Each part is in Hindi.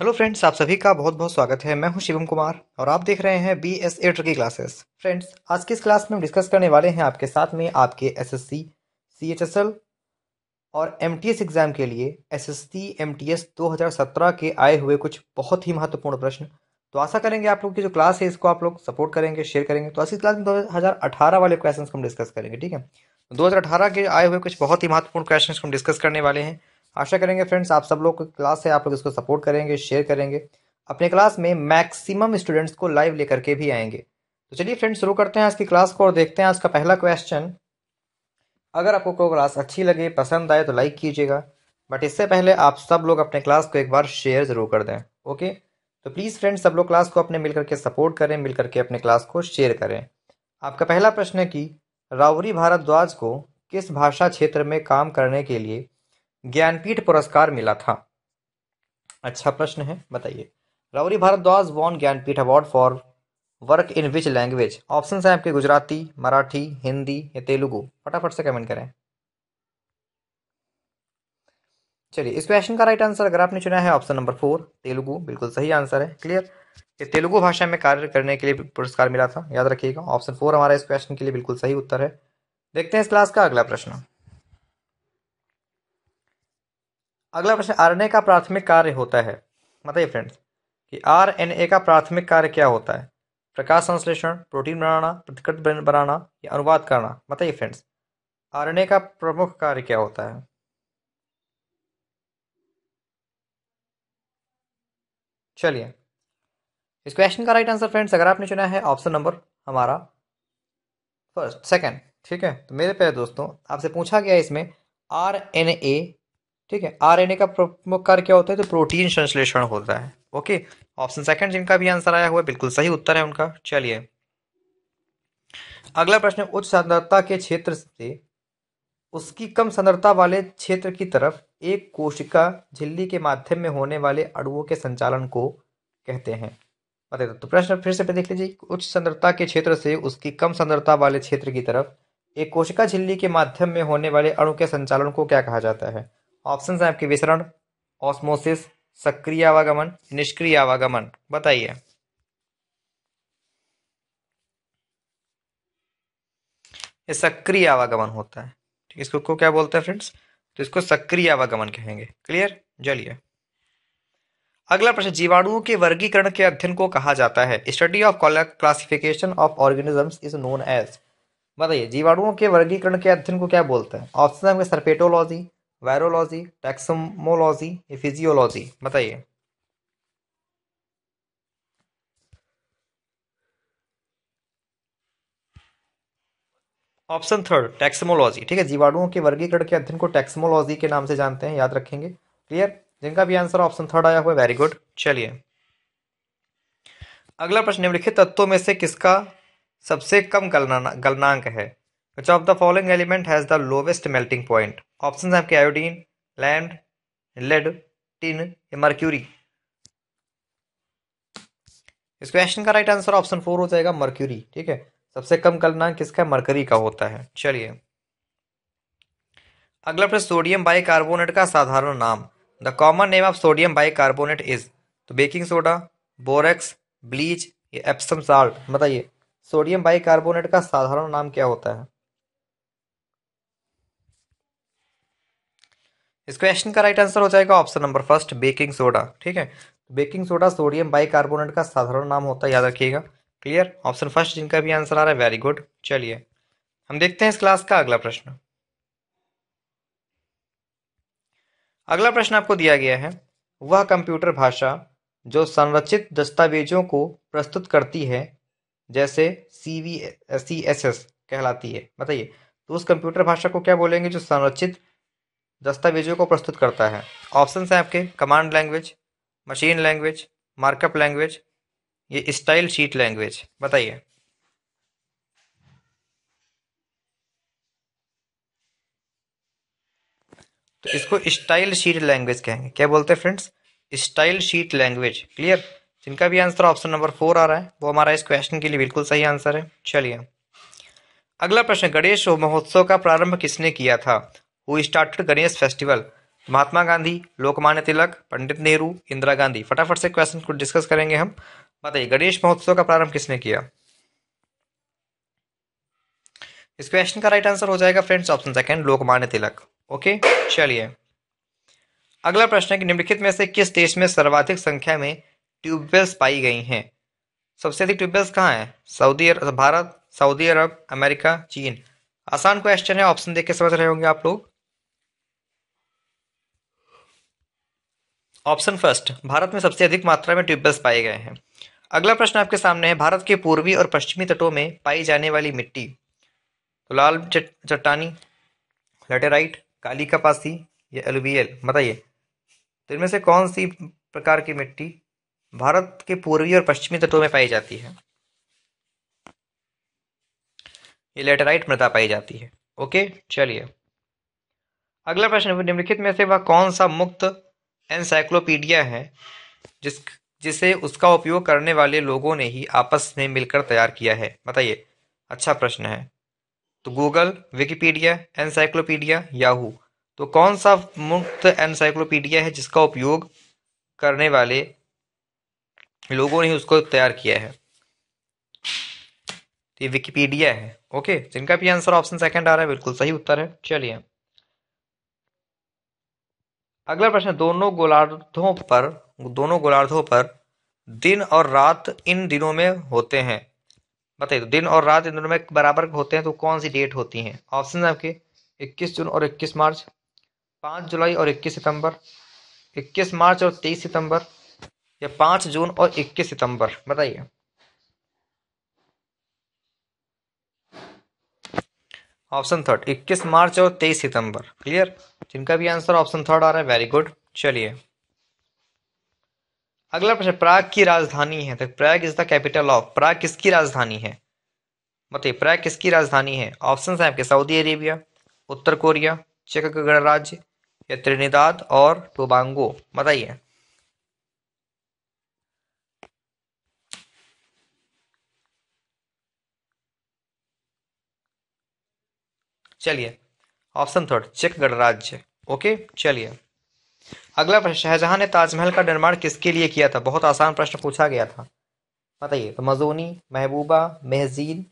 हेलो फ्रेंड्स आप सभी का बहुत बहुत स्वागत है मैं हूं शिवम कुमार और आप देख रहे हैं बी एस एटर की क्लासेस फ्रेंड्स आज की इस क्लास में हम डिस्कस करने वाले हैं आपके साथ में आपके S S C C H S L और एम टी एस एग्जाम के लिए S S S C M T दो हज़ार सत्रह के आए हुए कुछ बहुत ही महत्वपूर्ण प्रश्न तो आशा करेंगे आप लोग की जो क्लास है इसको आप लोग सपोर्ट करेंगे शेयर करेंगे तो आज की क्लास में दो हज़ार अठारह वाले क्वेश्चन हम डिस्कस करेंगे ठीक है तो दो हज़ार अठारह के आए हुए कुछ बहुत ही महत्वपूर्ण क्वेश्चन हम डिस्कस करने वाले हैं आशा करेंगे फ्रेंड्स आप सब लोग क्लास है आप लोग इसको सपोर्ट करेंगे शेयर करेंगे अपने क्लास में मैक्सिमम स्टूडेंट्स को लाइव लेकर के भी आएंगे तो चलिए फ्रेंड्स शुरू करते हैं आज की क्लास को और देखते हैं आज का पहला क्वेश्चन अगर आपको कोई क्लास अच्छी लगे पसंद आए तो लाइक कीजिएगा बट इससे पहले आप सब लोग अपने क्लास को एक बार शेयर ज़रूर कर दें ओके तो प्लीज़ फ्रेंड्स सब लोग क्लास को अपने मिल के सपोर्ट करें मिल करके अपने क्लास को शेयर करें आपका पहला प्रश्न है कि रावरी भारद्वाज को किस भाषा क्षेत्र में काम करने के लिए ज्ञानपीठ पुरस्कार मिला था अच्छा प्रश्न है बताइए रवरी Bhardwaj won Jnanpith award for work in which language option हैं आपके गुजराती मराठी हिंदी या तेलुगु फटाफट से कमेंट करें चलिए इस क्वेश्चन का राइट आंसर अगर आपने चुना है ऑप्शन नंबर फोर तेलुगु बिल्कुल सही आंसर है क्लियर ये तेलुगु भाषा में कार्य करने के लिए पुरस्कार मिला था याद रखिएगा ऑप्शन फोर हमारा इस क्वेश्चन के लिए बिल्कुल सही उत्तर है देखते हैं इस क्लास का अगला प्रश्न अगला प्रश्न आरएनए का प्राथमिक कार्य होता है बताइए फ्रेंड्स कि आरएनए का प्राथमिक कार्य क्या होता है प्रकाश संश्लेषण प्रोटीन बनाना प्रतिकृत बनाना या अनुवाद करना बताइए फ्रेंड्स आरएनए का प्रमुख कार्य क्या होता है चलिए इस क्वेश्चन का राइट आंसर फ्रेंड्स अगर आपने चुना है ऑप्शन नंबर हमारा फर्स्ट सेकंड ठीक है तो मेरे प्यारे दोस्तों आपसे पूछा गया इसमें आर एन ए ठीक है आरएनए का प्रमुख कार्य क्या होता है तो प्रोटीन संश्लेषण होता है ओके ऑप्शन सेकंड जिनका भी आंसर आया हुआ है बिल्कुल सही उत्तर है उनका चलिए अगला प्रश्न उच्च सांद्रता के क्षेत्र से उसकी कम सांद्रता वाले क्षेत्र की तरफ एक कोशिका झिल्ली के माध्यम में होने वाले अणुओं के संचालन को कहते हैं बताइए तो प्रश्न फिर से देख लीजिए उच्च सांद्रता के क्षेत्र से उसकी कम सांद्रता वाले क्षेत्र की तरफ एक कोशिका झिल्ली के माध्यम में होने वाले अणु के संचालन को क्या कहा जाता है ऑप्शन है आपके विसरण ऑस्मोसिस सक्रिय आवागमन निष्क्रिय आवागमन बताइए ये सक्रिय आवागमन होता है ठीक इसको को क्या बोलते हैं फ्रेंड्स तो इसको सक्रिय आवागमन कहेंगे क्लियर चलिए अगला प्रश्न जीवाणुओं के वर्गीकरण के अध्ययन को कहा जाता है study of classification of organisms is known as बताइए जीवाणुओं के वर्गीकरण के अध्ययन को क्या बोलते हैं ऑप्शन है सर्पेटोलॉजी वायरोलॉजी टैक्समोलॉजी या फिजियोलॉजी बताइए ऑप्शन थर्ड टैक्समोलॉजी ठीक है जीवाणुओं के वर्गीकरण के अध्ययन को टैक्समोलॉजी के नाम से जानते हैं याद रखेंगे क्लियर जिनका भी आंसर ऑप्शन थर्ड आया हुआ वेरी गुड चलिए अगला प्रश्न निम्नलिखित तत्वों में से किसका सबसे कम गलना गलनांक है of the following element has the lowest melting point option है आपके आयोडीन लैंड लेड टिन या मर्क्यूरी इस क्वेश्चन का राइट आंसर ऑप्शन फोर हो जाएगा मर्क्यूरी ठीक है सबसे कम नाम किसका मरकरी का होता है चलिए अगला प्रश्न सोडियम बाई कार्बोनेट का साधारण नाम the common name of sodium bicarbonate is तो बेकिंग सोडा बोरेक्स ब्लीच या एप्सम साल्ट बताइए सोडियम बाई कार्बोनेट का साधारण नाम क्या होता है इस क्वेश्चन का राइट आंसर हो जाएगा option number first baking soda ठीक है बेकिंग सोडा सोडियम बाइकार्बोनेट का साधारण नाम होता है याद रखिएगा क्लियर ऑप्शन फर्स्ट जिनका भी आंसर आ रहा है वेरी गुड चलिए हम देखते हैं इस क्लास का अगला प्रश्न अगला प्रश्न आपको दिया गया है वह कंप्यूटर भाषा जो संरचित दस्तावेजों को प्रस्तुत करती है जैसे C V C S S कहलाती है बताइए तो उस कंप्यूटर भाषा को क्या बोलेंगे जो संरचित दस्तावेजों को प्रस्तुत करता है ऑप्शन हैं आपके command language machine language markup language ये स्टाइल शीट लैंग्वेज बताइए तो इसको स्टाइल शीट लैंग्वेज कहेंगे क्या बोलते हैं friends style sheet language clear जिनका भी आंसर ऑप्शन नंबर फोर आ रहा है वो हमारा इस क्वेश्चन के लिए बिल्कुल सही आंसर है चलिए अगला प्रश्न गणेश महोत्सव का प्रारंभ किसने किया था who started Ganesh festival Mahatma Gandhi Lokmanya Tilak Pandit Nehru Indira Gandhi फटाफट से क्वेश्चन को डिस्कस करेंगे हम बताइए गणेश महोत्सव का प्रारंभ किसने किया इस क्वेश्चन का राइट आंसर हो जाएगा friends option second Lokmanya Tilak okay चलिए अगला प्रश्न है कि निम्नलिखित में से किस देश में सर्वाधिक संख्या में ट्यूबवेल्स पाई गई हैं सबसे अधिक ट्यूबवेल्स कहाँ हैं Saudi Bharat Saudi Arab America चीन आसान क्वेश्चन है ऑप्शन देख के समझ रहे होंगे आप लोग ऑप्शन फर्स्ट भारत में सबसे अधिक मात्रा में ट्यूबवेल्स पाए गए हैं अगला प्रश्न आपके सामने है भारत के पूर्वी और पश्चिमी तटों में पाई जाने वाली मिट्टी तो लाल चट्टानी लेटेराइट काली कपासी या एलुवियल बताइए तो इनमें से कौन सी प्रकार की मिट्टी भारत के पूर्वी और पश्चिमी तटों में पाई जाती है ये लेटेराइट मृदा पाई जाती है ओके चलिए अगला प्रश्न निम्नलिखित में से वह कौन सा मुक्त एनसाइक्लोपीडिया है जिस जिसे उसका उपयोग करने वाले लोगों ने ही आपस में मिलकर तैयार किया है बताइए अच्छा प्रश्न है तो गूगल विकिपीडिया एनसाइक्लोपीडिया याहू तो कौन सा मुक्त एनसाइक्लोपीडिया है जिसका उपयोग करने वाले लोगों ने उसको तैयार किया है तो ये विकिपीडिया है ओके जिनका तो भी आंसर ऑप्शन सेकंड आ रहा है बिल्कुल सही उत्तर है चलिए अगला प्रश्न दोनों गोलार्धों पर दोनों गोलार्धों पर दिन और रात इन दिनों में होते हैं बताइए तो दिन और रात इन दिनों में बराबर होते हैं तो कौन सी डेट होती हैं ऑप्शन है आपके इक्कीस जून और इक्कीस मार्च पाँच जुलाई और इक्कीस सितंबर इक्कीस मार्च और तेईस सितंबर या पाँच जून और इक्कीस सितंबर बताइए ऑप्शन थर्ड 21 मार्च और 23 सितंबर क्लियर जिनका भी आंसर ऑप्शन थर्ड आ रहा है वेरी गुड चलिए अगला प्रश्न प्राग की राजधानी है तो Prague is the capital of Prague किसकी राजधानी है बताइए प्राग किसकी राजधानी है ऑप्शन है आपके सऊदी अरेबिया उत्तर कोरिया चेक गणराज्य या त्रिनिदाद और टोबांगो बताइए चलिए ऑप्शन थर्ड चेक गणराज्य ओके चलिए अगला प्रश्न शाहजहां ने ताजमहल का निर्माण किसके लिए किया था बहुत आसान प्रश्न पूछा गया था बताइए तो मजोनी महबूबा महजीन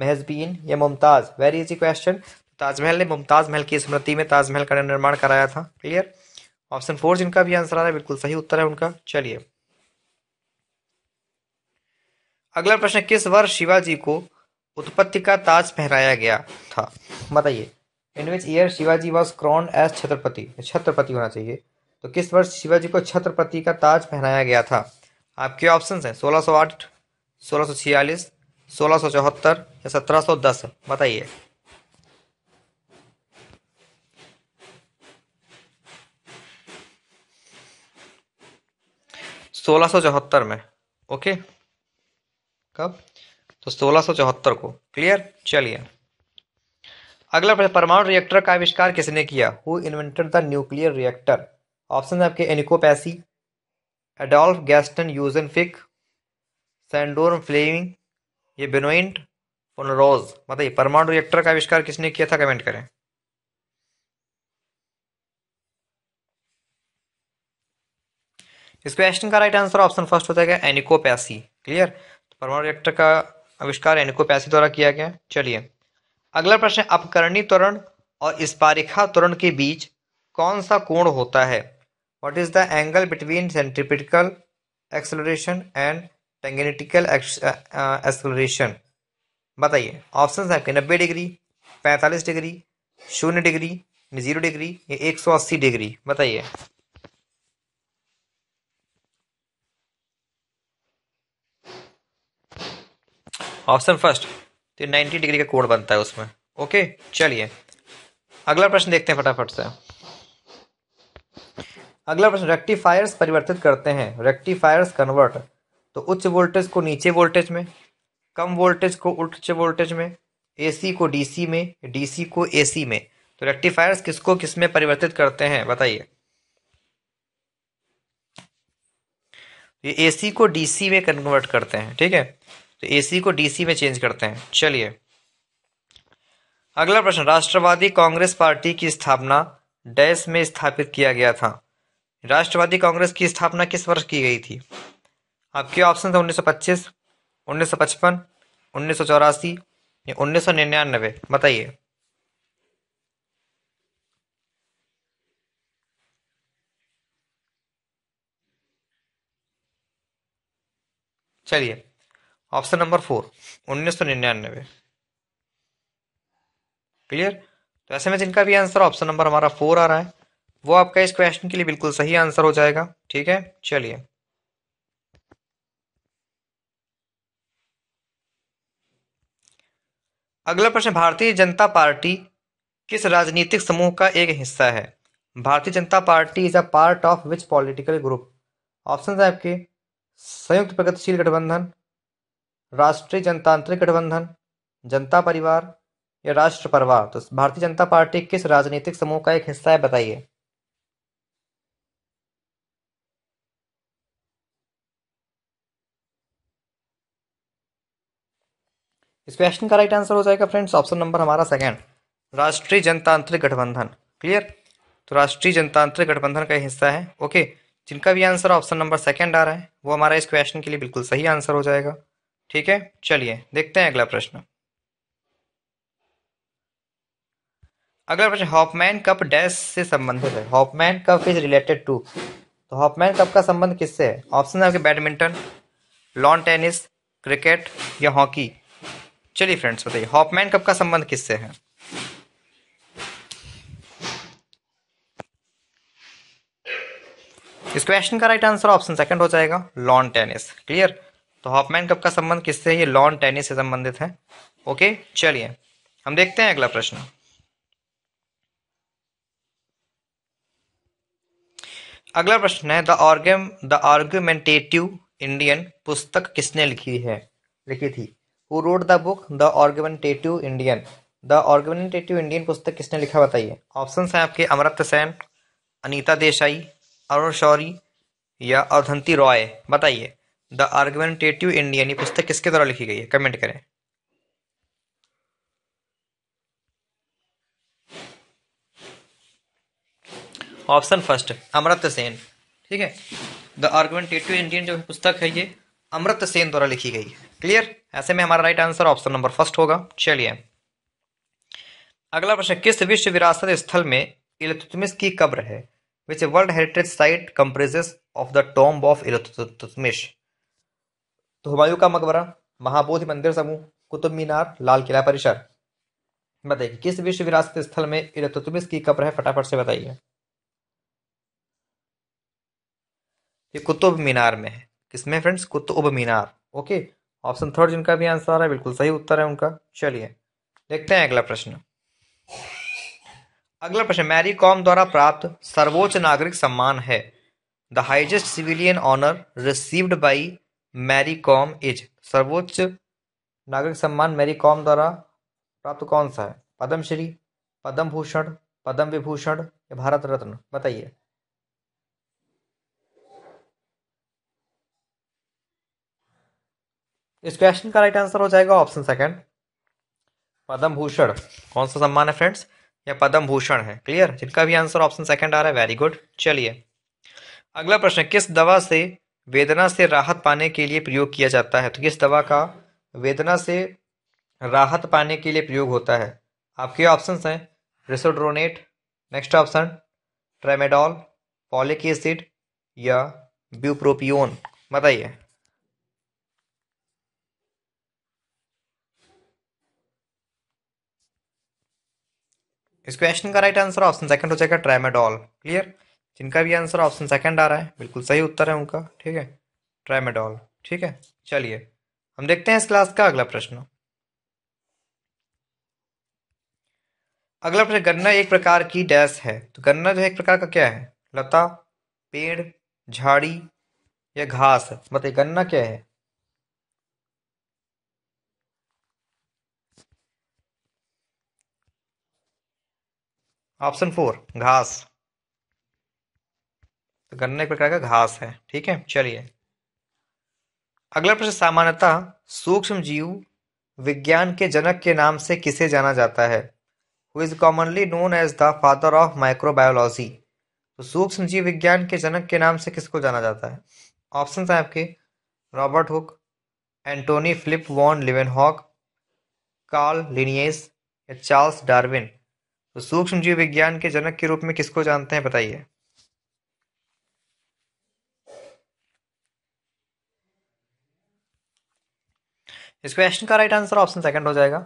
महजबीन या Mumtaz very easy question Taj Mahal ने मुमताज महल की स्मृति में ताजमहल का निर्माण कराया था क्लियर ऑप्शन फोर जिनका भी आंसर आ रहा है बिल्कुल सही उत्तर है उनका चलिए अगला प्रश्न किस वर्ष शिवाजी को उत्पत्ति का ताज पहराया गया था बताइए in which year Shivaji was crowned as Chhatrapati Chhatrapati होना चाहिए तो किस वर्ष शिवाजी को छत्रपति का ताज पहनाया गया था आपके ऑप्शन हैं 1608, 1646, 1674 या 1710 बताइए सोलह सौ चौहत्तर में ओके कब तो सोलह को क्लियर चलिए अगला प्रश्न परमाणु रिएक्टर का आविष्कार किसने किया who invented the nuclear reactor option आपके एनिकोपैसी Adolf Gaston Eugen Fick Sandor Fleming ये बेनोइंट फोनरोज बताइए परमाणु रिएक्टर का आविष्कार किसने किया था कमेंट करें इस क्वेश्चन का राइट आंसर ऑप्शन फर्स्ट हो जाएगा एनिकोपैसी क्लियर तो परमाणु रिएक्टर का आविष्कार इनको पैसे द्वारा किया गया चलिए अगला प्रश्न अपकरणी त्वरण और स्पारिखा त्वरण के बीच कौन सा कोण होता है what is the angle between centripetal acceleration and tangential acceleration बताइए ऑप्शन है आपके नब्बे डिग्री पैंतालीस डिग्री शून्य डिग्री जीरो डिग्री या एक सौ अस्सी डिग्री बताइए ऑप्शन फर्स्ट तो नाइन्टी डिग्री का कोण बनता है उसमें ओके चलिए अगला प्रश्न देखते हैं फटाफट से अगला प्रश्न रेक्टिफायर्स परिवर्तित करते हैं रेक्टिफायर्स कन्वर्ट तो उच्च वोल्टेज को नीचे वोल्टेज में कम वोल्टेज को उच्च वोल्टेज में एसी को डीसी में डीसी को एसी में तो रेक्टिफायर्स किसको किस में परिवर्तित करते हैं बताइए ये एसी को डीसी में कन्वर्ट करते हैं ठीक है तो एसी को डीसी में चेंज करते हैं चलिए अगला प्रश्न राष्ट्रवादी कांग्रेस पार्टी की स्थापना डैश में स्थापित किया गया था राष्ट्रवादी कांग्रेस की स्थापना किस वर्ष की गई थी आपके ऑप्शन थे 1925, सौ 1984 या उन्नीस बताइए चलिए ऑप्शन नंबर फोर उन्नीस सौ निन्यानवे क्लियर तो ऐसे में जिनका भी आंसर ऑप्शन नंबर हमारा फोर आ रहा है वो आपका इस क्वेश्चन के लिए बिल्कुल सही आंसर हो जाएगा ठीक है चलिए अगला प्रश्न भारतीय जनता पार्टी किस राजनीतिक समूह का एक हिस्सा है Bharatiya Janata Party is a part of which political group option है आपके संयुक्त प्रगतिशील गठबंधन राष्ट्रीय जनतांत्रिक गठबंधन जनता परिवार या राष्ट्र परिवार तो भारतीय जनता पार्टी किस राजनीतिक समूह का एक हिस्सा है बताइए इस क्वेश्चन का राइट आंसर हो जाएगा फ्रेंड्स ऑप्शन नंबर हमारा सेकंड राष्ट्रीय जनतांत्रिक गठबंधन क्लियर तो राष्ट्रीय जनतांत्रिक गठबंधन का हिस्सा है ओके जिनका भी आंसर ऑप्शन नंबर सेकंड आ रहा है वो हमारा इस क्वेश्चन के लिए बिल्कुल सही आंसर हो जाएगा ठीक है चलिए देखते हैं अगला प्रश्न अगला प्रश्न हॉपमैन कप डैश से संबंधित है Hopman Cup is related to तो हॉपमैन कप का संबंध किससे है ऑप्शन है आपके बैडमिंटन लॉन टेनिस क्रिकेट या हॉकी चलिए फ्रेंड्स बताइए हॉपमैन कप का संबंध किससे है इस क्वेश्चन का राइट आंसर ऑप्शन सेकंड हो जाएगा लॉन टेनिस क्लियर तो हॉफमैन कप का संबंध किससे ये लॉन टेनिस से संबंधित है ओके चलिए हम देखते हैं अगला प्रश्न अगला प्रश्न है द ऑर्गेम द आर्ग्यूमेंटेटिव इंडियन पुस्तक किसने लिखी है लिखी थी who wrote the book the argumentative Indian the argumentative Indian पुस्तक किसने लिखा बताइए ऑप्शन है आपके अमृत सेन अनीता देसाई अरुण शौरी या अवधंती रॉय बताइए द आर्गुमेंटेटिव इंडियन ये पुस्तक किसके द्वारा लिखी गई है कमेंट करें ऑप्शन फर्स्ट अमृत सेन ठीक है द आर्गुमेंटेटिव इंडियन जो पुस्तक है ये अमृत सेन द्वारा लिखी गई है क्लियर ऐसे में हमारा right answer option number first होगा चलिए अगला प्रश्न किस विश्व विरासत स्थल में इलतुतमिस की कब्र है which world heritage site comprises of the tomb of Iltutmish तो हुमायूं का मकबरा महाबोधि मंदिर समूह कुतुब मीनार लाल किला परिसर बताइए किस विश्व विरासत स्थल में इरतुतमिस की कब्र है फटाफट से बताइए ये कुतुब मीनार में है किसमें friends Qutub Minar okay option third जिनका भी आंसर आ रहा है बिल्कुल सही उत्तर है उनका चलिए देखते हैं अगला प्रश्न अगला प्रश्न मैरी कॉम द्वारा प्राप्त सर्वोच्च नागरिक सम्मान है the highest civilian honour received by Mary Kom is सर्वोच्च नागरिक सम्मान मैरी कॉम द्वारा प्राप्त कौन सा है पद्मश्री पद्म भूषण पद्म विभूषण या भारत रत्न बताइए इस क्वेश्चन का राइट आंसर हो जाएगा ऑप्शन सेकंड पद्म भूषण कौन सा सम्मान है फ्रेंड्स या पद्म भूषण है क्लियर जिनका भी आंसर ऑप्शन सेकंड आ रहा है वेरी गुड चलिए अगला प्रश्न किस दवा से वेदना से राहत पाने के लिए प्रयोग किया जाता है तो इस दवा का वेदना से राहत पाने के लिए प्रयोग होता है आपके ऑप्शंस हैं risedronate next option tramadol folic acid या ब्यूप्रोपियोन बताइए इस क्वेश्चन का राइट आंसर ऑप्शन सेकंड हो जाएगा ट्रेमेडॉल क्लियर जिनका भी आंसर ऑप्शन सेकंड आ रहा है बिल्कुल सही उत्तर है उनका ठीक है ट्रेमेडॉल ठीक है चलिए हम देखते हैं इस क्लास का अगला प्रश्न अगला प्रश्न गन्ना एक प्रकार की डैश है तो गन्ना जो है एक प्रकार का क्या है लता पेड़ झाड़ी या घास बताइए गन्ना क्या है ऑप्शन फोर घास तो गन्ना एक प्रकार का घास है ठीक है चलिए अगला प्रश्न सामान्यतः सूक्ष्म जीव विज्ञान के जनक के नाम से किसे जाना जाता है who is commonly known as the father of microbiology तो सूक्ष्म जीव विज्ञान के जनक के नाम से किसको जाना जाता है ऑप्शन हैं आपके Robert Hooke Antonie Philip van Leeuwenhoek Carl Linnaeus या चार्ल्स डार्विन तो सूक्ष्म जीव विज्ञान के जनक के रूप में किसको जानते हैं बताइए इस क्वेश्चन का राइट आंसर ऑप्शन सेकंड हो जाएगा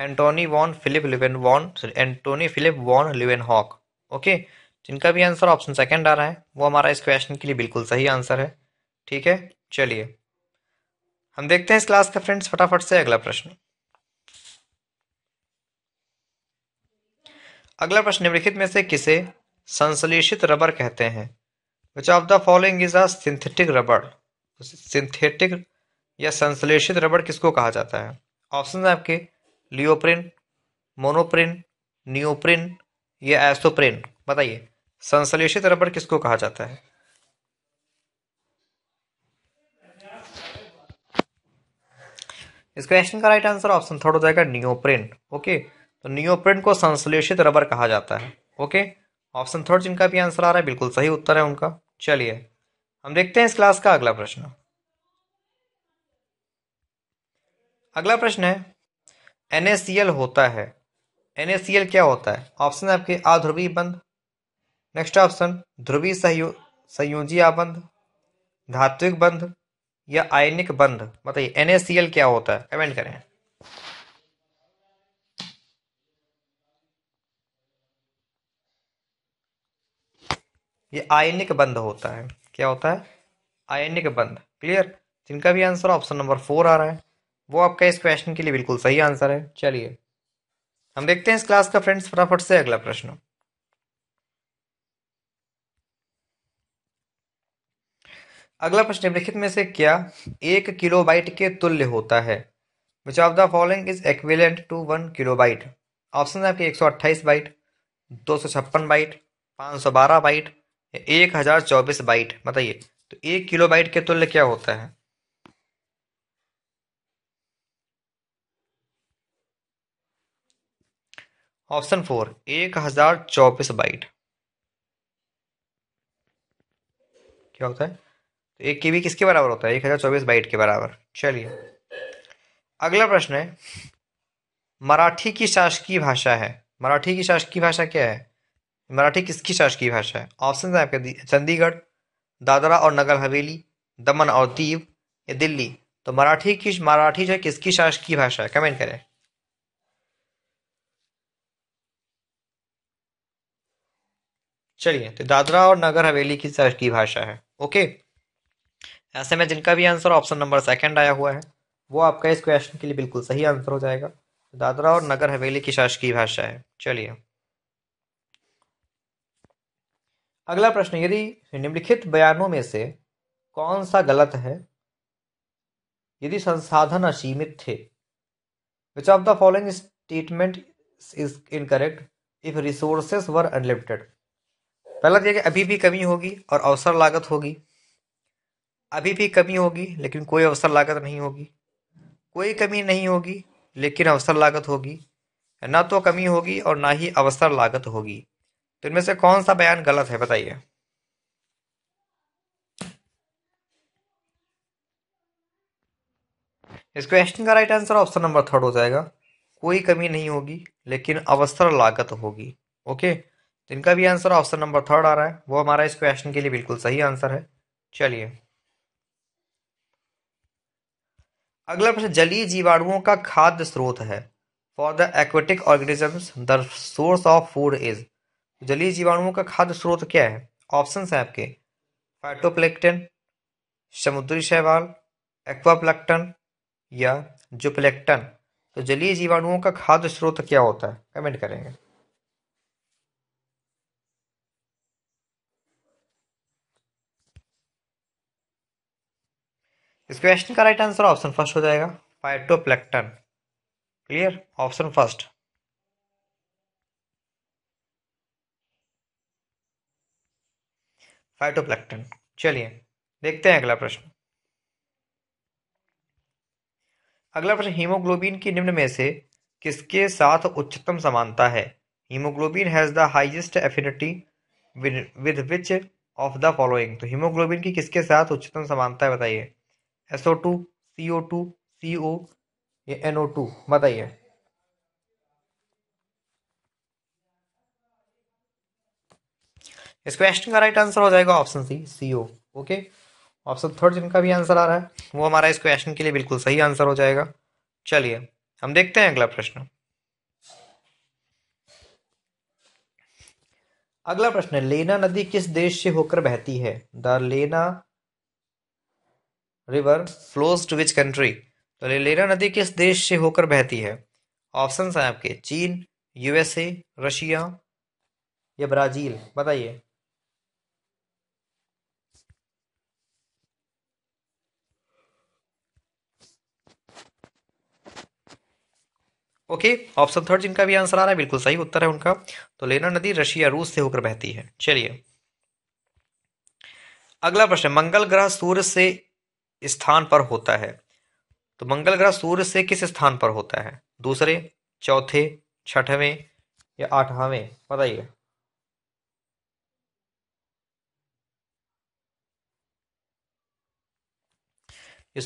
Antonie van Philip Leeuwen van sorry Antonie Philip van Leeuwenhoek okay जिनका भी आंसर ऑप्शन सेकंड आ रहा है वो हमारा इस क्वेश्चन के लिए बिल्कुल सही आंसर है ठीक है चलिए हम देखते हैं इस क्लास के फ्रेंड्स फटाफट से अगला प्रश्न अगला प्रश्न निम्नलिखित में से किसे संश्लेषित रबर कहते हैं which of the following is a synthetic rubber synthetic या संश्लेषित रबड़ किसको कहा जाता है ऑप्शन है आपके लियोप्रिन मोनोप्रिन नियोप्रिन या एसोप्रिन बताइए संश्लेषित रबड़ किसको कहा जाता है इस क्वेश्चन का राइट आंसर ऑप्शन थर्ड हो जाएगा नियोप्रिन ओके तो नियोप्रिन को संश्लेषित रबर कहा जाता है ओके ऑप्शन थर्ड जिनका भी आंसर आ रहा है बिल्कुल सही उत्तर है उनका चलिए हम देखते हैं इस क्लास का अगला प्रश्न अगला प्रश्न है एन होता है एन क्या होता है ऑप्शन है आपके आध्रुवी बंध नेक्स्ट ऑप्शन ध्रुवी सहयो संयोजी आबंध धात्विक बंध या आयनिक बंध बताइए एन क्या होता है कमेंट करें ये आयनिक बंध होता है क्या होता है आयनिक बंध क्लियर जिनका भी आंसर ऑप्शन नंबर फोर आ रहा है वो आपका इस क्वेश्चन के लिए बिल्कुल सही आंसर है चलिए हम देखते हैं इस क्लास का फ्रेंड्स फटाफट से अगला प्रश्न अगला प्रश्न निम्नलिखित में से क्या एक किलोबाइट के तुल्य होता है which of the following is equivalent to one kilobyte option है आपके 128 बाइट दो सौ छप्पन बाइट पाँच सौ बारह बाइट एक हजार चौबीस बाइट बताइए तो एक किलोबाइट के तुल्य क्या होता है ऑप्शन फोर एक हजार चौबीस बाइट क्या होता है तो एक के बी किसके बराबर होता है एक हजार चौबीस बाइट के बराबर चलिए अगला प्रश्न है मराठी की शासकीय भाषा है मराठी की शासकीय भाषा क्या है मराठी किसकी शासकीय भाषा है ऑप्शन है आपके चंडीगढ़ दादरा और नगर हवेली दमन और दीव या दिल्ली तो मराठी की मराठी जो है किसकी शासकीय भाषा है कमेंट करें चलिए तो दादरा और नगर हवेली की सर्च की भाषा है ओके ऐसे में जिनका भी आंसर ऑप्शन नंबर सेकंड आया हुआ है वो आपका इस क्वेश्चन के लिए बिल्कुल सही आंसर हो जाएगा तो दादरा और नगर हवेली की शासकीय भाषा है चलिए अगला प्रश्न यदि निम्नलिखित बयानों में से कौन सा गलत है यदि संसाधन असीमित थे which of the following statement is incorrect if resources were unlimited पहला तो यह कि अभी भी कमी होगी और अवसर लागत होगी अभी भी कमी होगी लेकिन कोई अवसर लागत नहीं होगी कोई कमी नहीं होगी लेकिन अवसर लागत होगी ना तो कमी होगी और ना ही अवसर लागत होगी तो इनमें से कौन सा बयान गलत है बताइए इस क्वेश्चन का right answer option number third हो जाएगा कोई कमी नहीं होगी लेकिन अवसर लागत होगी ओके तो इनका भी आंसर ऑप्शन नंबर थर्ड आ रहा है वो हमारा इस क्वेश्चन के लिए बिल्कुल सही आंसर है चलिए अगला प्रश्न जलीय जीवाणुओं का खाद्य स्रोत है for the aquatic organisms the source of food is जलीय जीवाणुओं का खाद्य स्रोत क्या है ऑप्शन है आपके फाइटोप्लेक्टन समुद्री शैवाल एक्वाप्लेक्टन या जोप्लेक्टन तो जलीय जीवाणुओं का खाद्य स्रोत क्या होता है कमेंट करेंगे इस क्वेश्चन का राइट आंसर ऑप्शन फर्स्ट हो जाएगा phytoplankton clear option first phytoplankton चलिए देखते हैं अगला प्रश्न अगला प्रश्न हीमोग्लोबिन की निम्न में से किसके साथ उच्चतम समानता है haemoglobin has the highest affinity with which of the following तो हीमोग्लोबिन की किसके साथ उच्चतम समानता है बताइए S O two C O two C O ये टू बताइए इस क्वेश्चन का राइट आंसर हो जाएगा option C C O okay option third जिनका भी आंसर आ रहा है वो हमारा इस क्वेश्चन के लिए बिल्कुल सही आंसर हो जाएगा चलिए हम देखते हैं अगला प्रश्न अगला प्रश्न लेना नदी किस देश से होकर बहती है the Lena river flows to which country तो लेरा नदी किस देश से होकर बहती है ऑप्शन हैं आपके चीन यूएसए रशिया या ब्राज़ील बताइए ओके ऑप्शन थर्ड जिनका भी आंसर आ रहा है बिल्कुल सही उत्तर है उनका तो लेना नदी रशिया रूस से होकर बहती है चलिए अगला प्रश्न मंगल ग्रह सूर्य से स्थान पर होता है तो मंगल ग्रह सूर्य से किस स्थान पर होता है दूसरे चौथे छठवें या आठवें बताइए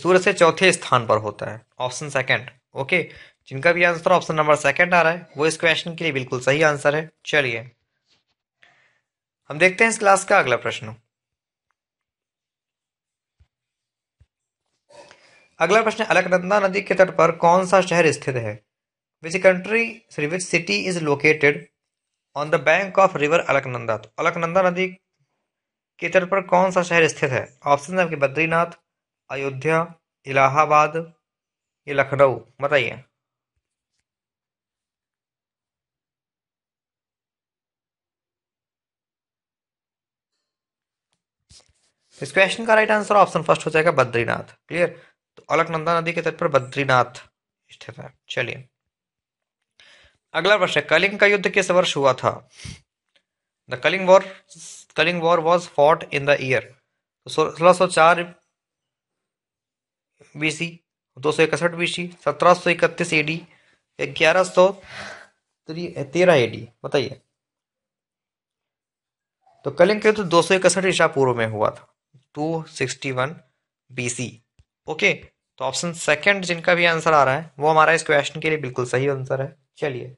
सूर्य से चौथे स्थान पर होता है ऑप्शन सेकंड ओके जिनका भी आंसर ऑप्शन नंबर सेकंड आ रहा है वो इस क्वेश्चन के लिए बिल्कुल सही आंसर है चलिए हम देखते हैं इस क्लास का अगला प्रश्न अगला प्रश्न अलकनंदा नदी के तट पर कौन सा शहर स्थित है which country sorry which city is located on the bank of river Alaknanda तो अलकनंदा नदी के तट पर कौन सा शहर स्थित है ऑप्शन है आपके बद्रीनाथ अयोध्या इलाहाबाद ये लखनऊ बताइए इस क्वेश्चन का राइट आंसर ऑप्शन फर्स्ट हो जाएगा बद्रीनाथ क्लियर तो अलकनंदा नदी के तट पर बद्रीनाथ स्थित है चलिए अगला प्रश्न कलिंग का युद्ध किस वर्ष हुआ था the Kalinga war Kalinga war was fought in the year सोलह सौ चार बीसी दो सौ इकसठ बीसी सत्रह सौ इकतीस एडी ग्यारह सौ तेरह एडी बताइए तो कलिंग का युद्ध दो सौ इकसठ ईसा पूर्व में हुआ था two sixty one BC okay तो ऑप्शन सेकंड जिनका भी आंसर आ रहा है वो हमारा इस क्वेश्चन के लिए बिल्कुल सही आंसर है चलिए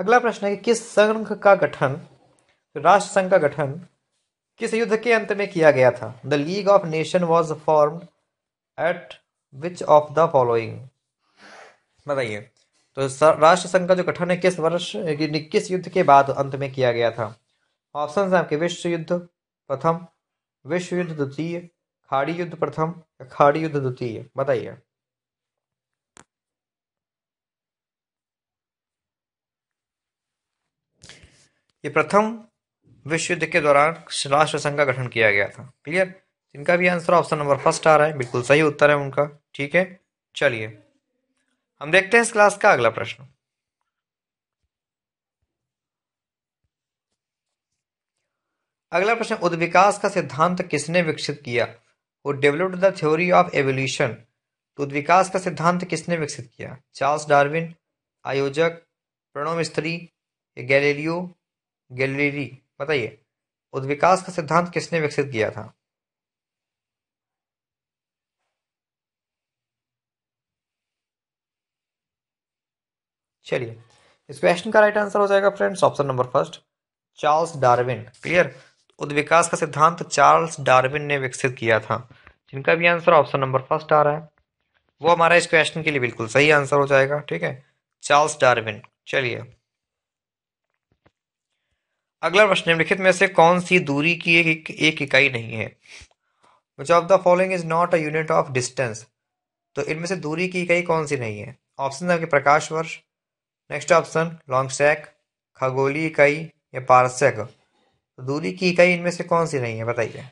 अगला प्रश्न है कि किस संघ का गठन राष्ट्र संघ का गठन किस युद्ध के अंत में किया गया था the League of Nation was form at which of the following बताइए राष्ट्र संघ का जो गठन है किस वर्ष किस युद्ध के बाद अंत में किया गया था ऑप्शन है आपके विश्व युद्ध प्रथम विश्व युद्ध द्वितीय खाड़ी युद्ध प्रथम खाड़ी युद्ध द्वितीय बताइए ये प्रथम विश्व युद्ध के दौरान राष्ट्र संघ का गठन किया गया था क्लियर इनका भी आंसर ऑप्शन नंबर फर्स्ट आ रहा है बिल्कुल सही उत्तर है उनका ठीक है चलिए हम देखते हैं इस क्लास का अगला प्रश्न अगला प्रश्न उद्विकास का सिद्धांत किसने विकसित किया वो developed the theory of evolution तो उद्विकास का सिद्धांत किसने विकसित किया चार्ल्स डार्विन आयोजक प्रणव मिस्त्री गैलीलियो गैलेरी बताइए उद्विकास का सिद्धांत किसने विकसित किया था चलिए इस क्वेश्चन का राइट आंसर हो जाएगा friends option number first Charles Darwin clear उद्विकास का सिद्धांत तो चार्ल्स डार्विन ने विकसित किया था जिनका भी आंसर ऑप्शन नंबर फर्स्ट आ रहा है वो हमारा इस क्वेश्चन के लिए बिल्कुल सही आंसर हो जाएगा ठीक है चार्ल्स डार्विन चलिए अगला प्रश्न निम्नलिखित में से कौन सी दूरी की एक एक इकाई नहीं है which of the following is not a unit of distance तो इनमें से दूरी की इकाई कौन सी नहीं है ऑप्शन आपके प्रकाश वर्ष नेक्स्ट ऑप्शन लॉन्ग स्टैक खगोली इकाई या पारसेक तो दूरी की इकाई इनमें से कौन सी नहीं है बताइए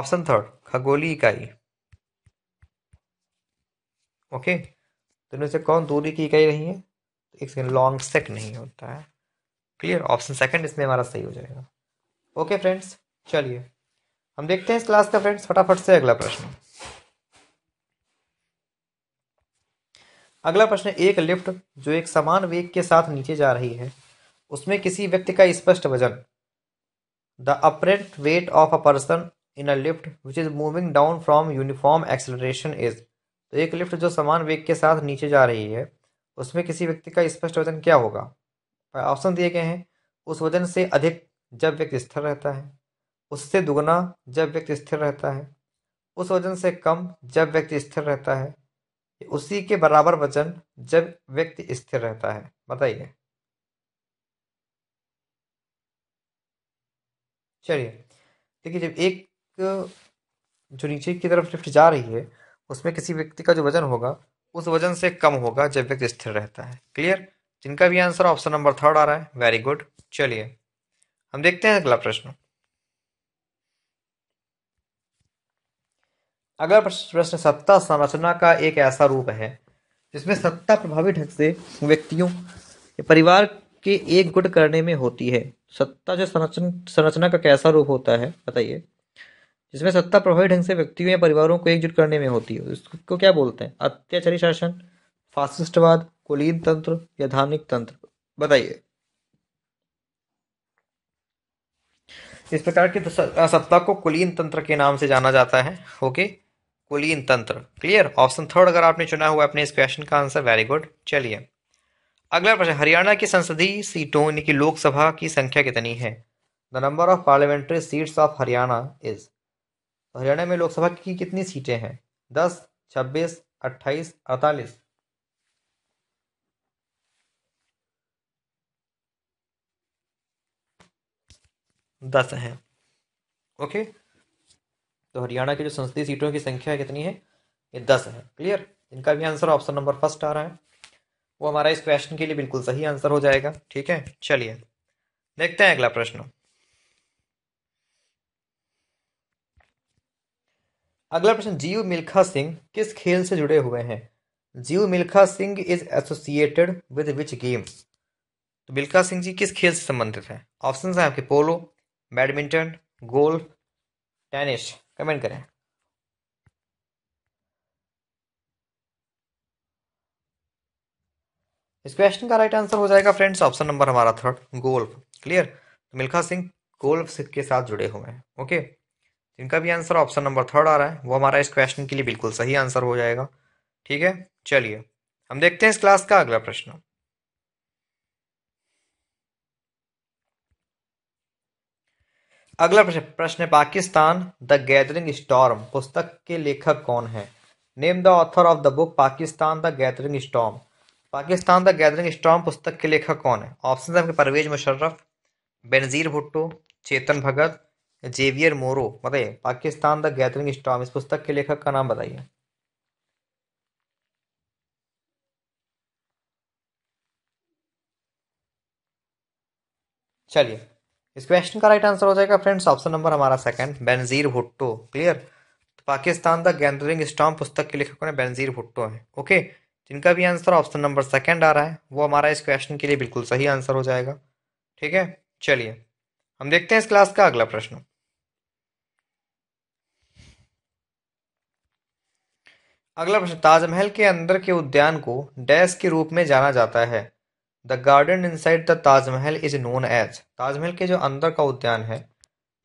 ऑप्शन थर्ड खगोली इकाई ओके तो इनमें से कौन दूरी की इकाई नहीं है एक सेकेंड लॉन्ग सेक नहीं होता है क्लियर ऑप्शन सेकंड इसमें हमारा सही हो जाएगा ओके फ्रेंड्स चलिए हम देखते हैं इस क्लास का फ्रेंड्स फटाफट से अगला प्रश्न अगला प्रश्न एक लिफ्ट जो एक समान वेग के साथ नीचे जा रही है उसमें किसी व्यक्ति का स्पष्ट वजन the apparent weight of a person in a lift which is moving down from uniform acceleration is तो एक लिफ्ट जो समान वेग के साथ नीचे जा रही है उसमें किसी व्यक्ति का स्पष्ट वजन क्या होगा ऑप्शन दिए गए हैं उस वजन से अधिक जब व्यक्ति स्थिर रहता है उससे दुगना जब व्यक्ति स्थिर रहता है उस वजन से कम जब व्यक्ति स्थिर रहता है उसी के बराबर वजन जब व्यक्ति स्थिर रहता है बताइए चलिए देखिए जब एक जो नीचे की तरफ लिफ्ट जा रही है उसमें किसी व्यक्ति का जो वजन होगा उस वजन से कम होगा जब व्यक्ति स्थिर रहता है क्लियर जिनका भी आंसर ऑप्शन नंबर थर्ड आ रहा है वेरी गुड चलिए हम देखते हैं अगला प्रश्न अगला प्रश्न सत्ता संरचना का एक ऐसा रूप है जिसमें सत्ता प्रभावी ढंग से व्यक्तियों परिवार के एक गुट करने में होती है सत्ता जो संरचन संरचना का कैसा रूप होता है बताइए जिसमें सत्ता प्रभावी ढंग से व्यक्तियों या परिवारों को एकजुट करने में होती है उसको क्या बोलते हैं अत्याचारी शासन फासिस्टवाद कुलीन तंत्र या धार्मिक तंत्र बताइए इस प्रकार की सत्ता को कुलीन तंत्र के नाम से जाना जाता है ओके कुलीन तंत्र क्लियर ऑप्शन थर्ड अगर आपने चुना हुआ अपने इस क्वेश्चन का आंसर वेरी गुड चलिए अगला प्रश्न हरियाणा की संसदीय सीटों यानी कि लोकसभा की संख्या कितनी है the number of parliamentary seats of Haryana is Haryana में लोकसभा की कितनी सीटें हैं दस छब्बीस अट्ठाईस अड़तालीस दस हैं ओके तो हरियाणा की जो संसदीय सीटों की संख्या कितनी है ये दस है क्लियर इनका भी आंसर ऑप्शन नंबर फर्स्ट आ रहा है वो हमारा इस क्वेश्चन के लिए बिल्कुल सही आंसर हो जाएगा ठीक है चलिए देखते हैं अगला प्रश्न अगला प्रश्न जीव मिल्खा सिंह किस खेल से जुड़े हुए हैं जीव Milkha Singh is associated with which game तो मिल्खा सिंह जी किस खेल से संबंधित हैं ऑप्शन है आपके polo badminton golf tennis comment करें इस क्वेश्चन का राइट आंसर हो जाएगा फ्रेंड्स ऑप्शन नंबर हमारा third golf clear Milkha Singh golf के साथ जुड़े हुए हैं ओके जिनका भी आंसर ऑप्शन नंबर थर्ड आ रहा है वो हमारा इस क्वेश्चन के लिए बिल्कुल सही आंसर हो जाएगा ठीक है चलिए हम देखते हैं इस क्लास का अगला प्रश्न अगला प्रश्न प्रश्न पाकिस्तान द गैदरिंग स्टॉर्म पुस्तक के लेखक कौन है name the author of the book Pakistan the gathering storm Pakistan the gathering storm पुस्तक के लेखक कौन है ऑप्शन है परवेज मुशर्रफ बेनजीर भुट्टो चेतन भगत जेवियर मोरो बताइए पाकिस्तान द गैदरिंग स्टॉर्म इस पुस्तक के लेखक का नाम बताइए चलिए इस क्वेश्चन का राइट आंसर हो जाएगा फ्रेंड्स ऑप्शन नंबर हमारा सेकंड बेनजीर भुट्टो क्लियर तो पाकिस्तान द गैदरिंग स्टॉम पुस्तक के लेखक ने बेनजीर भुट्टो है ओके जिनका भी आंसर ऑप्शन नंबर सेकंड आ रहा है वो हमारा इस क्वेश्चन के लिए बिल्कुल सही आंसर हो जाएगा ठीक है चलिए हम देखते हैं इस क्लास का अगला प्रश्न अगला प्रश्न ताजमहल के अंदर के उद्यान को डैश के रूप में जाना जाता है the garden inside the Taj Mahal is known as Taj Mahal के जो अंदर का उद्यान है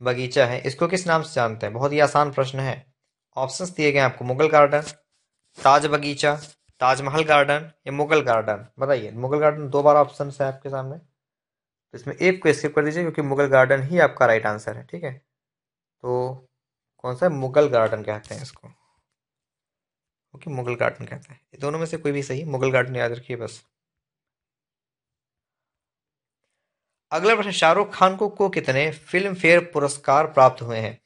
बगीचा है इसको किस नाम से जानते हैं बहुत ही आसान प्रश्न है ऑप्शन दिए गए आपको मुगल गार्डन ताज बगीचा ताजमहल गार्डन या मुगल गार्डन बताइए मुगल गार्डन दो बार ऑप्शन है आपके सामने तो इसमें एक को स्किप कर दीजिए क्योंकि मुगल गार्डन ही आपका राइट आंसर है ठीक है तो कौन सा है मुगल गार्डन कहते हैं इसको ओके मुगल गार्डन कहते हैं दोनों में से कोई भी सही मुगल गार्डन याद रखिए बस अगला प्रश्न शाहरुख खान को को कितने फिल्म फेयर पुरस्कार प्राप्त हुए हैं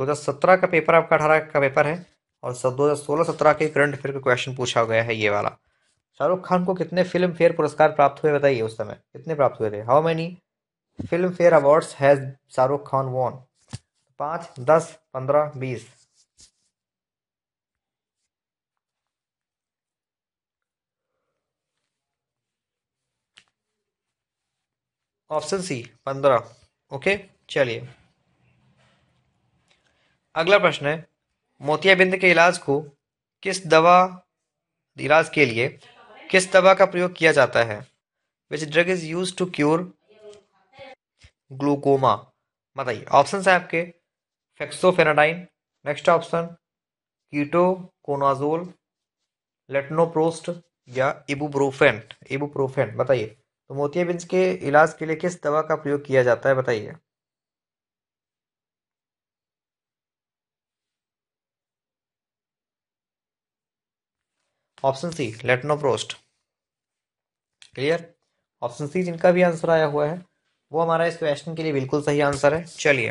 2017 का पेपर आपका अठारह का पेपर है और सब दो हज़ार के करंट अफेयर का क्वेश्चन पूछा गया है ये वाला शाहरुख खान को कितने फिल्म फेयर पुरस्कार प्राप्त हुए बताइए उस समय कितने प्राप्त हुए थे how many Filmfare awards has Shahrukh Khan won पाँच दस पंद्रह बीस ऑप्शन सी पंद्रह ओके चलिए अगला प्रश्न है मोतियाबिंद के इलाज को किस दवा इलाज के लिए किस दवा का प्रयोग किया जाता है which drug is use to cure glaucoma बताइए ऑप्शन है आपके fexofenadine next option ketoconazole latanoprost या इबुप्रोफेन इबुप्रोफेन बताइए तो मोतियाबिंद के इलाज के लिए किस दवा का प्रयोग किया जाता है बताइए option C latanoprost clear option C जिनका भी आंसर आया हुआ है वो हमारा इस क्वेश्चन के लिए बिल्कुल सही आंसर है चलिए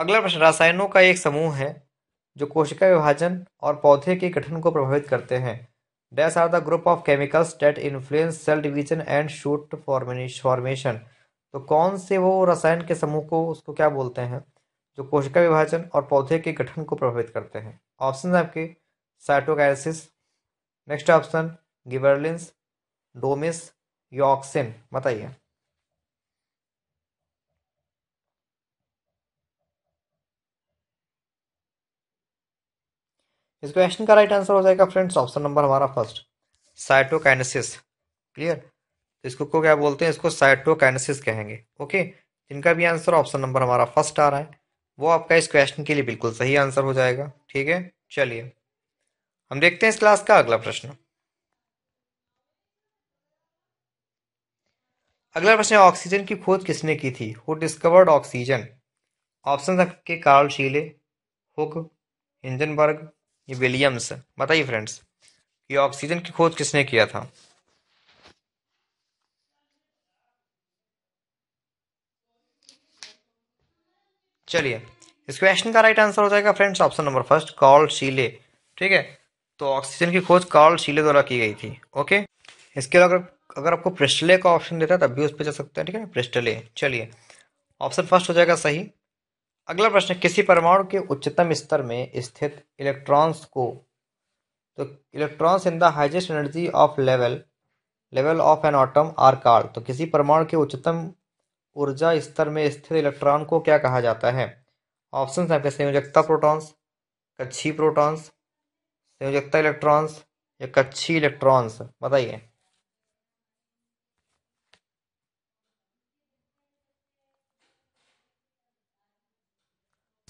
अगला प्रश्न रासायनों का एक समूह है जो कोशिका विभाजन और पौधे के गठन को प्रभावित करते हैं Dyes are the group of chemicals that influence cell division and shoot formation तो कौन से वो रसायन के समूह को उसको क्या बोलते हैं जो कोशिका विभाजन और पौधे के गठन को प्रभावित करते हैं ऑप्शन आपके साइटोकैसिस नेक्स्ट ऑप्शन गिबरलिन्स डोमिस योक्सिन बताइए इस क्वेश्चन का राइट आंसर हो जाएगा फ्रेंड्स ऑप्शन नंबर हमारा फर्स्ट साइटोकाइनेसिस क्लियर इसको को क्या बोलते हैं इसको साइटोकाइनेसिस कहेंगे ओके इनका भी आंसर ऑप्शन नंबर हमारा फर्स्ट आ रहा है वो आपका इस क्वेश्चन के लिए बिल्कुल सही आंसर हो जाएगा ठीक है चलिए हम देखते हैं इस क्लास का अगला प्रश्न अगला प्रश्न ऑक्सीजन की खोज किसने की थी हु डिस्कवर्ड ऑक्सीजन ऑप्शन के कार्ल शीले हुक इंजनबर्ग ये विलियम्स बताइए फ्रेंड्स ये ऑक्सीजन की खोज किसने किया था चलिए इस क्वेश्चन का राइट आंसर हो जाएगा friends option number first Carl Scheele ठीक है तो ऑक्सीजन की खोज कॉल शीले द्वारा की गई थी ओके इसके अलावा अगर आपको प्रिस्टले का ऑप्शन देता है तब भी उस पर जा सकते हैं ठीक है प्रिस्टले चलिए ऑप्शन फर्स्ट हो जाएगा सही अगला प्रश्न किसी परमाणु के उच्चतम स्तर में स्थित इलेक्ट्रॉन्स को तो electrons in the highest energy of level level of an atom are called तो किसी परमाणु के उच्चतम ऊर्जा स्तर में स्थित इलेक्ट्रॉन को क्या कहा जाता है ऑप्शन आपके संयोजकता प्रोटॉन्स कच्छी प्रोटॉन्स संयोजकता इलेक्ट्रॉन्स या कच्छी इलेक्ट्रॉन्स बताइए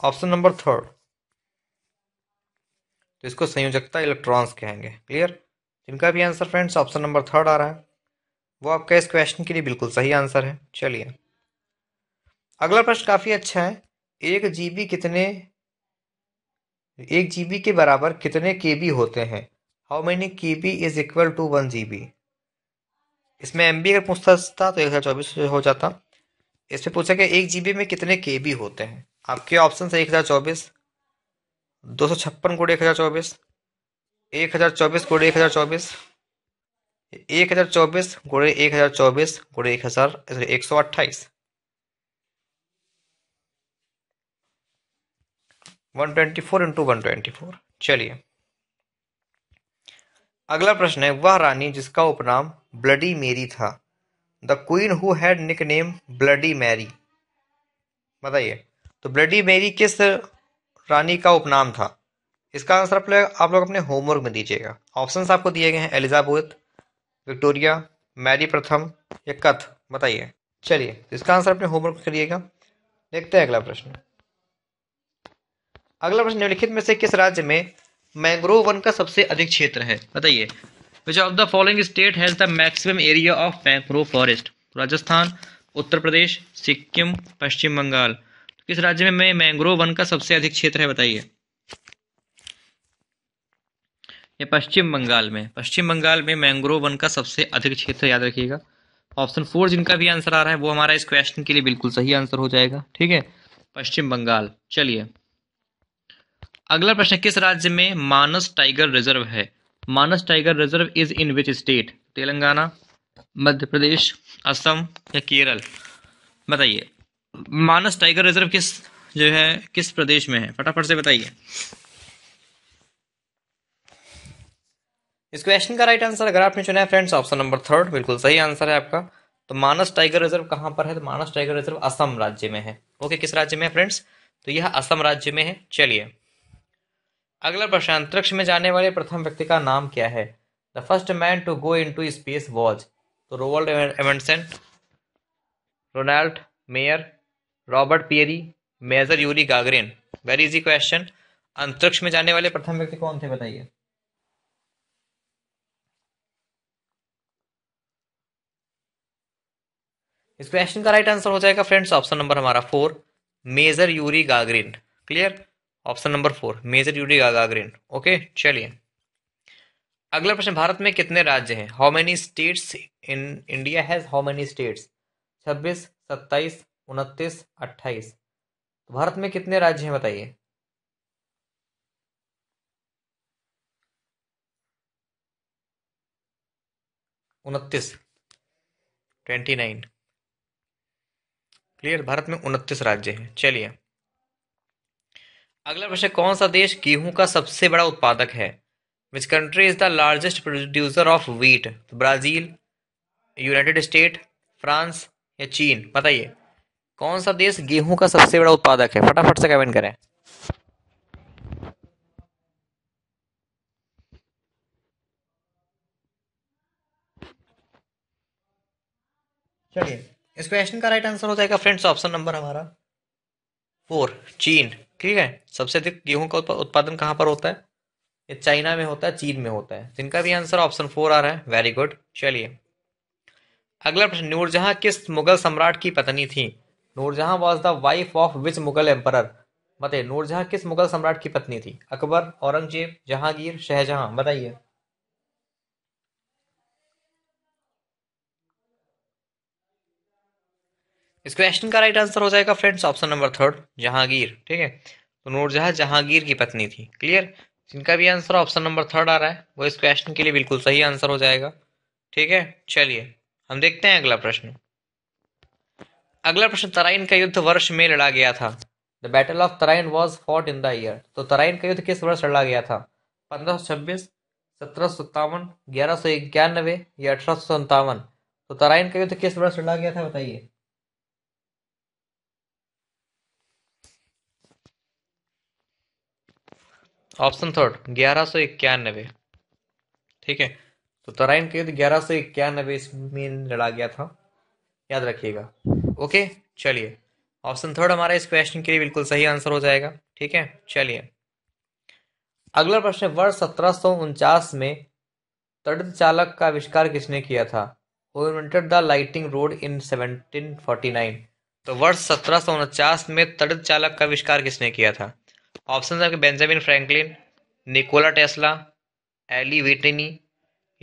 ऑप्शन नंबर थर्ड तो इसको संयोजकता इलेक्ट्रॉन्स कहेंगे क्लियर जिनका भी answer friends option number third आ रहा है वो आपका इस क्वेश्चन के लिए बिल्कुल सही आंसर है चलिए अगला प्रश्न काफ़ी अच्छा है एक जीबी कितने एक जीबी के बराबर कितने केबी होते हैं how many KB is equal to one GB इसमें एम बी अगर पूछता था तो एक हजार चौबीस हो जाता इसमें पूछा गया एक जीबी में कितने केबी होते हैं आपके ऑप्शन है एक हज़ार चौबीस दो सौ छप्पन कोड एक हज़ार चौबीस एक हज़ार चौबीस कोड एक हज़ार चौबीस एक हज़ार चौबीस गुड़े एक हज़ार चौबीस गुड़े एक हज़ार सॉरी एक सौ अट्ठाईस one twenty four into one twenty four चलिए अगला प्रश्न है वह रानी जिसका उपनाम ब्लडी मेरी था the queen who had nickname bloody Mary बताइए तो ब्लडी मेरी किस रानी का उपनाम था इसका आंसर आप लोग आप लोग अपने होमवर्क में दीजिएगा ऑप्शन आपको दिए गए हैं एलिजाबेथ विक्टोरिया मैरी प्रथम या कथ बताइए चलिए तो इसका आंसर अपने होमवर्क करिएगा देखते हैं अगला प्रश्न अगला प्रश्न निम्नलिखित में से किस राज्य में मैंग्रोव वन का सबसे अधिक क्षेत्र है बताइए which of the following state has the maximum area of mangrove forest Rajasthan Uttar Pradesh Sikkim Paschim Bangal किस राज्य में मैंग्रोव वन का सबसे अधिक क्षेत्र है बताइए ये पश्चिम बंगाल में पश्चिम बंगाल में मैंग्रोव वन का सबसे अधिक क्षेत्र याद रखिएगा ऑप्शन फोर जिनका भी आंसर आ रहा है वो हमारा इस क्वेश्चन के लिए बिल्कुल सही आंसर हो जाएगा ठीक है पश्चिम बंगाल चलिए अगला प्रश्न किस राज्य में मानस टाइगर रिजर्व है Manas tiger reserve is in which state Telangana Madhya Pradesh Assam या केरल बताइए मानस टाइगर रिजर्व किस जो है किस प्रदेश में है फटाफट से बताइए इस क्वेश्चन का राइट आंसर अगर आपने चुना है फ्रेंड्स ऑप्शन नंबर थर्ड बिल्कुल सही आंसर है आपका तो मानस टाइगर रिजर्व कहां पर है तो मानस टाइगर रिजर्व असम राज्य में है ओके किस राज्य में है फ्रेंड्स तो यह असम राज्य में है चलिए अगला प्रश्न अंतरिक्ष में जाने वाले प्रथम व्यक्ति का नाम क्या है the first man to go in to space was तो Roald Evenson Ronald Mayer Robert Peary Major Yuri Gagarin very easy question अंतरिक्ष में जाने वाले प्रथम व्यक्ति कौन थे बताइए इस क्वेश्चन का राइट आंसर हो जाएगा फ्रेंड्स ऑप्शन नंबर हमारा four Major Yuri Gagarin clear option number four Major Yuri Gagarin okay चलिए अगला प्रश्न भारत में कितने राज्य हैं how many states in India has how many states 26 27 उनतीस अट्ठाईस तो भारत में कितने राज्य हैं बताइए उनतीस ट्वेंटी नाइन क्लियर भारत में उनतीस राज्य हैं चलिए अगला प्रश्न कौन सा देश गेहूं का सबसे बड़ा उत्पादक है which country is the largest producer of wheat Brazil United State France या चीन बताइए कौन सा देश गेहूं का सबसे बड़ा उत्पादक है फटाफट से कमेंट करें चलिए इस क्वेश्चन का राइट आंसर हो जाएगा फ्रेंड्स ऑप्शन नंबर हमारा फोर चीन ठीक है सबसे अधिक गेहूं का उत्पादन कहां पर होता है ये चाइना में होता है चीन में होता है जिनका भी आंसर ऑप्शन फोर आ रहा है वेरी गुड चलिए अगला प्रश्न नूरजहां किस मुगल सम्राट की पत्नी थी Noorjahan was the wife of which Mughal emperor बताइए नूरजहां किस मुगल सम्राट की पत्नी थी अकबर औरंगजेब जहांगीर शाहजहां बताइए इस क्वेश्चन का राइट आंसर हो जाएगा friends option number third Jahangir ठीक है तो नूरजहां जहांगीर की पत्नी थी क्लियर जिनका भी आंसर ऑप्शन नंबर थर्ड आ रहा है वो इस क्वेश्चन के लिए बिल्कुल सही आंसर हो जाएगा ठीक है चलिए हम देखते हैं अगला प्रश्न अगला प्रश्न तराइन का युद्ध वर्ष में लड़ा गया था the battle of Tarain was fought in the year तो तराइन का युद्ध किस वर्ष लड़ा गया था पंद्रह सौ छब्बीस सत्रह सौ सत्तावन ग्यारह सौ इक्यानवे या अठारह सौ संतावन तो तराइन का युद्ध किस वर्ष लड़ा गया था बताइए ऑप्शन थर्ड ग्यारह सौ इक्यानवे ठीक है तो तराइन का युद्ध ग्यारह सौ इक्यानवे इसमें लड़ा गया था याद रखिएगा ओके चलिए ऑप्शन थर्ड हमारा इस क्वेश्चन के लिए बिल्कुल सही आंसर हो जाएगा ठीक है चलिए अगला प्रश्न वर्ष सत्रह में तड़ित चालक का आविष्कार किसने किया था invented the lighting rod in 1749 तो वर्ष सत्रह में तड़ित चालक का आविष्कार किसने किया था ऑप्शन आपके Benjamin Franklin Nikola Tesla Eli Whitney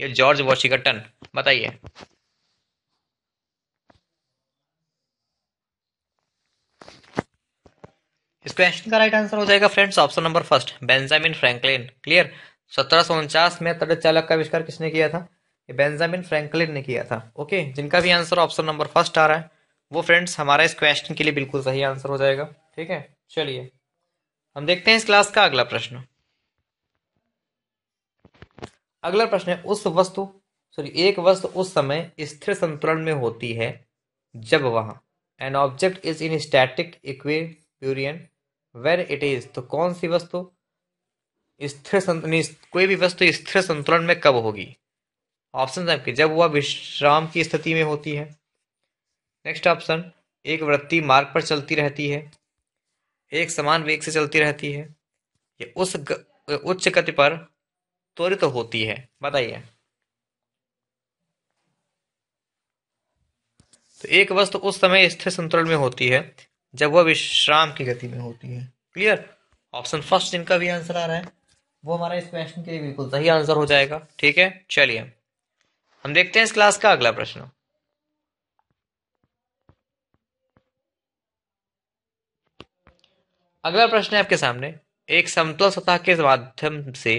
या जॉर्ज वॉशिंगटन बताइए इस क्वेश्चन का राइट आंसर हो जाएगा friends option number first Benjamin Franklin clear सत्रह में तट चालक का आविष्कार किसने किया था बेंजामिन फ्रैंकलिन ने किया था ओके जिनका भी आंसर ऑप्शन नंबर फर्स्ट आ रहा है वो फ्रेंड्स हमारा इस क्वेश्चन के लिए बिल्कुल सही आंसर हो जाएगा ठीक है चलिए हम देखते हैं इस क्लास का अगला प्रश्न अगला प्रश्न है उस वस्तु सॉरी एक वस्तु उस समय स्थिर संतुलन में होती है जब वहां an object is in static equilibrium where it is तो कौन सी वस्तु स्थिर कोई भी वस्तु स्थिर संतुलन में कब होगी ऑप्शन आपके जब वह विश्राम की स्थिति में होती है नेक्स्ट ऑप्शन एक वृत्ति मार्ग पर चलती रहती है एक समान वेग से चलती रहती है ये उस ग, उच्च गति पर त्वरित तो होती है बताइए तो एक वस्तु उस समय स्थिर संतुलन में होती है जब वह विश्राम की गति में होती है क्लियर ऑप्शन फर्स्ट इनका भी आंसर आ रहा है वो हमारा इस क्वेश्चन के लिए बिल्कुल सही आंसर हो जाएगा ठीक है चलिए हम देखते हैं इस क्लास का अगला प्रश्न अगला प्रश्न है आपके सामने एक समतल सतह के माध्यम से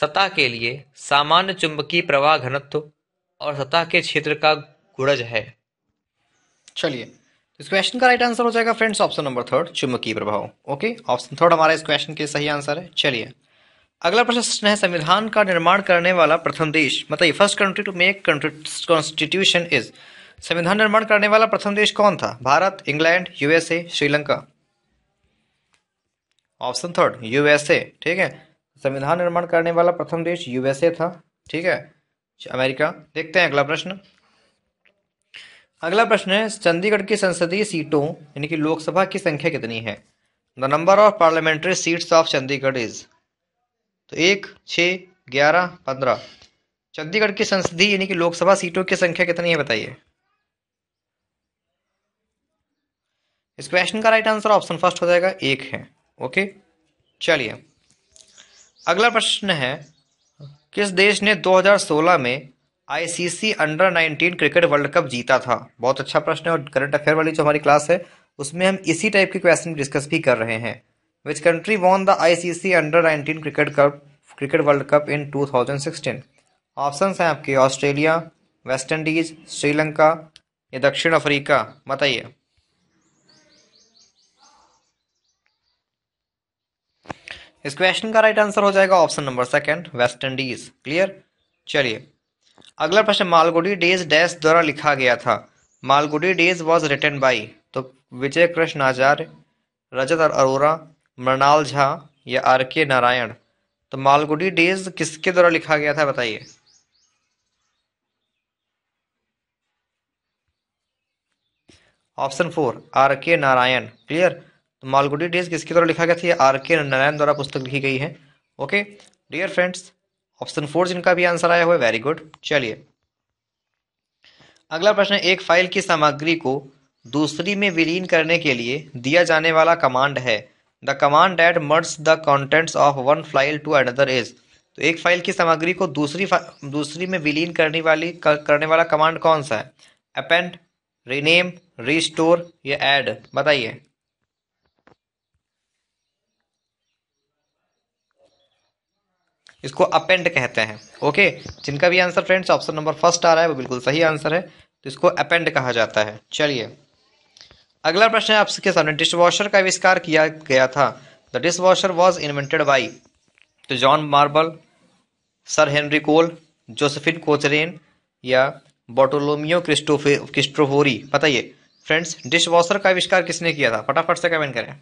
सतह के लिए सामान्य चुंबकीय प्रवाह घनत्व और सतह के क्षेत्र का गुणज है चलिए इस क्वेश्चन का राइट आंसर हो जाएगा फ्रेंड्स ऑप्शन नंबर थर्ड चुम्बकीय प्रभाव ओके ऑप्शन थर्ड हमारा इस क्वेश्चन के सही आंसर है चलिए अगला प्रश्न है संविधान का निर्माण करने वाला प्रथम देश मतलब first country to make constitution is संविधान निर्माण करने वाला प्रथम देश कौन था Bharat England USA Sri Lanka option third USA ठीक है संविधान निर्माण करने वाला प्रथम देश यूएसए था ठीक है अमेरिका देखते हैं अगला प्रश्न अगला प्रश्न है चंडीगढ़ की संसदीय सीटों यानी कि लोकसभा की संख्या कितनी है the number of parliamentary seats of Chandigarh is तो एक छः ग्यारह पंद्रह चंडीगढ़ की संसदीय यानी कि लोकसभा सीटों की संख्या कितनी है बताइए इस क्वेश्चन का राइट आंसर ऑप्शन फर्स्ट हो जाएगा एक है ओके चलिए अगला प्रश्न है किस देश ने 2016 में ICC under 19 cricket world cup जीता था बहुत अच्छा प्रश्न है और करंट अफेयर वाली जो हमारी क्लास है उसमें हम इसी टाइप के क्वेश्चन डिस्कस भी कर रहे हैं which country won the ICC under 19 cricket cup cricket world cup in 2016 option हैं आपके ऑस्ट्रेलिया वेस्ट इंडीज श्रीलंका या दक्षिण अफ्रीका बताइए इस क्वेश्चन का राइट आंसर हो जाएगा option number second West Indies clear चलिए अगला प्रश्न मालगुडी डेज डैश द्वारा लिखा गया था Malgudi days was written by तो विजय कृष्ण आचार्य रजत अरोरा मृणाल झा या आर के नारायण तो मालगुडी डेज किसके द्वारा लिखा गया था बताइए ऑप्शन फोर आर के नारायण क्लियर तो मालगुडी डेज किसके द्वारा लिखा गया था आर के नारायण द्वारा पुस्तक लिखी गई है okay dear friends option four जिनका भी आंसर आया हुआ वेरी गुड चलिए अगला प्रश्न एक फाइल की सामग्री को दूसरी में विलीन करने के लिए दिया जाने वाला कमांड है the command that merge the contents of one file to another is तो एक फाइल की सामग्री को दूसरी दूसरी में विलीन करने वाली कर, करने वाला कमांड कौन सा है अपेंड रीनेम रीस्टोर या एड बताइए इसको अपेंड कहते हैं ओके जिनका भी answer friends option number first आ रहा है वो बिल्कुल सही आंसर है तो इसको अपेंड कहा जाता है चलिए अगला प्रश्न है आपके सामने डिश वॉशर का आविष्कार किया गया था the dishwasher was invented by तो John Marble Sir Henry Cole Josephine Cochrane या बोटोलोमियो क्रिस्टोफे क्रिस्टोफोरी बताइए फ्रेंड्स डिश वॉशर का आविष्कार किसने किया था फटाफट से कमेंट करें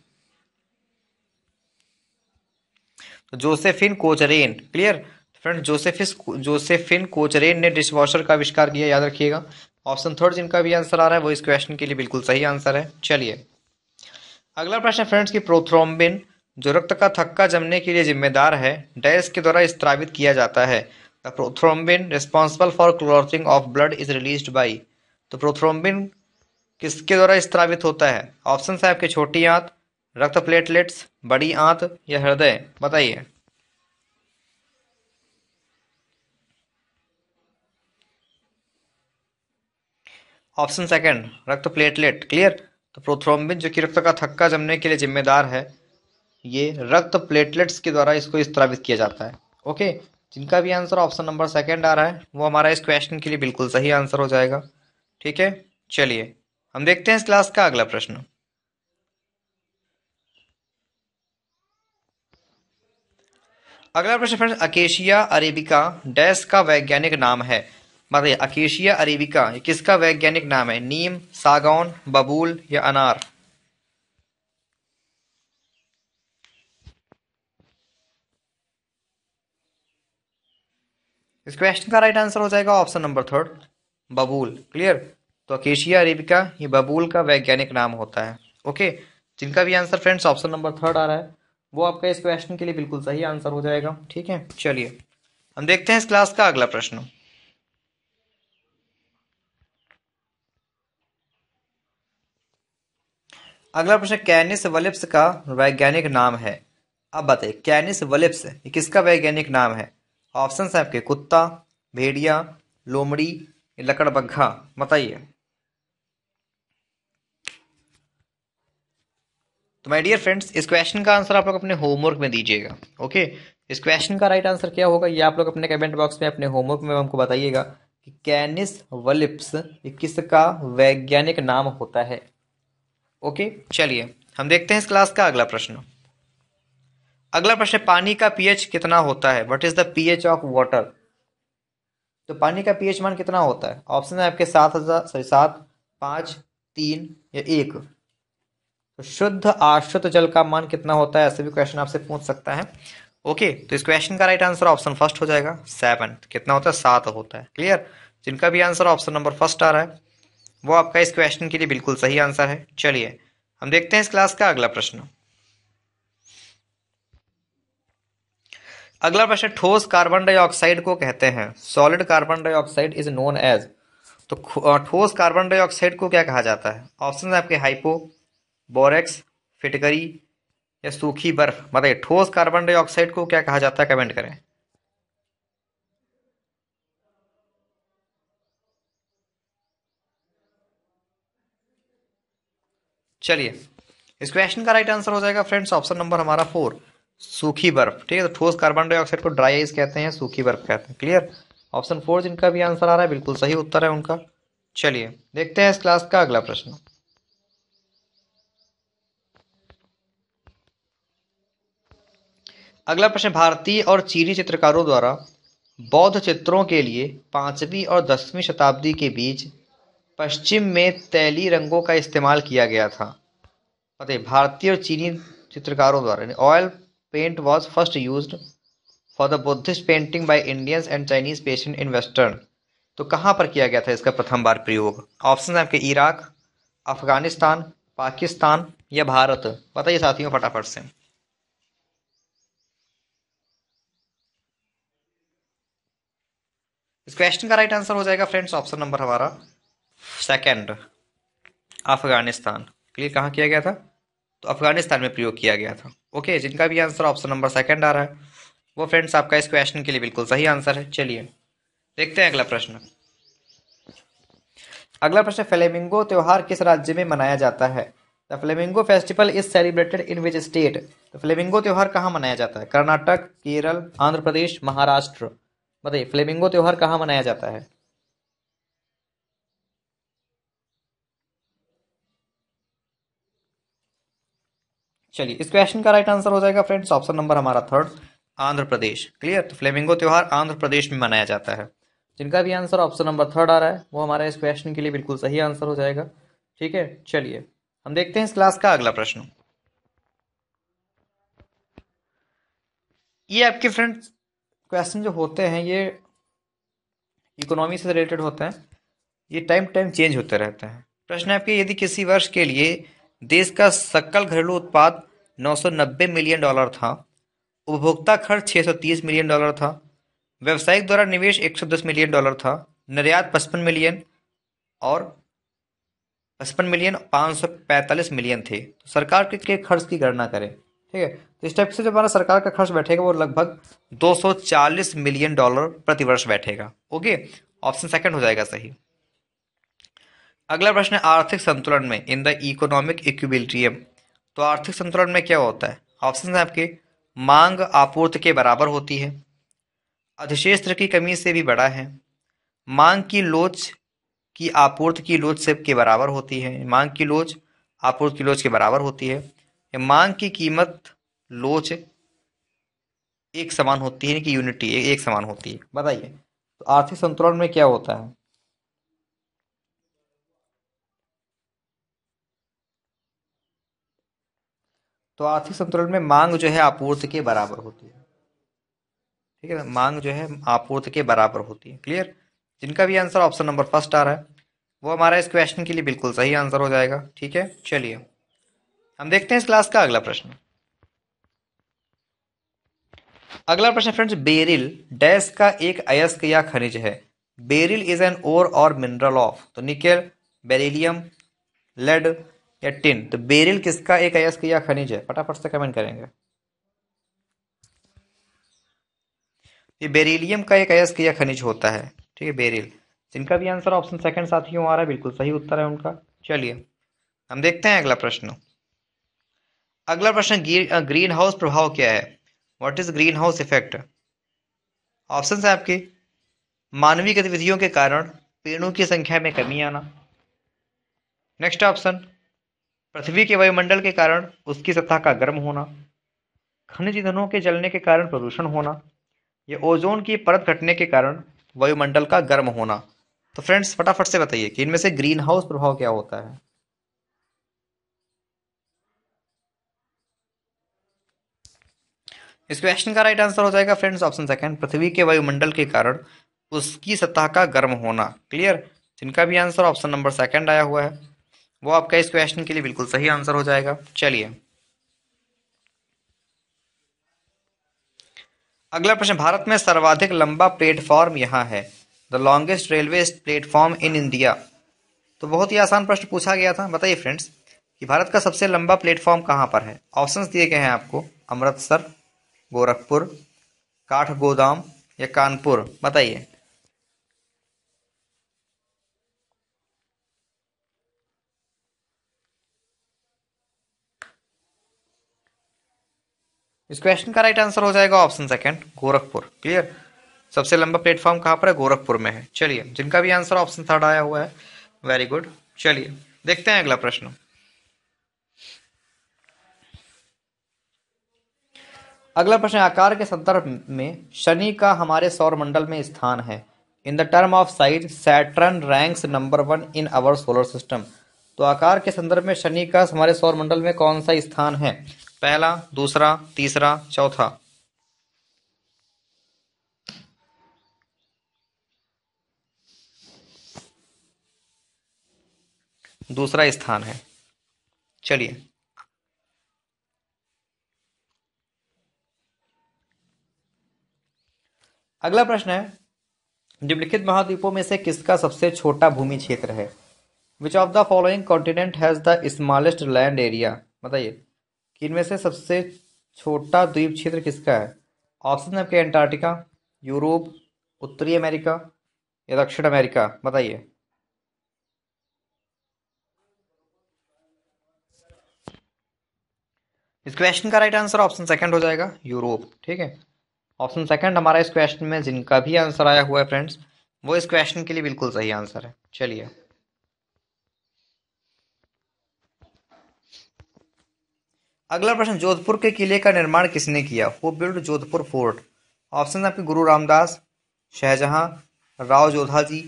Josephine Cochrane clear friend Josephis Josephine Cochrane ने डिश वॉशर का आविष्कार किया याद रखिएगा ऑप्शन थर्ड जिनका भी आंसर आ रहा है वो इस क्वेश्चन के लिए बिल्कुल सही आंसर है चलिए अगला प्रश्न फ्रेंड्स की प्रोथ्रोम्बिन जो रक्त का थक्का जमने के लिए जिम्मेदार है डैश के द्वारा स्त्रावित किया जाता है the prothrombin responsible for clotting of blood is release by तो प्रोथ्रोम्बिन किसके द्वारा स्त्रावित होता है ऑप्शन है आपके छोटी आंत रक्त प्लेटलेट्स बड़ी आंत या हृदय बताइए ऑप्शन सेकंड रक्त प्लेटलेट क्लियर तो प्रोथ्रोम्बिन जो कि रक्त का थक्का जमने के लिए जिम्मेदार है ये रक्त प्लेटलेट्स के द्वारा इसको स्त्रावित किया जाता है ओके जिनका भी आंसर ऑप्शन नंबर सेकंड आ रहा है वो हमारा इस क्वेश्चन के लिए बिल्कुल सही आंसर हो जाएगा ठीक है चलिए हम देखते हैं इस क्लास का अगला प्रश्न अगला प्रश्न फ्रेंड्स अकेशिया अरेबिका डैश का वैज्ञानिक नाम है मतलब अकेशिया अरेबिका किसका वैज्ञानिक नाम है नीम सागौन बबूल या अनार इस क्वेश्चन का राइट आंसर हो जाएगा ऑप्शन नंबर थर्ड बबूल क्लियर तो अकेशिया अरेबिका ये बबूल का वैज्ञानिक नाम होता है ओके जिनका भी answer friends option number third आ रहा है वो आपका इस क्वेश्चन के लिए बिल्कुल सही आंसर हो जाएगा ठीक है चलिए हम देखते हैं इस क्लास का अगला प्रश्न अगला प्रश्न कैनिस वलिप्स का वैज्ञानिक नाम है अब बताइए कैनिस वलिप्स किसका वैज्ञानिक नाम है ऑप्शन है आपके कुत्ता भेड़िया लोमड़ी लकड़बग्घा बताइए तो माय डियर फ्रेंड्स इस क्वेश्चन का आंसर आप लोग अपने होमवर्क में दीजिएगा ओके इस क्वेश्चन का राइट आंसर क्या होगा ये आप लोग अपने कमेंट बॉक्स में अपने होमवर्क में हमको बताइएगा कि कैनिस वलिप्स किसका वैज्ञानिक नाम होता है ओके चलिए हम देखते हैं इस क्लास का अगला प्रश्न अगला प्रश्न पानी का पीएच कितना होता है what is the pH of water तो पानी का पीएच मान कितना होता है ऑप्शन है आपके सात हजार सॉरी सात पांच तीन या एक तो शुद्ध आश्रित जल का मान कितना होता है ऐसे भी क्वेश्चन आपसे पूछ सकता है ओके तो इस क्वेश्चन का राइट आंसर ऑप्शन फर्स्ट हो जाएगा सेवन कितना होता है सात होता है क्लियर जिनका भी आंसर ऑप्शन नंबर फर्स्ट आ रहा है वो आपका इस क्वेश्चन के लिए बिल्कुल सही आंसर है चलिए हम देखते हैं इस क्लास का अगला प्रश्न अगला प्रश्न ठोस कार्बन डाइऑक्साइड को कहते हैं solid carbon dioxide is known as तो ठोस कार्बन डाइऑक्साइड को क्या कहा जाता है ऑप्शन आपके हाइपो बोरेक्स फिटकरी या सूखी बर्फ बताइए ठोस कार्बन डाइऑक्साइड को क्या कहा जाता है कमेंट करें चलिए इस क्वेश्चन का राइट आंसर हो जाएगा फ्रेंड्स ऑप्शन नंबर हमारा फोर सूखी बर्फ ठीक है तो ठोस कार्बन डाइऑक्साइड को ड्राई आइस कहते हैं सूखी बर्फ कहते हैं क्लियर ऑप्शन फोर जिनका भी आंसर आ रहा है बिल्कुल सही उत्तर है उनका चलिए देखते हैं इस क्लास का अगला प्रश्न अगला प्रश्न भारतीय और चीनी चित्रकारों द्वारा बौद्ध चित्रों के लिए पाँचवीं और दसवीं शताब्दी के बीच पश्चिम में तैली रंगों का इस्तेमाल किया गया था पते भारतीय और चीनी चित्रकारों द्वारा oil paint was first use for the Buddhist painting by Indians and Chinese patient in western तो कहाँ पर किया गया था इसका प्रथम बार प्रयोग ऑप्शन है आपके इराक अफगानिस्तान पाकिस्तान या भारत बताइए साथियों फटाफट से इस क्वेश्चन का राइट आंसर हो जाएगा फ्रेंड्स ऑप्शन नंबर हमारा सेकंड अफगानिस्तान क्लियर कहाँ किया गया था तो अफगानिस्तान में प्रयोग किया गया था ओके जिनका भी आंसर ऑप्शन नंबर सेकंड आ रहा है वो फ्रेंड्स आपका इस क्वेश्चन के लिए बिल्कुल सही आंसर है चलिए देखते हैं अगला प्रश्न अगला प्रश्न फ्लेमिंगो त्यौहार किस राज्य में मनाया जाता है the flamingo festival is celebrated in which state तो फ्लेमिंगो त्यौहार कहाँ मनाया जाता है कर्नाटक केरल आंध्र प्रदेश महाराष्ट्र बताइए फ्लेमिंगो त्यौहार कहाँ मनाया जाता है चलिए इस क्वेश्चन का राइट आंसर हो जाएगा फ्रेंड्स ऑप्शन नंबर हमारा थर्ड आंध्र प्रदेश क्लियर तो फ्लेमिंगो त्यौहार आंध्र प्रदेश में मनाया जाता है जिनका भी आंसर ऑप्शन नंबर थर्ड आ रहा है वो हमारा इस क्वेश्चन के लिए बिल्कुल सही आंसर हो जाएगा ठीक है चलिए हम देखते हैं इस क्लास का अगला प्रश्न ये आपके फ्रेंड्स क्वेश्चन जो होते हैं ये इकोनॉमी से रिलेटेड होते हैं ये टाइम टाइम चेंज होते रहते हैं प्रश्न है आपके यदि किसी वर्ष के लिए देश का सकल घरेलू उत्पाद 990 मिलियन डॉलर था उपभोक्ता खर्च 630 मिलियन डॉलर था व्यवसायिक द्वारा निवेश 110 मिलियन डॉलर था निर्यात 55 मिलियन और 55 मिलियन 545 मिलियन थे तो सरकार के खर्च की गणना करें ठीक है तो इस टाइप से जो हमारा सरकार का खर्च बैठेगा वो लगभग 240 मिलियन डॉलर प्रतिवर्ष बैठेगा ओके ऑप्शन सेकंड हो जाएगा सही अगला प्रश्न है आर्थिक संतुलन में इन द इकोनॉमिक इक्विबिलिट्रियम तो आर्थिक संतुलन में क्या होता है ऑप्शन है आपके मांग आपूर्ति के बराबर होती है अधिशेष की कमी से भी बड़ा है मांग की लोच की आपूर्ति की लोच से के बराबर होती है मांग की लोच आपूर्ति की लोच के बराबर होती है मांग की कीमत लोच एक समान होती है कि यूनिटी एक, एक समान होती है बताइए तो आर्थिक संतुलन में क्या होता है तो आर्थिक संतुलन में मांग जो है आपूर्ति के बराबर होती है ठीक है ना मांग जो है आपूर्ति के बराबर होती है क्लियर जिनका भी आंसर ऑप्शन नंबर फर्स्ट आ रहा है वो हमारा इस क्वेश्चन के लिए बिल्कुल सही आंसर हो जाएगा ठीक है चलिए हम देखते हैं इस क्लास का अगला प्रश्न अगला प्रश्न फ्रेंड्स बेरिल डैश का एक अयस्क या खनिज है beryl is an ore or mineral of तो निकेल बेरिलियम लेड या टिन तो बेरिल किसका एक अयस्क या खनिज है फटाफट से कमेंट करेंगे ये बेरिलियम का एक अयस्क या खनिज होता है ठीक है बेरिल जिनका भी आंसर ऑप्शन सेकंड साथियों आ रहा है बिल्कुल सही उत्तर है उनका चलिए हम देखते हैं अगला प्रश्न अगला प्रश्न ग्रीन हाउस प्रभाव क्या है what is greenhouse effect option है आपके मानवीय गतिविधियों के कारण पेड़ों की संख्या में कमी आना नेक्स्ट ऑप्शन पृथ्वी के वायुमंडल के कारण उसकी सतह का गर्म होना खनिज ईंधनों के जलने के कारण प्रदूषण होना या ओजोन की परत घटने के कारण वायुमंडल का गर्म होना तो फ्रेंड्स फटाफट से बताइए कि इनमें से ग्रीन हाउस प्रभाव क्या होता है इस क्वेश्चन का राइट आंसर हो जाएगा फ्रेंड्स ऑप्शन सेकंड पृथ्वी के वायुमंडल के कारण उसकी सतह का गर्म होना क्लियर जिनका भी आंसर ऑप्शन नंबर सेकंड आया हुआ है वो आपका इस क्वेश्चन के लिए बिल्कुल सही आंसर हो जाएगा चलिए अगला प्रश्न भारत में सर्वाधिक लंबा प्लेटफॉर्म यहाँ है the longest railway platform in India तो बहुत ही आसान प्रश्न पूछा गया था बताइए फ्रेंड्स कि भारत का सबसे लंबा प्लेटफॉर्म कहाँ पर है ऑप्शंस दिए गए हैं आपको अमृतसर गोरखपुर काठगोदाम या कानपुर बताइए इस क्वेश्चन का राइट आंसर हो जाएगा ऑप्शन सेकंड गोरखपुर क्लियर सबसे लंबा प्लेटफॉर्म कहां पर है गोरखपुर में है चलिए जिनका भी आंसर ऑप्शन थर्ड आया हुआ है वेरी गुड चलिए देखते हैं अगला प्रश्न अगला प्रश्न आकार के संदर्भ में शनि का हमारे सौर मंडल में स्थान है in the term of size Saturn ranks number one in our solar system तो आकार के संदर्भ में शनि का हमारे सौर मंडल में कौन सा स्थान है पहला दूसरा तीसरा चौथा दूसरा स्थान है चलिए अगला प्रश्न है निम्नलिखित महाद्वीपों में से किसका सबसे छोटा भूमि क्षेत्र है which of the following continent has the smallest land area बताइए कि इनमें से सबसे छोटा द्वीप क्षेत्र किसका है ऑप्शन आपके एंटार्क्टिका यूरोप उत्तरी अमेरिका या दक्षिण अमेरिका बताइए इस क्वेश्चन का राइट आंसर ऑप्शन सेकंड हो जाएगा यूरोप ठीक है ऑप्शन सेकंड हमारा इस क्वेश्चन में जिनका भी आंसर आया हुआ है फ्रेंड्स वो इस क्वेश्चन के लिए बिल्कुल सही आंसर है चलिए अगला प्रश्न जोधपुर के किले का निर्माण किसने किया who build Jodhpur fort option आपके गुरु रामदास शाहजहां राव जोधा जी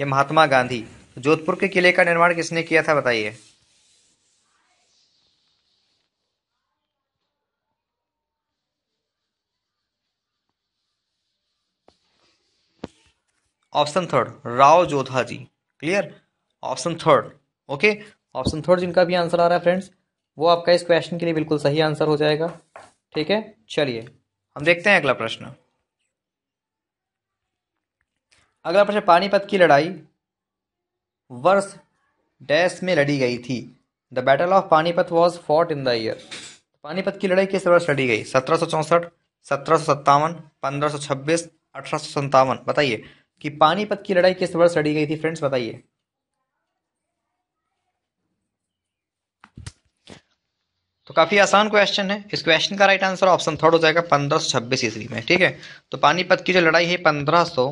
या महात्मा गांधी जोधपुर के किले का निर्माण किसने किया था बताइए option third Rao Jodha ji clear option third okay option third जिनका भी आंसर आ रहा है फ्रेंड्स वो आपका इस क्वेश्चन के लिए बिल्कुल सही आंसर हो जाएगा ठीक है चलिए हम देखते हैं अगला प्रश्न अगला प्रश्न पानीपत की लड़ाई वर्ष डैश में लड़ी गई थी the battle of Panipat was fought in the year Panipat की लड़ाई किस वर्ष लड़ी गई सत्रह सौ चौंसठ सत्रह सौ सत्तावन पंद्रह सौ छब्बीस अठारह सौ सत्तावन बताइए कि पानीपत की लड़ाई किस वर्ष लड़ी गई थी फ्रेंड्स बताइए तो काफी आसान क्वेश्चन है इस क्वेश्चन का राइट आंसर ऑप्शन थर्ड हो जाएगा पंद्रह सौ छब्बीस ईस्वी में ठीक है तो पानीपत की जो लड़ाई है पंद्रह सौ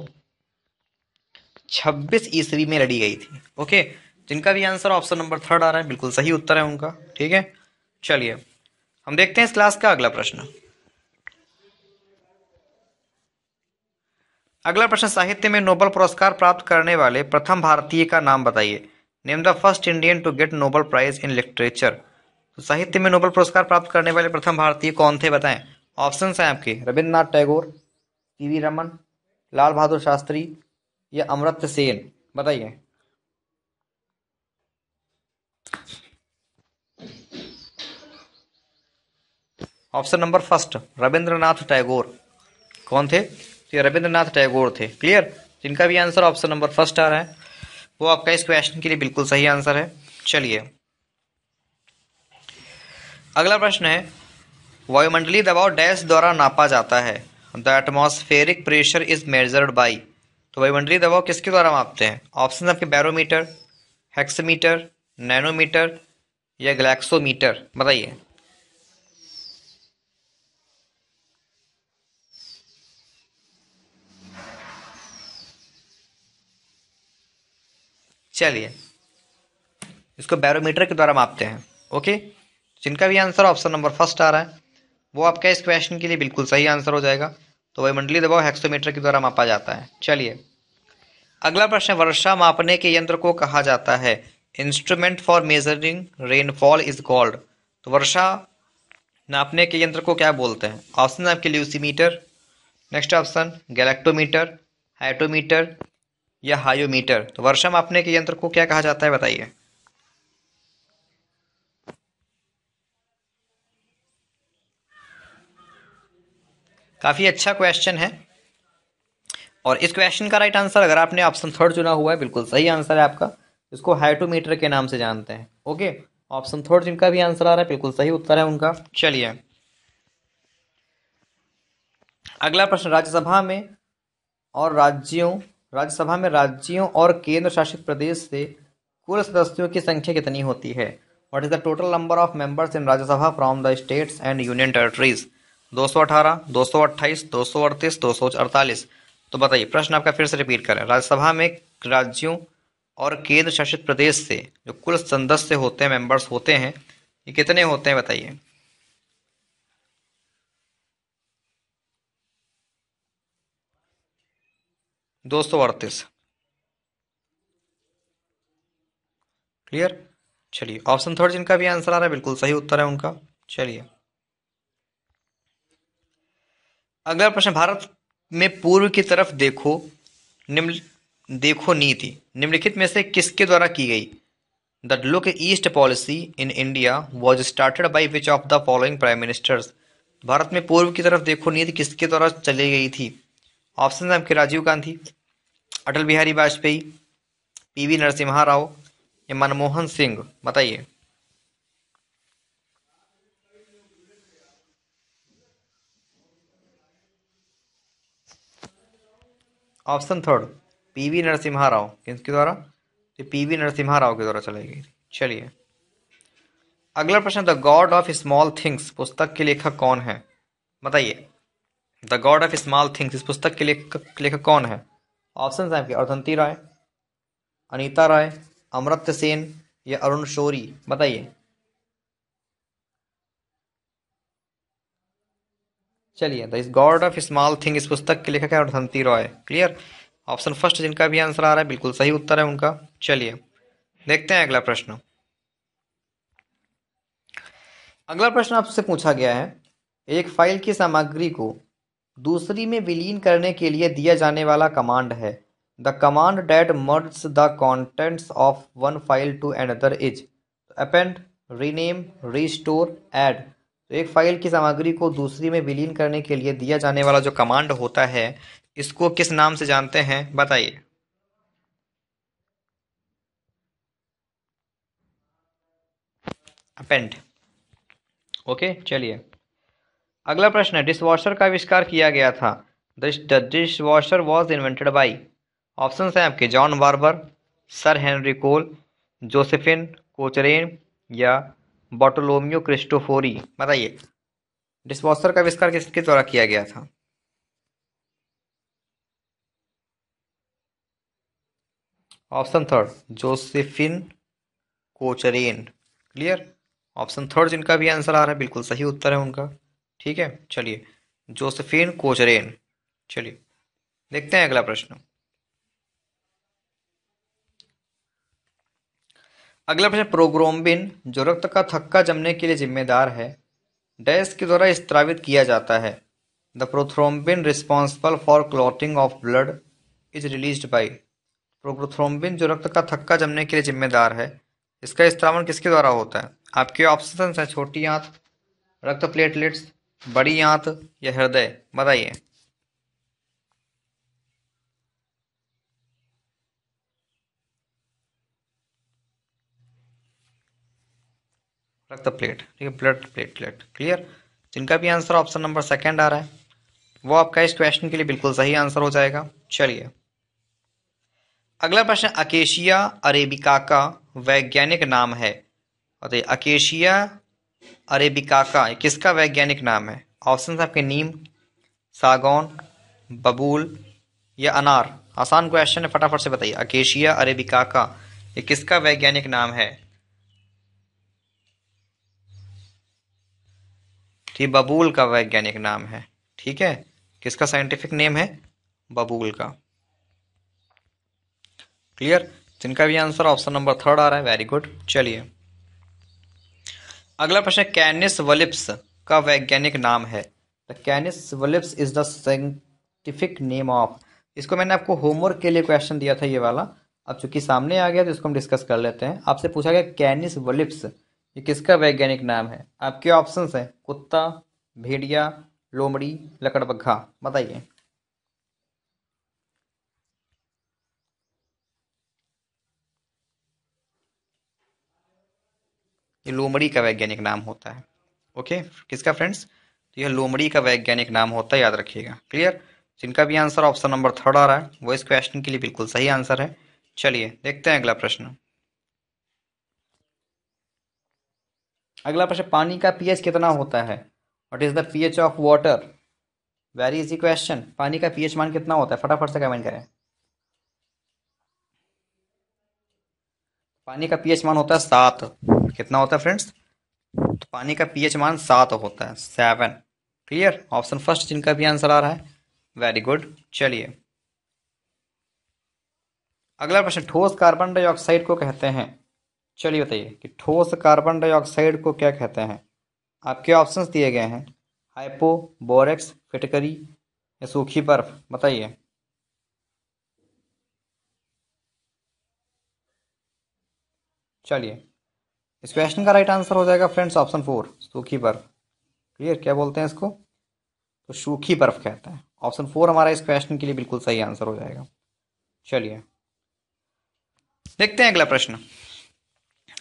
छब्बीस ईस्वी में लड़ी गई थी ओके जिनका भी आंसर ऑप्शन नंबर थर्ड आ रहा है बिल्कुल सही उत्तर है उनका ठीक है चलिए हम देखते हैं इस क्लास का अगला प्रश्न अगला प्रश्न साहित्य में नोबल पुरस्कार प्राप्त करने वाले प्रथम भारतीय का नाम बताइए name the first Indian to get Nobel prize in literature तो साहित्य में नोबल पुरस्कार प्राप्त करने वाले प्रथम भारतीय कौन थे बताएं ऑप्शन हैं आपके रविन्द्रनाथ टैगोर पी वी रमन लाल बहादुर शास्त्री या अमृत सेन बताइए option number first Rabindranath Tagore कौन थे श्री रविंद्रनाथ टैगोर थे क्लियर जिनका भी आंसर ऑप्शन नंबर फर्स्ट आ रहा है वो आपका इस क्वेश्चन के लिए बिल्कुल सही आंसर है चलिए अगला प्रश्न है वायुमंडलीय दबाव डैश द्वारा नापा जाता है the atmospheric pressure is measured by तो वायुमंडलीय दबाव किसके द्वारा मापते हैं ऑप्शन आपके बैरोमीटर हेक्समीटर नैनोमीटर या गलेक्सोमीटर बताइए चलिए इसको बैरोमीटर के द्वारा मापते हैं ओके जिनका भी आंसर ऑप्शन नंबर फर्स्ट आ रहा है वो आपका इस क्वेश्चन के लिए बिल्कुल सही आंसर हो जाएगा तो वायुमंडलीय दबाव हेक्सोमीटर के द्वारा मापा जाता है चलिए अगला प्रश्न वर्षा मापने के यंत्र को कहा जाता है instrument for measuring rainfall is called तो वर्षा नापने के यंत्र को क्या बोलते हैं ऑप्शन आपके meter next option galactometer hyetometer या हायोमीटर तो वर्षा मापने के यंत्र को क्या कहा जाता है बताइए काफ़ी अच्छा क्वेश्चन है और इस क्वेश्चन का राइट आंसर अगर आपने ऑप्शन थर्ड चुना हुआ है बिल्कुल सही आंसर है आपका इसको हाइटोमीटर के नाम से जानते हैं ओके ऑप्शन थर्ड जिनका भी आंसर आ रहा है बिल्कुल सही उत्तर है उनका चलिए अगला प्रश्न राज्यसभा में और राज्यों राज्यसभा में राज्यों और केंद्र शासित प्रदेश से कुल सदस्यों की संख्या कितनी होती है what is the total number of members in Rajya Sabha from the states and union territories 218, 228, 238, 248 तो बताइए प्रश्न आपका फिर से रिपीट करें राज्यसभा में राज्यों और केंद्र शासित प्रदेश से जो कुल सदस्य होते हैं मेंबर्स होते हैं ये कितने होते हैं बताइए दो सौ अड़तीस क्लियर चलिए ऑप्शन थर्ड जिनका भी आंसर आ रहा है बिल्कुल सही उत्तर है उनका चलिए अगला प्रश्न भारत में पूर्व की तरफ देखो निम्न देखो नीति निम्नलिखित में से किसके द्वारा की गई the look east policy in India was started by which of the following prime ministers Bharat में पूर्व की तरफ देखो नीति किसके द्वारा चली गई थी ऑप्शन है आपके राजीव गांधी अटल बिहारी वाजपेयी पीवी नरसिम्हा राव या मनमोहन सिंह बताइए option third PV Narasimha Rao किसके द्वारा तो पीवी नरसिम्हा राव के द्वारा चलाई गई चलिए अगला प्रश्न the god of small things पुस्तक के लेखक कौन है बताइए the god of small things इस पुस्तक के लेखक लेखक कौन है ऑप्शन हैं आपके अर्धंती राय अनीता राय अमृत सेन या अरुण शोरी बताइए चलिए द इस गॉड ऑफ स्मॉल थिंग इस पुस्तक के लेखक है Arundhati Roy clear option first जिनका भी आंसर आ रहा है बिल्कुल सही उत्तर है उनका चलिए देखते हैं अगला प्रश्न अगला प्रश्न आपसे पूछा गया है एक फाइल की सामग्री को दूसरी में विलीन करने के लिए दिया जाने वाला कमांड है the command that merge the contents of one file to another is append rename restore add तो एक फाइल की सामग्री को दूसरी में विलीन करने के लिए दिया जाने वाला जो कमांड होता है इसको किस नाम से जानते हैं बताइए अपेंड ओके चलिए अगला प्रश्न है डिशवॉशर का आविष्कार किया गया था dishwasher was invented by option हैं आपके John Barber sir Henry Cole Josephine Cochrane या बॉटोलोमियो क्रिस्टोफोरी बताइए डिशवॉशर का आविष्कार किसके द्वारा किया गया था option third Josephine Cochrane clear option third जिनका भी आंसर आ रहा है बिल्कुल सही उत्तर है उनका ठीक है चलिए जोसेफिन कोचरेन चलिए देखते हैं अगला प्रश्न अगला प्रश्न प्रोग्रोम्बिन जो रक्त का थक्का जमने के लिए जिम्मेदार है डैश के द्वारा स्त्रावित किया जाता है the prothrombin responsible for clotting of blood is release by प्रोग्रोथ्रोम्बिन जो रक्त का थक्का जमने के लिए जिम्मेदार है इसका स्त्रावण किसके द्वारा होता है आपके ऑप्शन हैं छोटी आंत रक्त प्लेटलेट्स बड़ी आंत या हृदय बताइए रक्त प्लेट ठीक है ब्लड प्लेट क्लियर जिनका भी आंसर ऑप्शन नंबर सेकंड आ रहा है वो आपका इस क्वेश्चन के लिए बिल्कुल सही आंसर हो जाएगा चलिए अगला प्रश्न अकेशिया अरेबिका का वैज्ञानिक नाम है अकेशिया अरेबिकाका किसका वैज्ञानिक नाम है ऑप्शन आपके नीम सागौन बबूल या अनार आसान क्वेश्चन है फटाफट से बताइए अकेशिया अरेबिकाका ये किसका वैज्ञानिक नाम है ठीक बबूल का वैज्ञानिक नाम है ठीक है किसका साइंटिफिक नेम है बबूल का क्लियर जिनका भी आंसर ऑप्शन नंबर थर्ड आ रहा है वेरी गुड चलिए अगला प्रश्न कैनिस वलिप्स का वैज्ञानिक नाम है the Canis vulpes is the scientific name of इसको मैंने आपको होमवर्क के लिए क्वेश्चन दिया था ये वाला अब चूंकि सामने आ गया तो इसको हम डिस्कस कर लेते हैं आपसे पूछा गया कैनिस वलिप्स ये किसका वैज्ञानिक नाम है आपके ऑप्शंस हैं कुत्ता भेड़िया लोमड़ी लकड़बग्घा बताइए ये लोमड़ी का वैज्ञानिक नाम होता है ओके किसका फ्रेंड्स तो यह लोमड़ी का वैज्ञानिक नाम होता है याद रखिएगा क्लियर जिनका तो भी आंसर ऑप्शन नंबर थर्ड आ रहा है वो इस क्वेश्चन के लिए बिल्कुल सही आंसर है चलिए देखते हैं अगला प्रश्न अगला प्रश्न पानी का पीएच कितना होता है what is the pH of water very easy question पानी का पीएच मान कितना होता है फटाफट से कमेंट करें पानी का पीएच मान होता है सात कितना होता है फ्रेंड्स तो पानी का पीएच मान सात होता है सेवन क्लियर ऑप्शन फर्स्ट जिनका भी आंसर आ रहा है वेरी गुड चलिए अगला प्रश्न ठोस कार्बन डाइऑक्साइड को कहते हैं चलिए बताइए कि ठोस कार्बन डाइऑक्साइड को क्या कहते हैं आपके ऑप्शंस दिए गए हैं हाइपो बोरेक्स फिटकरी या सूखी बर्फ बताइए चलिए इस क्वेश्चन का राइट आंसर हो जाएगा फ्रेंड्स ऑप्शन फोर सूखी बर्फ क्लियर क्या बोलते हैं इसको तो सूखी बर्फ कहते हैं ऑप्शन फोर हमारा इस क्वेश्चन के लिए बिल्कुल सही आंसर हो जाएगा चलिए देखते हैं अगला प्रश्न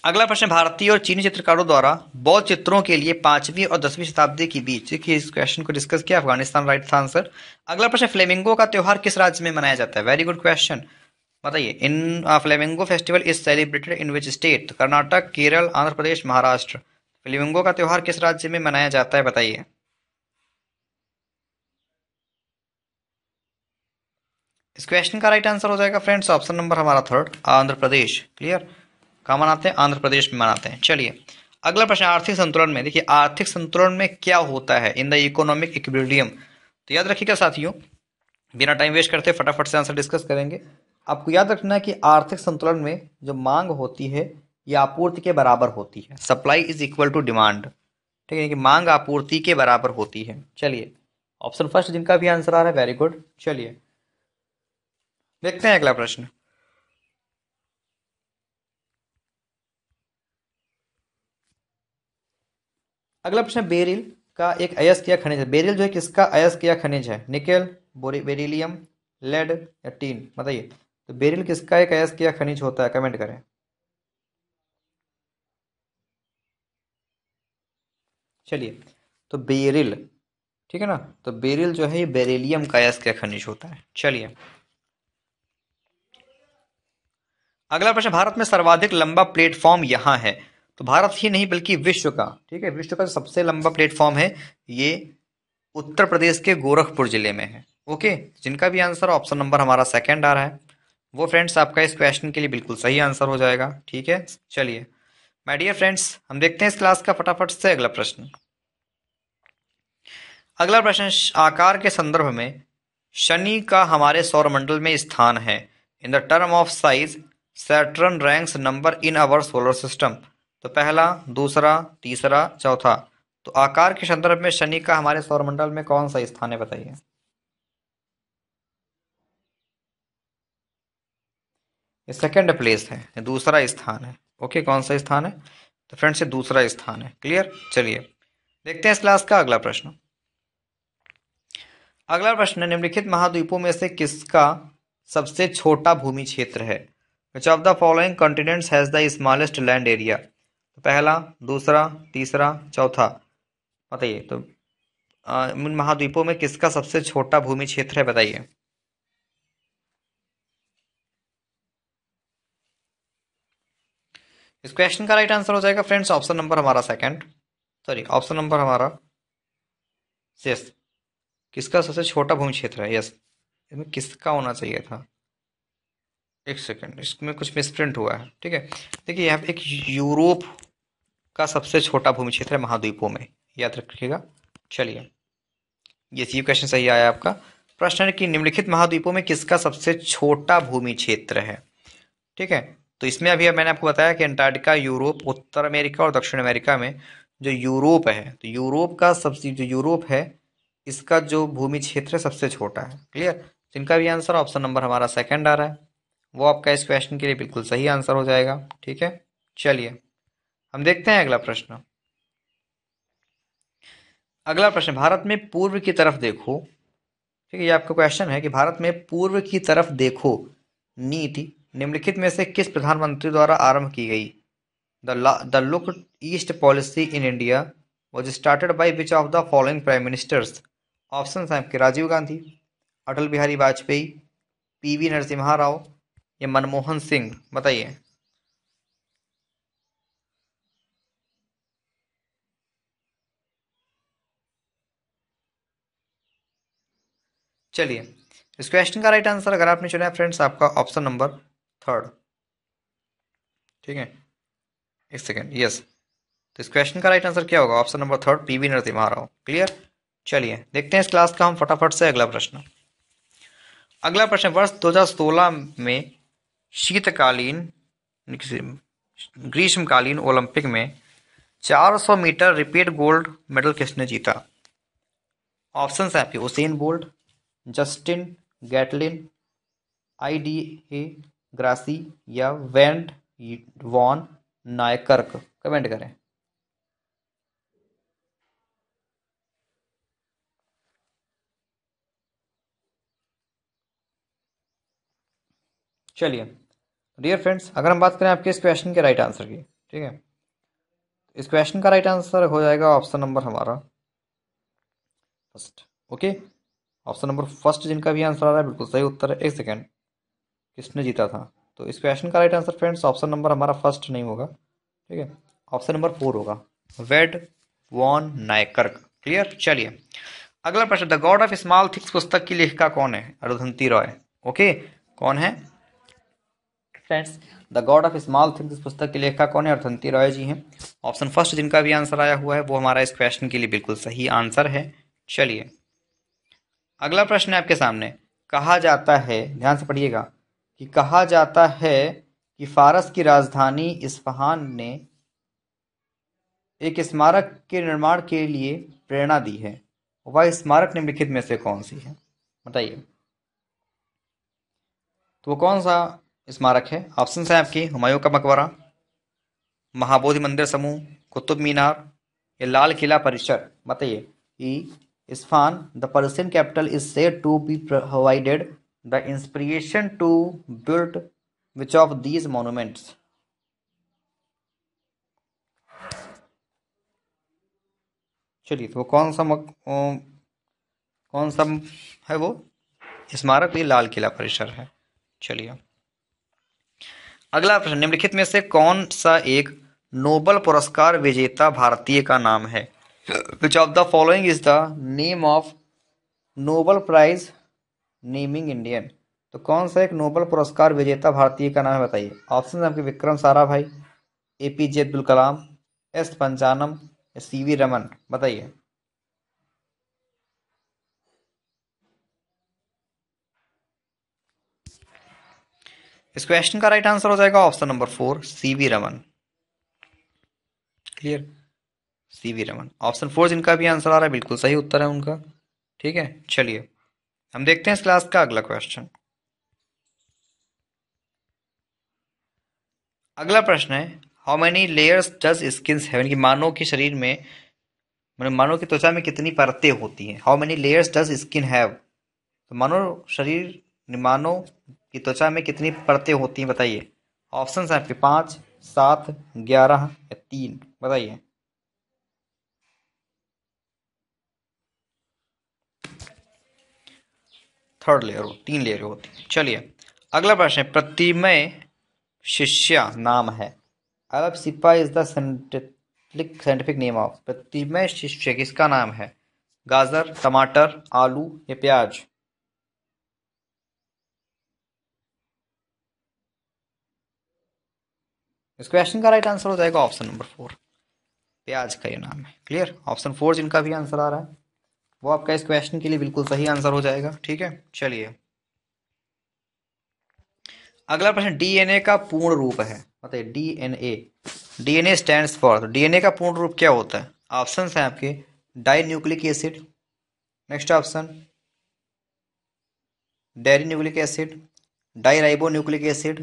अगला प्रश्न भारतीय और चीनी चित्रकारों द्वारा बौद्ध चित्रों के लिए पांचवी और दसवीं शताब्दी के बीच इस क्वेश्चन को डिस्कस किया अफगानिस्तान राइट था आंसर अगला प्रश्न फ्लेमिंगो का त्यौहार किस राज्य में मनाया जाता है वेरी गुड क्वेश्चन बताइए in flamingo festival is celebrated in which state Karnataka Kerala Andhra Pradesh Maharashtra flamingo का त्यौहार किस राज्य में मनाया जाता है बताइए इस क्वेश्चन का राइट आंसर हो जाएगा फ्रेंड्स ऑप्शन नंबर हमारा थर्ड आंध्र प्रदेश क्लियर कहाँ मनाते हैं आंध्र प्रदेश में मनाते हैं चलिए अगला प्रश्न आर्थिक संतुलन में देखिए आर्थिक संतुलन में क्या होता है इन द इकोनॉमिक इक्विलिब्रियम तो याद रखिएगा साथियों बिना टाइम वेस्ट करते फटाफट से आंसर डिस्कस करेंगे आपको याद रखना है कि आर्थिक संतुलन में जो मांग होती है ये आपूर्ति के बराबर होती है supply is equal to demand ठीक है कि मांग आपूर्ति के बराबर होती है चलिए ऑप्शन फर्स्ट जिनका भी आंसर आ रहा है वेरी गुड चलिए देखते हैं अगला प्रश्न अगला प्रश्न बेरिल का एक अयस्क या खनिज है बेरिल जो है किसका अयस्क या खनिज है निकेल बोरी बेरिलियम लेड या टीन बताइए तो बेरिल किसका एक अयस्क या खनिज होता है कमेंट करें चलिए तो बेरिल ठीक है ना तो बेरिल जो है ये बेरिलियम का अयस्क या खनिज होता है चलिए अगला प्रश्न भारत में सर्वाधिक लंबा प्लेटफॉर्म यहां है तो भारत ही नहीं बल्कि विश्व का ठीक है विश्व का सबसे लंबा प्लेटफॉर्म है ये उत्तर प्रदेश के गोरखपुर जिले में है ओके जिनका भी आंसर ऑप्शन नंबर हमारा सेकंड आ रहा है वो फ्रेंड्स आपका इस क्वेश्चन के लिए बिल्कुल सही आंसर हो जाएगा ठीक है चलिए माय डियर फ्रेंड्स हम देखते हैं इस क्लास का फटाफट से अगला प्रश्न अगला प्रश्न आकार के संदर्भ में शनि का हमारे सौरमंडल में स्थान है in the term of size Saturn ranks number in our solar system तो पहला दूसरा तीसरा चौथा तो आकार के संदर्भ में शनि का हमारे सौरमंडल में कौन सा स्थान है बताइए ये सेकेंड प्लेस है दूसरा स्थान है ओके कौन सा स्थान है तो फ्रेंड्स ये दूसरा स्थान है क्लियर चलिए देखते हैं इस क्लास का अगला प्रश्न अगला प्रश्न निम्नलिखित महाद्वीपों में से किसका सबसे छोटा भूमि क्षेत्र है which of the following continents has the smallest land area तो पहला दूसरा तीसरा चौथा बताइए तो इन महाद्वीपों में किसका सबसे छोटा भूमि क्षेत्र है बताइए इस क्वेश्चन का राइट आंसर हो जाएगा फ्रेंड्स ऑप्शन नंबर हमारा सेकंड सॉरी ऑप्शन नंबर हमारा यस किसका सबसे छोटा भूमि क्षेत्र है यस इसमें किसका होना चाहिए था एक सेकेंड इसमें कुछ मिसप्रिंट हुआ है ठीक है देखिए यहाँ पे एक यूरोप का सबसे छोटा भूमि क्षेत्र है महाद्वीपों में याद रखिएगा चलिए ये ये क्वेश्चन सही आया आपका प्रश्न है कि निम्नलिखित महाद्वीपों में किसका सबसे छोटा भूमि क्षेत्र है ठीक है तो इसमें अभी मैंने आपको बताया कि अंटार्कटिका यूरोप उत्तर अमेरिका और दक्षिण अमेरिका में जो यूरोप है तो यूरोप का सबसे जो यूरोप है इसका जो भूमि क्षेत्र है सबसे छोटा है क्लियर जिनका तो भी आंसर ऑप्शन नंबर हमारा सेकंड आ रहा है वो आपका इस क्वेश्चन के लिए बिल्कुल सही आंसर हो जाएगा ठीक है चलिए हम देखते हैं अगला प्रश्न अगला प्रश्न भारत में पूर्व की तरफ देखो ठीक है ये आपका क्वेश्चन है कि भारत में पूर्व की तरफ देखो नीति निम्नलिखित में से किस प्रधानमंत्री द्वारा आरंभ की गई the look east policy in India was started by which of the following prime ministers option हैं आपके राजीव गांधी अटल बिहारी वाजपेयी पी वी नरसिम्हा राव या मनमोहन सिंह बताइए चलिए इस क्वेश्चन का राइट आंसर अगर आपने चुना है फ्रेंड्स आपका ऑप्शन नंबर थर्ड ठीक है एक सेकेंड यस तो इस क्वेश्चन का राइट आंसर क्या होगा option number third P V Narasimha आ रहा हूँ क्लियर चलिए देखते हैं इस क्लास का हम फटाफट से अगला प्रश्न अगला प्रश्न वर्ष 2016 में शीतकालीन ग्रीष्मकालीन ओलंपिक में 400 मीटर रिपीट गोल्ड मेडल किसने जीता ऑप्शन है आपके Usain Bolt Justin Gatlin I D A Grasse या वेंड वॉन नायकर्क कमेंट करें चलिए डियर फ्रेंड्स अगर हम बात करें आपके इस क्वेश्चन के राइट आंसर की ठीक है इस क्वेश्चन का राइट आंसर हो जाएगा ऑप्शन नंबर हमारा first okay option number first जिनका भी आंसर आ रहा है बिल्कुल सही उत्तर है एक सेकेंड किसने जीता था तो इस क्वेश्चन का right answer friends option number हमारा फर्स्ट नहीं होगा ठीक है ऑप्शन नंबर फोर होगा वेड वॉन नायकर क्लियर चलिए अगला प्रश्न the god of small things पुस्तक की लेखिका कौन है अरुधंती रॉय ओके कौन है friends the god of small things पुस्तक की लेखिका कौन है अरुधंती रॉय जी हैं ऑप्शन फर्स्ट जिनका भी आंसर आया हुआ है वो हमारा इस क्वेश्चन के लिए बिल्कुल सही आंसर है चलिए अगला प्रश्न है आपके सामने कहा जाता है ध्यान से पढ़िएगा कि कहा जाता है कि फ़ारस की राजधानी इस्फहान ने एक स्मारक के निर्माण के लिए प्रेरणा दी है वह स्मारक निम्नलिखित में से कौन सी है बताइए तो वो कौन सा स्मारक है ऑप्शन है आपकी हुमायूं का मकबरा महाबोधि मंदिर समूह कुतुब मीनार या लाल किला परिसर बताइए Isfahan the Persian capital is said to be provided the inspiration to build which of these monuments? चलिए तो कौन सा मक, ओ, कौन सा है वो स्मारक भी लाल किला परिसर है चलिए अगला प्रश्न निम्नलिखित में से कौन सा एक नोबल पुरस्कार विजेता भारतीय का नाम है which of the following is the name of Nobel prize naming Indian तो कौन सा एक नोबल पुरस्कार विजेता भारतीय का नाम है बताइए ऑप्शन आपके Vikram Bhai A P J Abdul Kalam S Panchanam C V Raman बताइए इस क्वेश्चन का राइट आंसर हो जाएगा option number four C V Raman clear C V Raman option four जिनका भी आंसर आ रहा है बिल्कुल सही उत्तर है उनका ठीक है चलिए हम देखते हैं इस क्लास का अगला क्वेश्चन अगला प्रश्न है how many layers does skin की कि मानव के शरीर में मतलब मानव की त्वचा में कितनी परतें होती हैं how many layers does skin have तो मानव शरीर मानव की त्वचा में कितनी परतें होती हैं बताइए ऑप्शन हैं आपके पाँच सात ग्यारह या तीन बताइए थर्ड लेयर हो तीन लेयर होती है चलिए अगला प्रश्न है प्रतिमय शिष्या नाम है अरब सिपा is the scientific name of प्रतिमय शिष्य किसका नाम है गाजर टमाटर आलू या प्याज इस क्वेश्चन का राइट आंसर हो जाएगा ऑप्शन नंबर फोर प्याज का ये नाम है क्लियर ऑप्शन फोर जिनका भी आंसर आ रहा है वो आपका इस क्वेश्चन के लिए बिल्कुल सही आंसर हो जाएगा ठीक है चलिए अगला प्रश्न डीएनए का पूर्ण रूप है बताइए DNA DNA stands for DNA का पूर्ण रूप क्या होता है ऑप्शन हैं आपके di nucleic acid next option dairy nucleic acid di ribo nucleic acid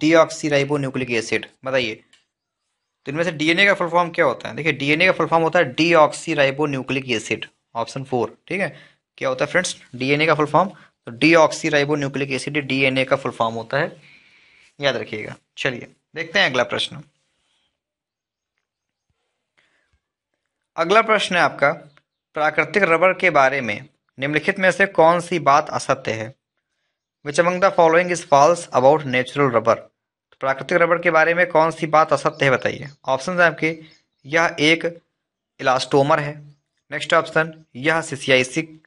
D ribo nucleic acid बताइए तो इनमें से डीएनए का फुल फॉर्म क्या होता है देखिए डीएनए का फुल फॉर्म होता है D ribo nucleic acid option four ठीक है क्या होता है फ्रेंड्स डीएनए का फुल फॉर्म तो ribo nucleic acid DNA का फुल फॉर्म होता है याद रखिएगा चलिए देखते हैं अगला प्रश्न अगला प्रश्न है आपका प्राकृतिक रबर के बारे में निम्नलिखित में से कौन सी बात असत्य है which among the following is false about natural rubber प्राकृतिक रबड़ के बारे में कौन सी बात असत्य है बताइए ऑप्शन है आपके यह एक इलास्टोमर है नेक्स्ट ऑप्शन यह सिसियासिक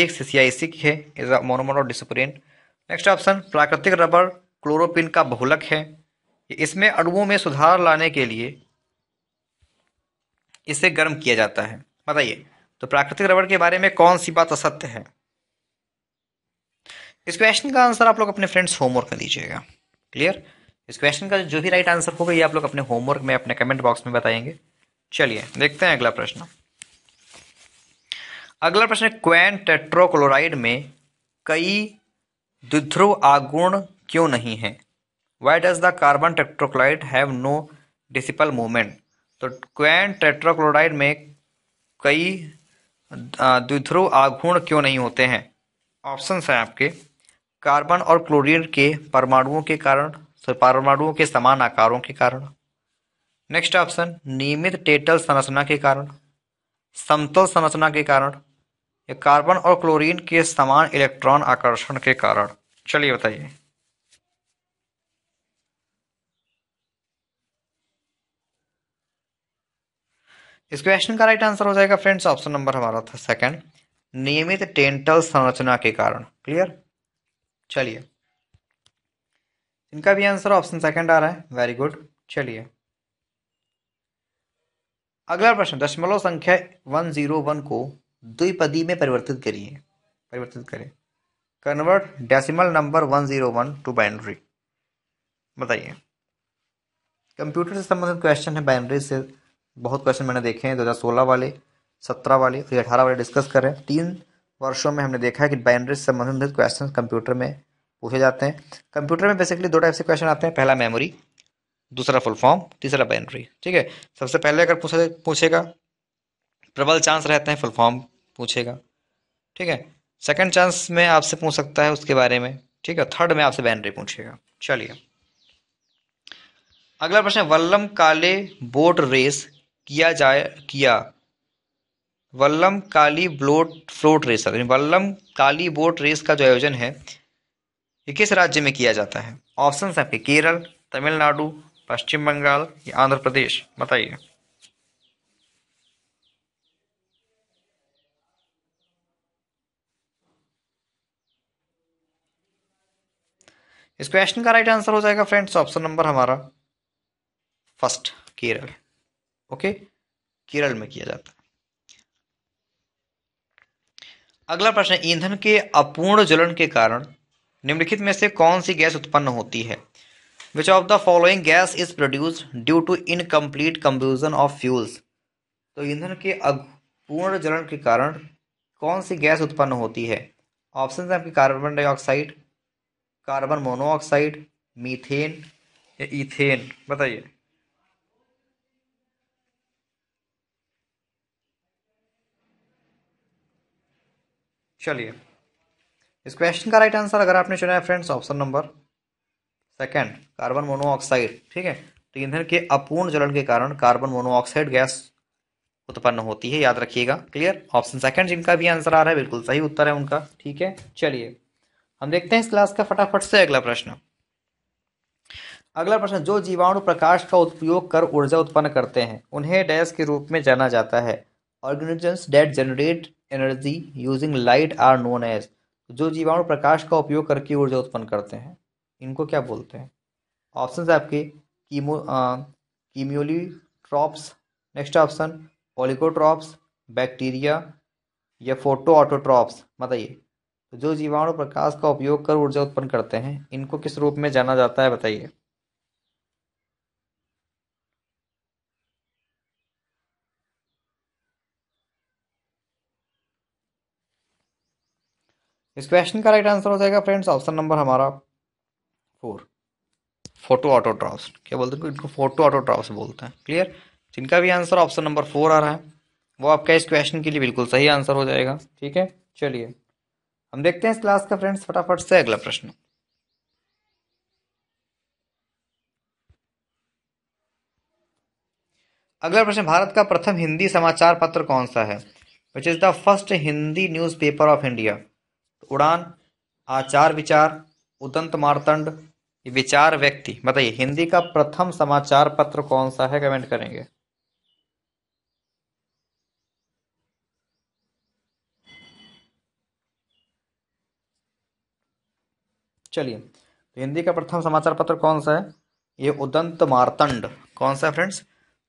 एक सीसीआईसिक है इज मोनोमोनो डिसप्रिन नेक्स्ट ऑप्शन प्राकृतिक रबर क्लोरोपिन का बहुलक है इसमें अड़ुओं में सुधार लाने के लिए इसे गर्म किया जाता है बताइए तो प्राकृतिक रबर के बारे में कौन सी बात असत्य है इस क्वेश्चन का आंसर आप लोग अपने फ्रेंड्स होमवर्क में दीजिएगा क्लियर इस क्वेश्चन का जो भी राइट आंसर होगा ये आप लोग अपने होमवर्क में अपने कमेंट बॉक्स में बताएंगे चलिए देखते हैं अगला प्रश्न अगला प्रश्न क्वैन टेट्रोक्लोराइड में कई द्विध्रुव आगुण क्यों नहीं है why does the carbon tetrachloride have no dipole moment तो क्वैन टेट्रोक्लोराइड में कई द्विध्रुव आगुण क्यों नहीं होते हैं ऑप्शंस हैं आपके कार्बन और क्लोरीन के परमाणुओं के कारण परमाणुओं के समान आकारों के कारण नेक्स्ट ऑप्शन नियमित टेटल संरचना के कारण समतल संरचना के कारण या कार्बन और क्लोरीन के समान इलेक्ट्रॉन आकर्षण के कारण चलिए बताइए इस क्वेश्चन का राइट आंसर हो जाएगा फ्रेंड्स ऑप्शन नंबर हमारा था सेकंड नियमित टेंटल संरचना के कारण क्लियर चलिए इनका भी आंसर ऑप्शन सेकंड आ रहा है वेरी गुड चलिए अगला प्रश्न दशमलव संख्या वन जीरो वन को द्विपदी में परिवर्तित करिए परिवर्तित करें convert decimal number one zero one to binary बताइए कंप्यूटर से संबंधित क्वेश्चन है बाइनरी से बहुत क्वेश्चन मैंने देखे हैं दो हज़ार सोलह वाले सत्रह वाले फिर तो अठारह वाले डिस्कस कर रहे हैं तीन वर्षों में हमने देखा है कि बाइनरी से संबंधित क्वेश्चन कंप्यूटर में पूछे जाते हैं कंप्यूटर में बेसिकली दो टाइप से क्वेश्चन आते हैं पहला मेमोरी दूसरा फुल फॉर्म तीसरा बाइनरी ठीक है सबसे पहले अगर पूछा पूछेगा प्रबल चांस रहते हैं फुल फॉर्म पूछेगा ठीक है सेकंड चांस में आपसे पूछ सकता है उसके बारे में ठीक है थर्ड में आपसे बाइनरी पूछेगा चलिए अगला प्रश्न वल्लम काले बोट रेस किया जाए किया Vallam Kali bloat float race Vallam Kali boat race का जो आयोजन है ये किस राज्य में किया जाता है ऑप्शन आपके केरल तमिलनाडु पश्चिम बंगाल या आंध्र प्रदेश बताइए इस क्वेश्चन का राइट आंसर हो जाएगा फ्रेंड्स ऑप्शन नंबर हमारा फर्स्ट केरल ओके केरल में किया जाता है अगला प्रश्न ईंधन के अपूर्ण ज्वलन के कारण निम्नलिखित में से कौन सी गैस उत्पन्न होती है which of the following gas is produce due to incomplete combustion of fuels तो ईंधन के पूर्ण जलन के कारण कौन सी गैस उत्पन्न होती है ऑप्शन है आपकी carbon dioxide carbon monoxide methane या इथेन बताइए चलिए इस क्वेश्चन का राइट आंसर अगर आपने चुना है friends option number second carbon monoxide ठीक है तो ईंधन के अपूर्ण जलन के कारण कार्बन मोनोऑक्साइड गैस उत्पन्न होती है याद रखिएगा क्लियर ऑप्शन सेकंड जिनका भी आंसर आ रहा है बिल्कुल सही उत्तर है उनका ठीक है चलिए हम देखते हैं इस क्लास का फटाफट से अगला प्रश्न अगला प्रश्न जो जीवाणु प्रकाश का उपयोग कर ऊर्जा उत्पन्न करते हैं उन्हें डैश के रूप में जाना जाता है organisms that generate energy using light are known as जो जीवाणु प्रकाश का उपयोग करके ऊर्जा उत्पन्न करते हैं इनको क्या बोलते हैं ऑप्शन है आपके chemotrophs next option oligotrophs bacteria या फोटो ऑटोट्रॉप्स बताइए तो जो जीवाणु प्रकाश का उपयोग कर ऊर्जा उत्पन्न करते हैं इनको किस रूप में जाना जाता है बताइए इस क्वेश्चन का राइट आंसर हो जाएगा फ्रेंड्स ऑप्शन नंबर हमारा फोर फोटो ऑटो ट्राफ्स क्या बोलते हैं इनको फोटो ऑटो ट्राफ्स बोलते हैं क्लियर जिनका भी आंसर ऑप्शन नंबर फोर आ रहा है वो आपका इस क्वेश्चन के लिए बिल्कुल सही आंसर हो जाएगा ठीक है चलिए हम देखते हैं इस क्लास का फ्रेंड्स फटाफट से अगला प्रश्न अगला प्रश्न भारत का प्रथम हिंदी समाचार पत्र कौन सा है which is the first Hindi newspaper of India उड़ान आचार विचार उदंत मारतंड विचार व्यक्ति बताइए हिंदी का प्रथम समाचार पत्र कौन सा है कमेंट करेंगे चलिए तो हिंदी का प्रथम समाचार पत्र कौन सा है ये उदंत मारतंड कौन सा है फ्रेंड्स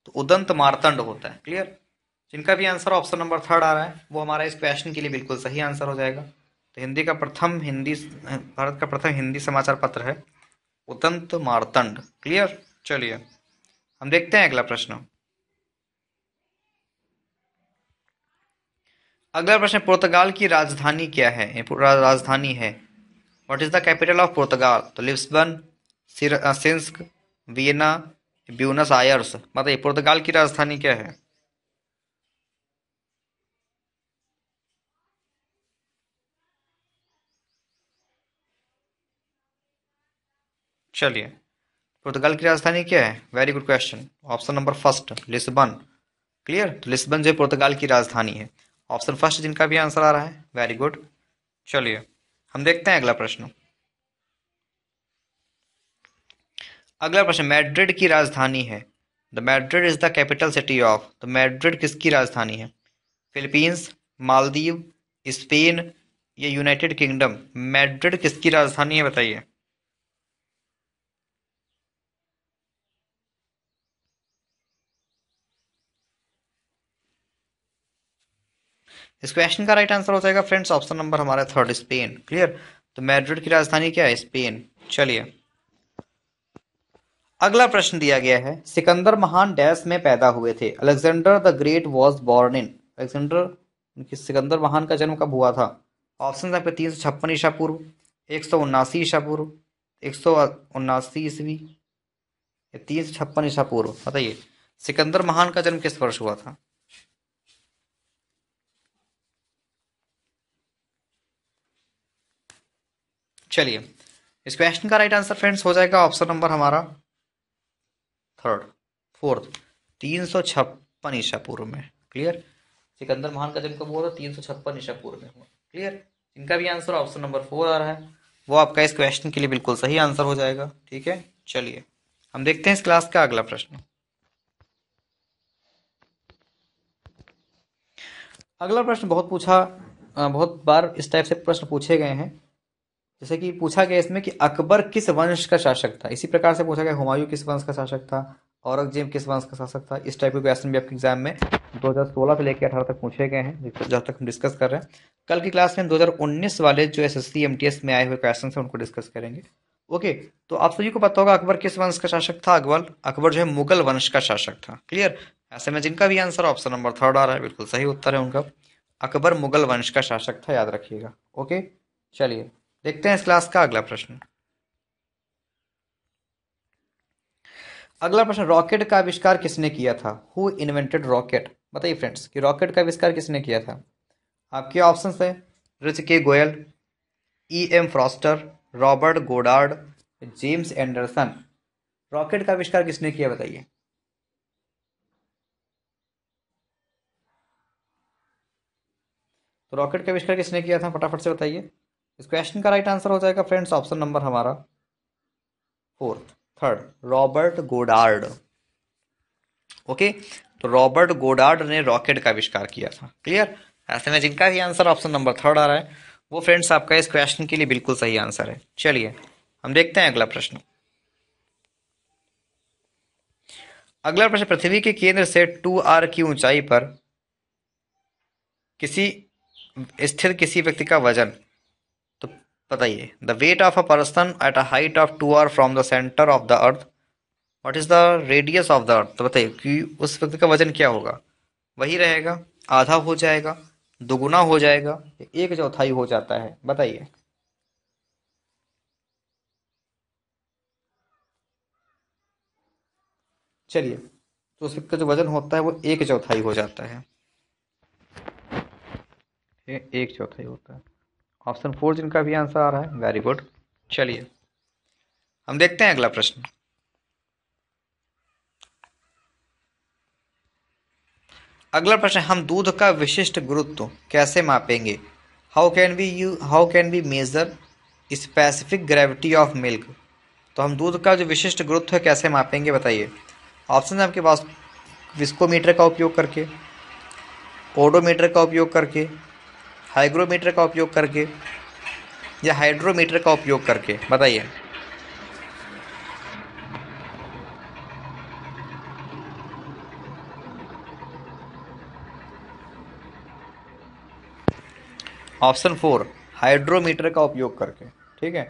तो उदंत मारतंड होता है क्लियर जिनका भी आंसर ऑप्शन नंबर थर्ड आ रहा है वो हमारा इस क्वेश्चन के लिए बिल्कुल सही आंसर हो जाएगा तो हिंदी का प्रथम हिंदी भारत का प्रथम हिंदी समाचार पत्र है उतंत मारतंड क्लियर चलिए हम देखते हैं अगला प्रश्न अगला प्रश्न पुर्तगाल की राजधानी क्या है राजधानी है what is the capital of Portugal तो लिस्बन सिंस्क वियना ब्यूनस आयर्स बताइए मतलब पुर्तगाल की राजधानी क्या है चलिए पुर्तगाल की राजधानी क्या है very good question option number first Lisbon clear तो लिस्बन जो पुर्तगाल की राजधानी है ऑप्शन फर्स्ट जिनका भी आंसर आ रहा है वेरी गुड चलिए हम देखते हैं अगला प्रश्न अगला प्रश्न मैड्रिड की राजधानी है the Madrid is the capital city of तो मैड्रिड किसकी राजधानी है फिलीपींस मालदीव स्पेन या यूनाइटेड किंगडम मैड्रिड किसकी राजधानी है बताइए इस क्वेश्चन का राइट आंसर हो जाएगा फ्रेंड्स ऑप्शन नंबर हमारा थर्ड स्पेन क्लियर तो मैड्रिड की राजधानी क्या है स्पेन चलिए अगला प्रश्न दिया गया है सिकंदर महान डैश में पैदा हुए थे Alexander the great was born in Alexander Sikandar महान का जन्म कब हुआ था ऑप्शन तीन सौ छप्पन ईशा पूर्व एक सौ उन्नासी ईशा पूर्व एक सौ उन्नासी ईस्वी तीन सौ छप्पन ईशा पूर्व बताइए सिकंदर महान का जन्म किस वर्ष हुआ था चलिए इस क्वेश्चन का राइट आंसर फ्रेंड्स हो जाएगा ऑप्शन नंबर हमारा थर्ड फोर्थ तीन सौ छप्पन ईशा पूर्व में क्लियर सिकंदर महान का जन्म कब हुआ था तीन सौ छप्पन ईशा पूर्व में हुआ क्लियर इनका भी आंसर ऑप्शन नंबर फोर आ रहा है वो आपका इस क्वेश्चन के लिए बिल्कुल सही आंसर हो जाएगा ठीक है चलिए हम देखते हैं इस क्लास का अगला प्रश्न अगला प्रश्न बहुत पूछा बहुत बार इस टाइप से प्रश्न पूछे गए हैं जैसे कि पूछा गया इसमें कि अकबर किस वंश का शासक था इसी प्रकार से पूछा गया हुमायूं किस वंश का शासक था औरंगजेब किस वंश का शासक था इस टाइप के क्वेश्चन भी आपके एग्जाम में 2016 से लेकर अठारह तक पूछे गए हैं जहाँ तक हम डिस्कस कर रहे हैं कल की क्लास में 2019 वाले जो एस एस में आए हुए क्वेश्चन हैं उनको डिस्कस करेंगे ओके तो आप सभी को पता होगा अकबर किस वंश का शासक था अकबर अकबर जो है मुगल वंश का शासक था क्लियर ऐसे में जिनका भी आंसर ऑप्शन नंबर थर्ड आ रहा है बिल्कुल सही उत्तर है उनका अकबर मुगल वंश का शासक था याद रखिएगा ओके चलिए देखते हैं इस क्लास का अगला प्रश्न अगला प्रश्न रॉकेट का आविष्कार किसने किया था हु इन्वेंटेड रॉकेट बताइए फ्रेंड्स कि रॉकेट का आविष्कार किसने किया था आपके ऑप्शन है रिच के गोयल ई एम फ्रॉस्टर Robert Goddard James Anderson rocket का आविष्कार किसने किया बताइए तो रॉकेट का आविष्कार किसने किया था फटाफट से बताइए इस क्वेश्चन का राइट आंसर हो जाएगा फ्रेंड्स ऑप्शन नंबर हमारा fourth third Robert Goddard okay तो रॉबर्ट गोडार्ड ने रॉकेट का आविष्कार किया था क्लियर ऐसे में जिनका ही आंसर ऑप्शन नंबर थर्ड आ रहा है वो फ्रेंड्स आपका इस क्वेश्चन के लिए बिल्कुल सही आंसर है चलिए हम देखते हैं अगला प्रश्न अगला प्रश्न पृथ्वी के केंद्र से टू आर की ऊंचाई पर किसी स्थिर किसी व्यक्ति का वजन बताइए the weight of a person at a height of two R from the centre of the earth what is the radius of the earth तो बताइए कि उस व्यक्ति का वजन क्या होगा वही रहेगा आधा हो जाएगा दोगुना हो जाएगा एक चौथाई हो जाता है बताइए चलिए तो उस व्यक्ति का जो वजन होता है वो एक चौथाई हो जाता है एक चौथाई होता है ऑप्शन फोर जिनका भी आंसर आ रहा है वेरी गुड चलिए हम देखते हैं अगला प्रश्न अगला प्रश्न हम दूध का विशिष्ट गुरुत्व कैसे मापेंगे how can be you how can be measure specific gravity of milk तो हम दूध का जो विशिष्ट गुरुत्व है कैसे मापेंगे बताइए ऑप्शन है आपके पास विस्कोमीटर का उपयोग करके ओडोमीटर का उपयोग करके हाइग्रोमीटर का उपयोग करके या हाइड्रोमीटर का उपयोग करके बताइए ऑप्शन फोर हाइड्रोमीटर का उपयोग करके ठीक है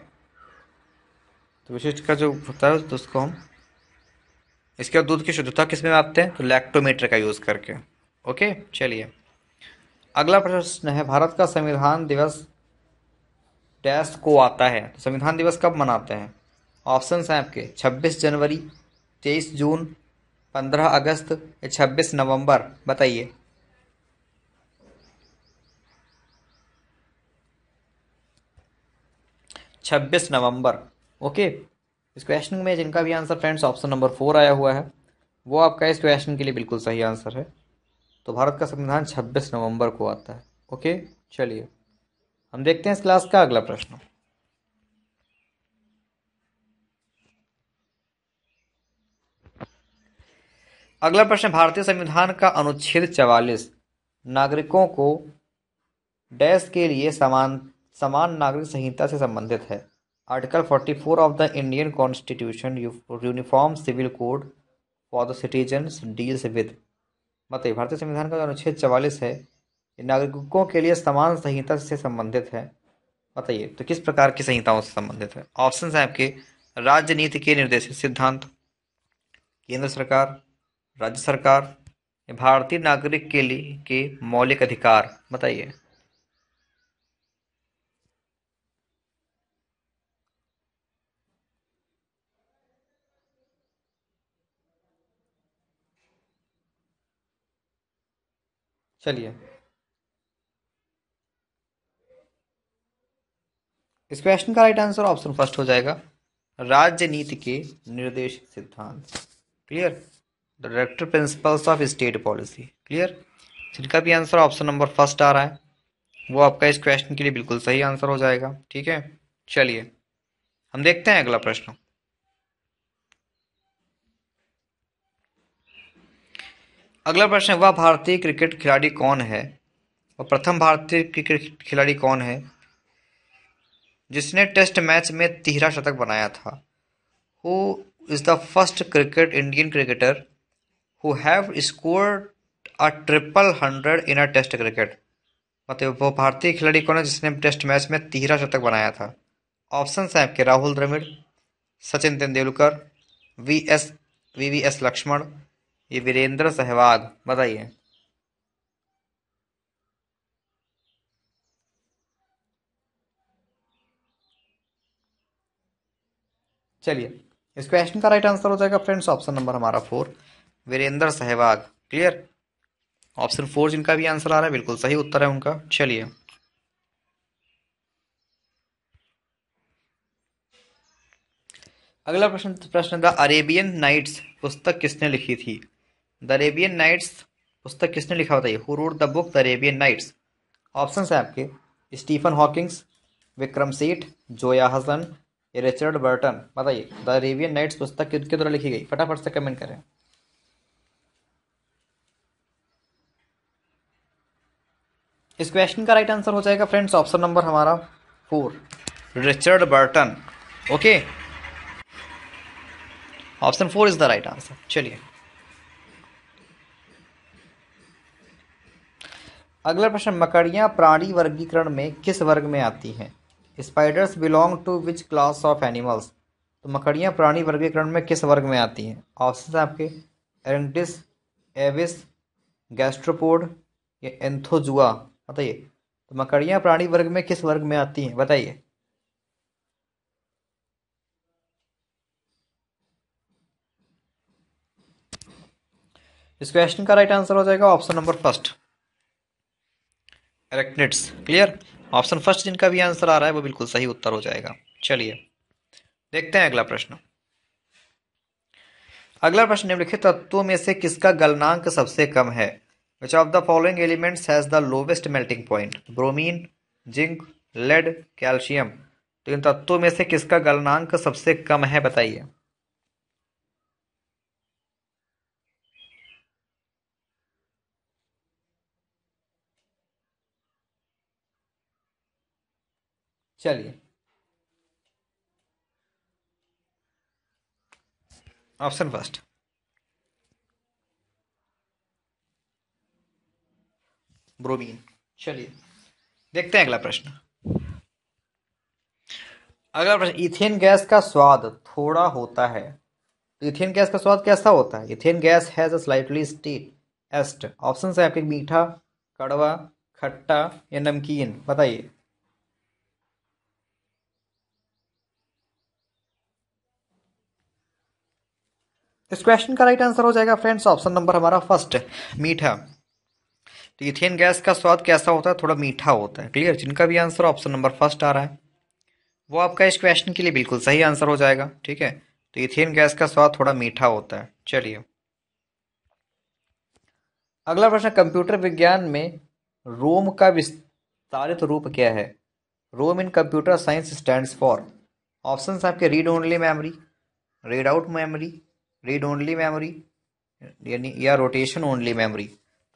तो विशिष्ट का जो होता है तो उसको हम इसके बाद दूध की शुद्धता किस में मापते हैं तो लैक्टोमीटर का यूज़ करके ओके चलिए अगला प्रश्न है भारत का संविधान दिवस डैश को आता है तो संविधान दिवस कब मनाते हैं ऑप्शन हैं आपके 26 जनवरी 23 जून 15 अगस्त या 26 नवंबर बताइए छब्बीस नवंबर ओके इस क्वेश्चन में जिनका भी answer friends option number four आया हुआ है वो आपका इस क्वेश्चन के लिए बिल्कुल सही आंसर है तो भारत का संविधान 26 नवंबर को आता है ओके चलिए हम देखते हैं इस क्लास का अगला प्रश्न अगला प्रश्न भारतीय संविधान का अनुच्छेद 44 नागरिकों को डैश के लिए समान समान नागरिक संहिता से संबंधित है article 44 of the Indian constitution uniform civil code for the citizens deals with मत भारतीय संविधान का जो अनुच्छेद चवालीस है नागरिकों के लिए समान संहिता से संबंधित है बताइए तो किस प्रकार की संहिताओं से संबंधित है ऑप्शन है आपके राज्य नीति के निर्देशित सिद्धांत केंद्र सरकार राज्य सरकार भारतीय नागरिक के लिए के मौलिक अधिकार बताइए चलिए इस क्वेश्चन का राइट आंसर ऑप्शन फर्स्ट हो जाएगा राज्य नीति के निर्देश सिद्धांत clear the director principles of state policy clear जिनका भी आंसर ऑप्शन नंबर फर्स्ट आ रहा है वो आपका इस क्वेश्चन के लिए बिल्कुल सही आंसर हो जाएगा ठीक है चलिए हम देखते हैं अगला प्रश्न अगला प्रश्न है वह भारतीय क्रिकेट खिलाड़ी कौन है और प्रथम भारतीय क्रिकेट खिलाड़ी कौन है जिसने टेस्ट मैच में तिहरा शतक बनाया था who is the first cricket Indian cricketer who have score a triple hundred in a test cricket मतलब वो भारतीय खिलाड़ी कौन है जिसने टेस्ट मैच में तिहरा शतक बनाया था ऑप्शन हैं आपके Rahul Dravid Sachin Tendulkar V S V V S Laxman ये वीरेंद्र सहवाग बताइए चलिए इस क्वेश्चन का राइट आंसर हो जाएगा फ्रेंड्स ऑप्शन नंबर हमारा four Virender Sehwag clear option four जिनका भी आंसर आ रहा है बिल्कुल सही उत्तर है उनका चलिए अगला प्रश्न प्रश्न था अरेबियन नाइट्स पुस्तक किसने लिखी थी द अरेबियन नाइट्स पुस्तक किसने लिखा बताइए who wrote the book the Arabian Nights option है आपके Stephen Hawkings Vikram Seth Zoya Hasan Richard Burton बताइए द अरेबियन नाइट्स पुस्तक किनके द्वारा लिखी गई फटाफट से कमेंट करें इस क्वेश्चन का राइट आंसर हो जाएगा फ्रेंड्स ऑप्शन नंबर हमारा four Richard Burton okay option four is the right answer चलिए अगला प्रश्न मकड़ियाँ प्राणी वर्गीकरण में किस वर्ग में आती हैं spiders belong to which class of animals तो मकड़ियाँ प्राणी वर्गीकरण में किस वर्ग में आती हैं ऑप्शन आपके एरेंटिस एविस गैस्ट्रोपोड या एंथोजुआ बताइए तो मकड़ियाँ प्राणी वर्ग में किस वर्ग में आती हैं बताइए इस क्वेश्चन का राइट आंसर हो जाएगा option number first arachnids clear option first जिनका भी आंसर आ रहा है वो बिल्कुल सही उत्तर हो जाएगा चलिए देखते हैं अगला प्रश्न अगला प्रश्न निम्नलिखित तत्वों में से किसका गलनांक सबसे कम है which of the following elements has the lowest melting point bromine zinc lead calcium तो इन तत्वों में से किसका गलनांक सबसे कम है बताइए चलिए ऑप्शन फर्स्ट ब्रोमीन चलिए देखते हैं अगला प्रश्न अगला प्रश्न इथेन गैस का स्वाद थोड़ा होता है इथेन गैस का स्वाद कैसा होता है ethane gas has slightly state एस्ट ऑप्शन है आपके मीठा कड़वा खट्टा या नमकीन बताइए इस क्वेश्चन का राइट आंसर हो जाएगा फ्रेंड्स ऑप्शन नंबर हमारा फर्स्ट मीठा तो इथेन गैस का स्वाद कैसा होता है थोड़ा मीठा होता है क्लियर जिनका भी आंसर ऑप्शन नंबर फर्स्ट आ रहा है वो आपका इस क्वेश्चन के लिए बिल्कुल सही आंसर हो जाएगा ठीक है तो इथेन गैस का स्वाद थोड़ा मीठा होता है चलिए अगला प्रश्न कंप्यूटर विज्ञान में रोम का विस्तारित रूप क्या है ROM in computer science stand for option आपके read only memory read out memory read only memory यानी या रोटेशन ओनली मेमोरी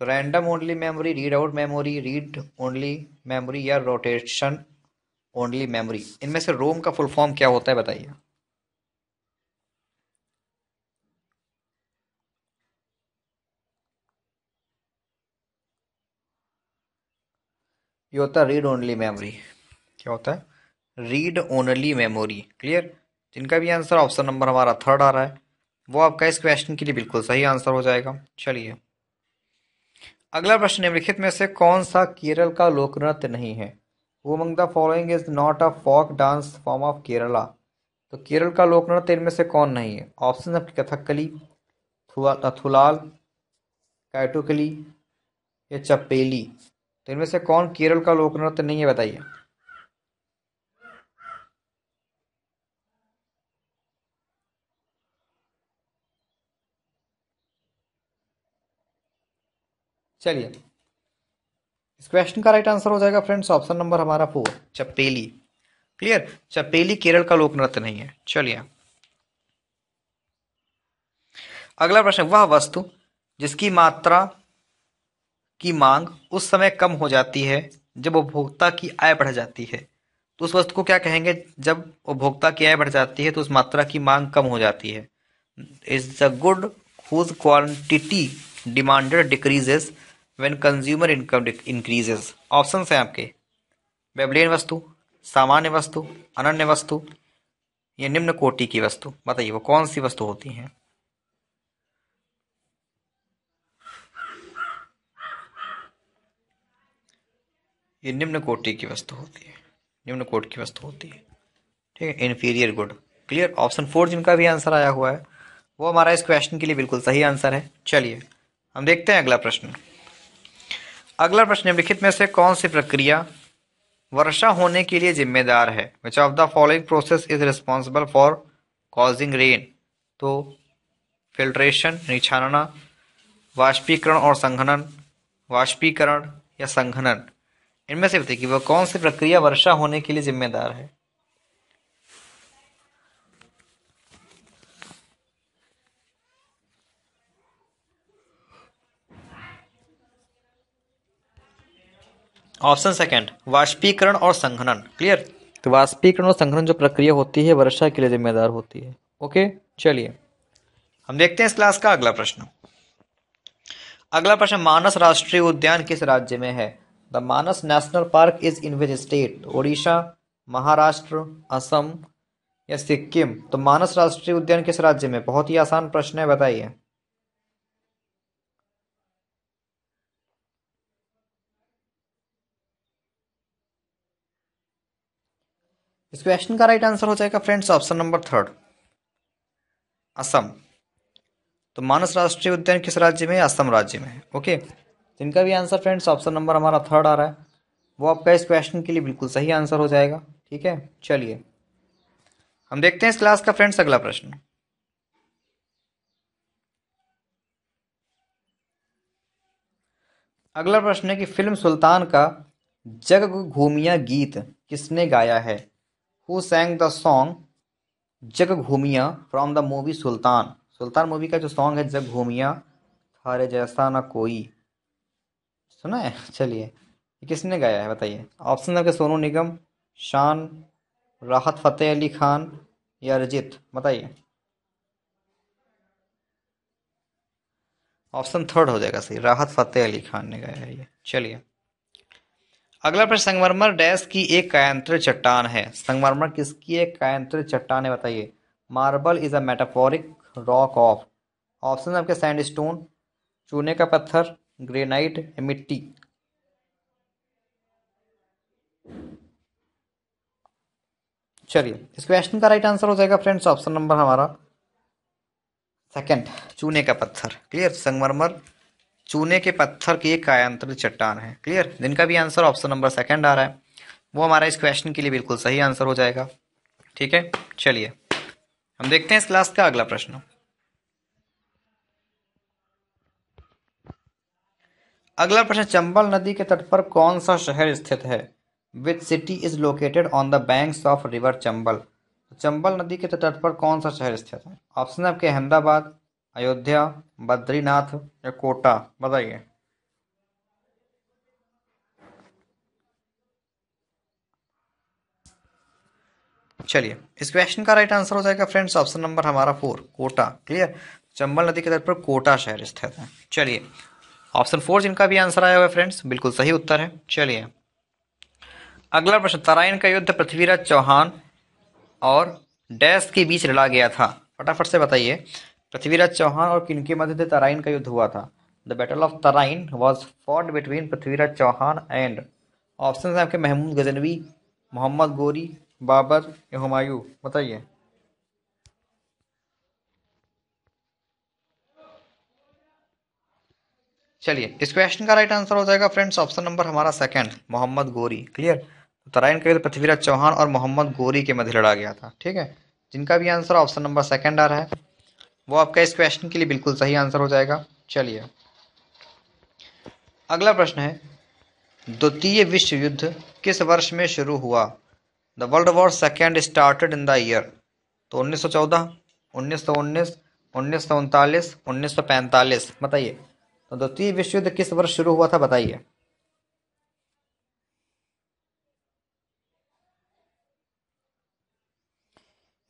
तो random only memory read out memory read only memory या रोटेशन ओनली मेमोरी इनमें से रोम का फुल फॉर्म क्या होता है बताइए ये होता है रीड ओनली मेमोरी क्या होता है रीड ओनली मेमोरी क्लियर जिनका भी आंसर ऑप्शन नंबर हमारा थर्ड आ रहा है वो आपका इस क्वेश्चन के लिए बिल्कुल सही आंसर हो जाएगा चलिए अगला प्रश्न निम्नलिखित में से कौन सा केरल का लोक नृत्य नहीं है वो among the following is not a folk dance form of Kerala तो केरल का लोक नृत्य इनमें से कौन नहीं है ऑप्शन आपकी कथकली थुलाल कैटोकली या चपेली तो इनमें से कौन केरल का लोक नृत्य नहीं है बताइए चलिए इस क्वेश्चन का राइट आंसर हो जाएगा फ्रेंड्स ऑप्शन नंबर हमारा फोर चपेली क्लियर चपेली केरल का लोक नृत्य नहीं है चलिए अगला प्रश्न वह वस्तु जिसकी मात्रा की मांग उस समय कम हो जाती है जब उपभोक्ता की आय बढ़ जाती है तो उस वस्तु को क्या कहेंगे जब उपभोक्ता की आय बढ़ जाती है तो उस मात्रा की मांग कम हो जाती है is the good whose quantity demanded decreases when consumer income increases option हैं आपके बेबलेन वस्तु सामान्य वस्तु अनन्य वस्तु या निम्न कोटि की वस्तु बताइए वो कौन सी वस्तु होती है ये निम्न कोटि की वस्तु होती है निम्न कोट की वस्तु होती है ठीक है inferior good clear option four जिनका भी आंसर आया हुआ है वो हमारा इस क्वेश्चन के लिए बिल्कुल सही आंसर है चलिए हम देखते हैं अगला प्रश्न अगला प्रश्न निम्नलिखित में से कौन सी प्रक्रिया वर्षा होने के लिए जिम्मेदार है which of the following process is responsible for causing rain तो फिल्ट्रेशन निछानना वाष्पीकरण और संघनन वाष्पीकरण या संघनन इनमें से बताइए कि वह कौन सी प्रक्रिया वर्षा होने के लिए जिम्मेदार है ऑप्शन सेकंड वाष्पीकरण और संघनन क्लियर तो वाष्पीकरण और संघनन जो प्रक्रिया होती है वर्षा के लिए जिम्मेदार होती है ओके चलिए हम देखते हैं इस क्लास का अगला प्रश्न अगला प्रश्न मानस राष्ट्रीय उद्यान किस राज्य में है the Manas national park is in which state Odisha Maharashtra Assam या सिक्किम तो मानस राष्ट्रीय उद्यान किस राज्य में बहुत ही आसान प्रश्न है बताइए इस क्वेश्चन का राइट आंसर हो जाएगा friends option number third Assam तो मानस राष्ट्रीय उद्यान किस राज्य में असम राज्य में है ओके जिनका भी आंसर फ्रेंड्स ऑप्शन नंबर हमारा थर्ड आ रहा है वो आपका इस क्वेश्चन के लिए बिल्कुल सही आंसर हो जाएगा ठीक है चलिए हम देखते हैं इस क्लास का फ्रेंड्स अगला प्रश्न अगला प्रश्न है कि फिल्म सुल्तान का जग घूमिया गीत किसने गाया है who sang the song Jag Ghoomeya from the movie Sultan Sultan movie का जो सॉन्ग है जग घूमिया थारे जैसा ना कोई सुना है चलिए किसने गाया है बताइए ऑप्शन है सोनू निगम शान राहत फतेह अली खान या अरिजीत बताइए ऑप्शन थर्ड हो जाएगा सही राहत फतेह अली खान ने गाया है ये चलिए अगला प्रश्न संगमरमर डैश की एक कायंत्र चट्टान है संगमरमर किसकी एक कायंत्र चट्टान है बताइए marble is a metaphoric rock of option आपके सैंड स्टोन चूने का पत्थर ग्रेनाइट मिट्टी चलिए इस क्वेश्चन का राइट आंसर हो जाएगा फ्रेंड्स ऑप्शन नंबर हमारा सेकंड चूने का पत्थर क्लियर संगमरमर चूने के पत्थर की एक कायांतरित चट्टान है क्लियर जिनका भी आंसर ऑप्शन नंबर सेकंड आ रहा है वो हमारा इस क्वेश्चन के लिए बिल्कुल सही आंसर हो जाएगा ठीक है चलिए हम देखते हैं इस क्लास का अगला प्रश्न अगला प्रश्न चंबल नदी के तट पर कौन सा शहर स्थित है which city is located on the banks of river Chambal Chambal नदी के तट पर कौन सा शहर स्थित है ऑप्शन आपके अहमदाबाद अयोध्या बद्रीनाथ या कोटा बताइए चलिए इस क्वेश्चन का राइट आंसर हो जाएगा फ्रेंड्स ऑप्शन नंबर हमारा फोर कोटा क्लियर चंबल नदी के तट पर कोटा शहर स्थित है चलिए ऑप्शन फोर जिनका भी आंसर आया हुआ है फ्रेंड्स बिल्कुल सही उत्तर है चलिए अगला प्रश्न तराइन का युद्ध पृथ्वीराज चौहान और डैश के बीच लड़ा गया था फटाफट से बताइए पृथ्वीराज चौहान और किनके मध्य तराइन का युद्ध हुआ था the battle of Tarain was fought between Prithviraj Chauhan and option है आपके महमूद गजनवी मोहम्मद गोरी बाबर या हुमायूं बताइए चलिए इस क्वेश्चन का राइट आंसर हो जाएगा फ्रेंड्स ऑप्शन नंबर हमारा सेकंड मोहम्मद गोरी क्लियर तो तराइन का युद्ध पृथ्वीराज चौहान और मोहम्मद गोरी के मध्य लड़ा गया था ठीक है जिनका भी आंसर ऑप्शन नंबर सेकंड आ रहा है वो आपका इस क्वेश्चन के लिए बिल्कुल सही आंसर हो जाएगा चलिए अगला प्रश्न है द्वितीय विश्व युद्ध किस वर्ष में शुरू हुआ the world war second started in the year तो 1914, 1919, 1939, 1945 बताइए तो द्वितीय विश्व युद्ध किस वर्ष शुरू हुआ था बताइए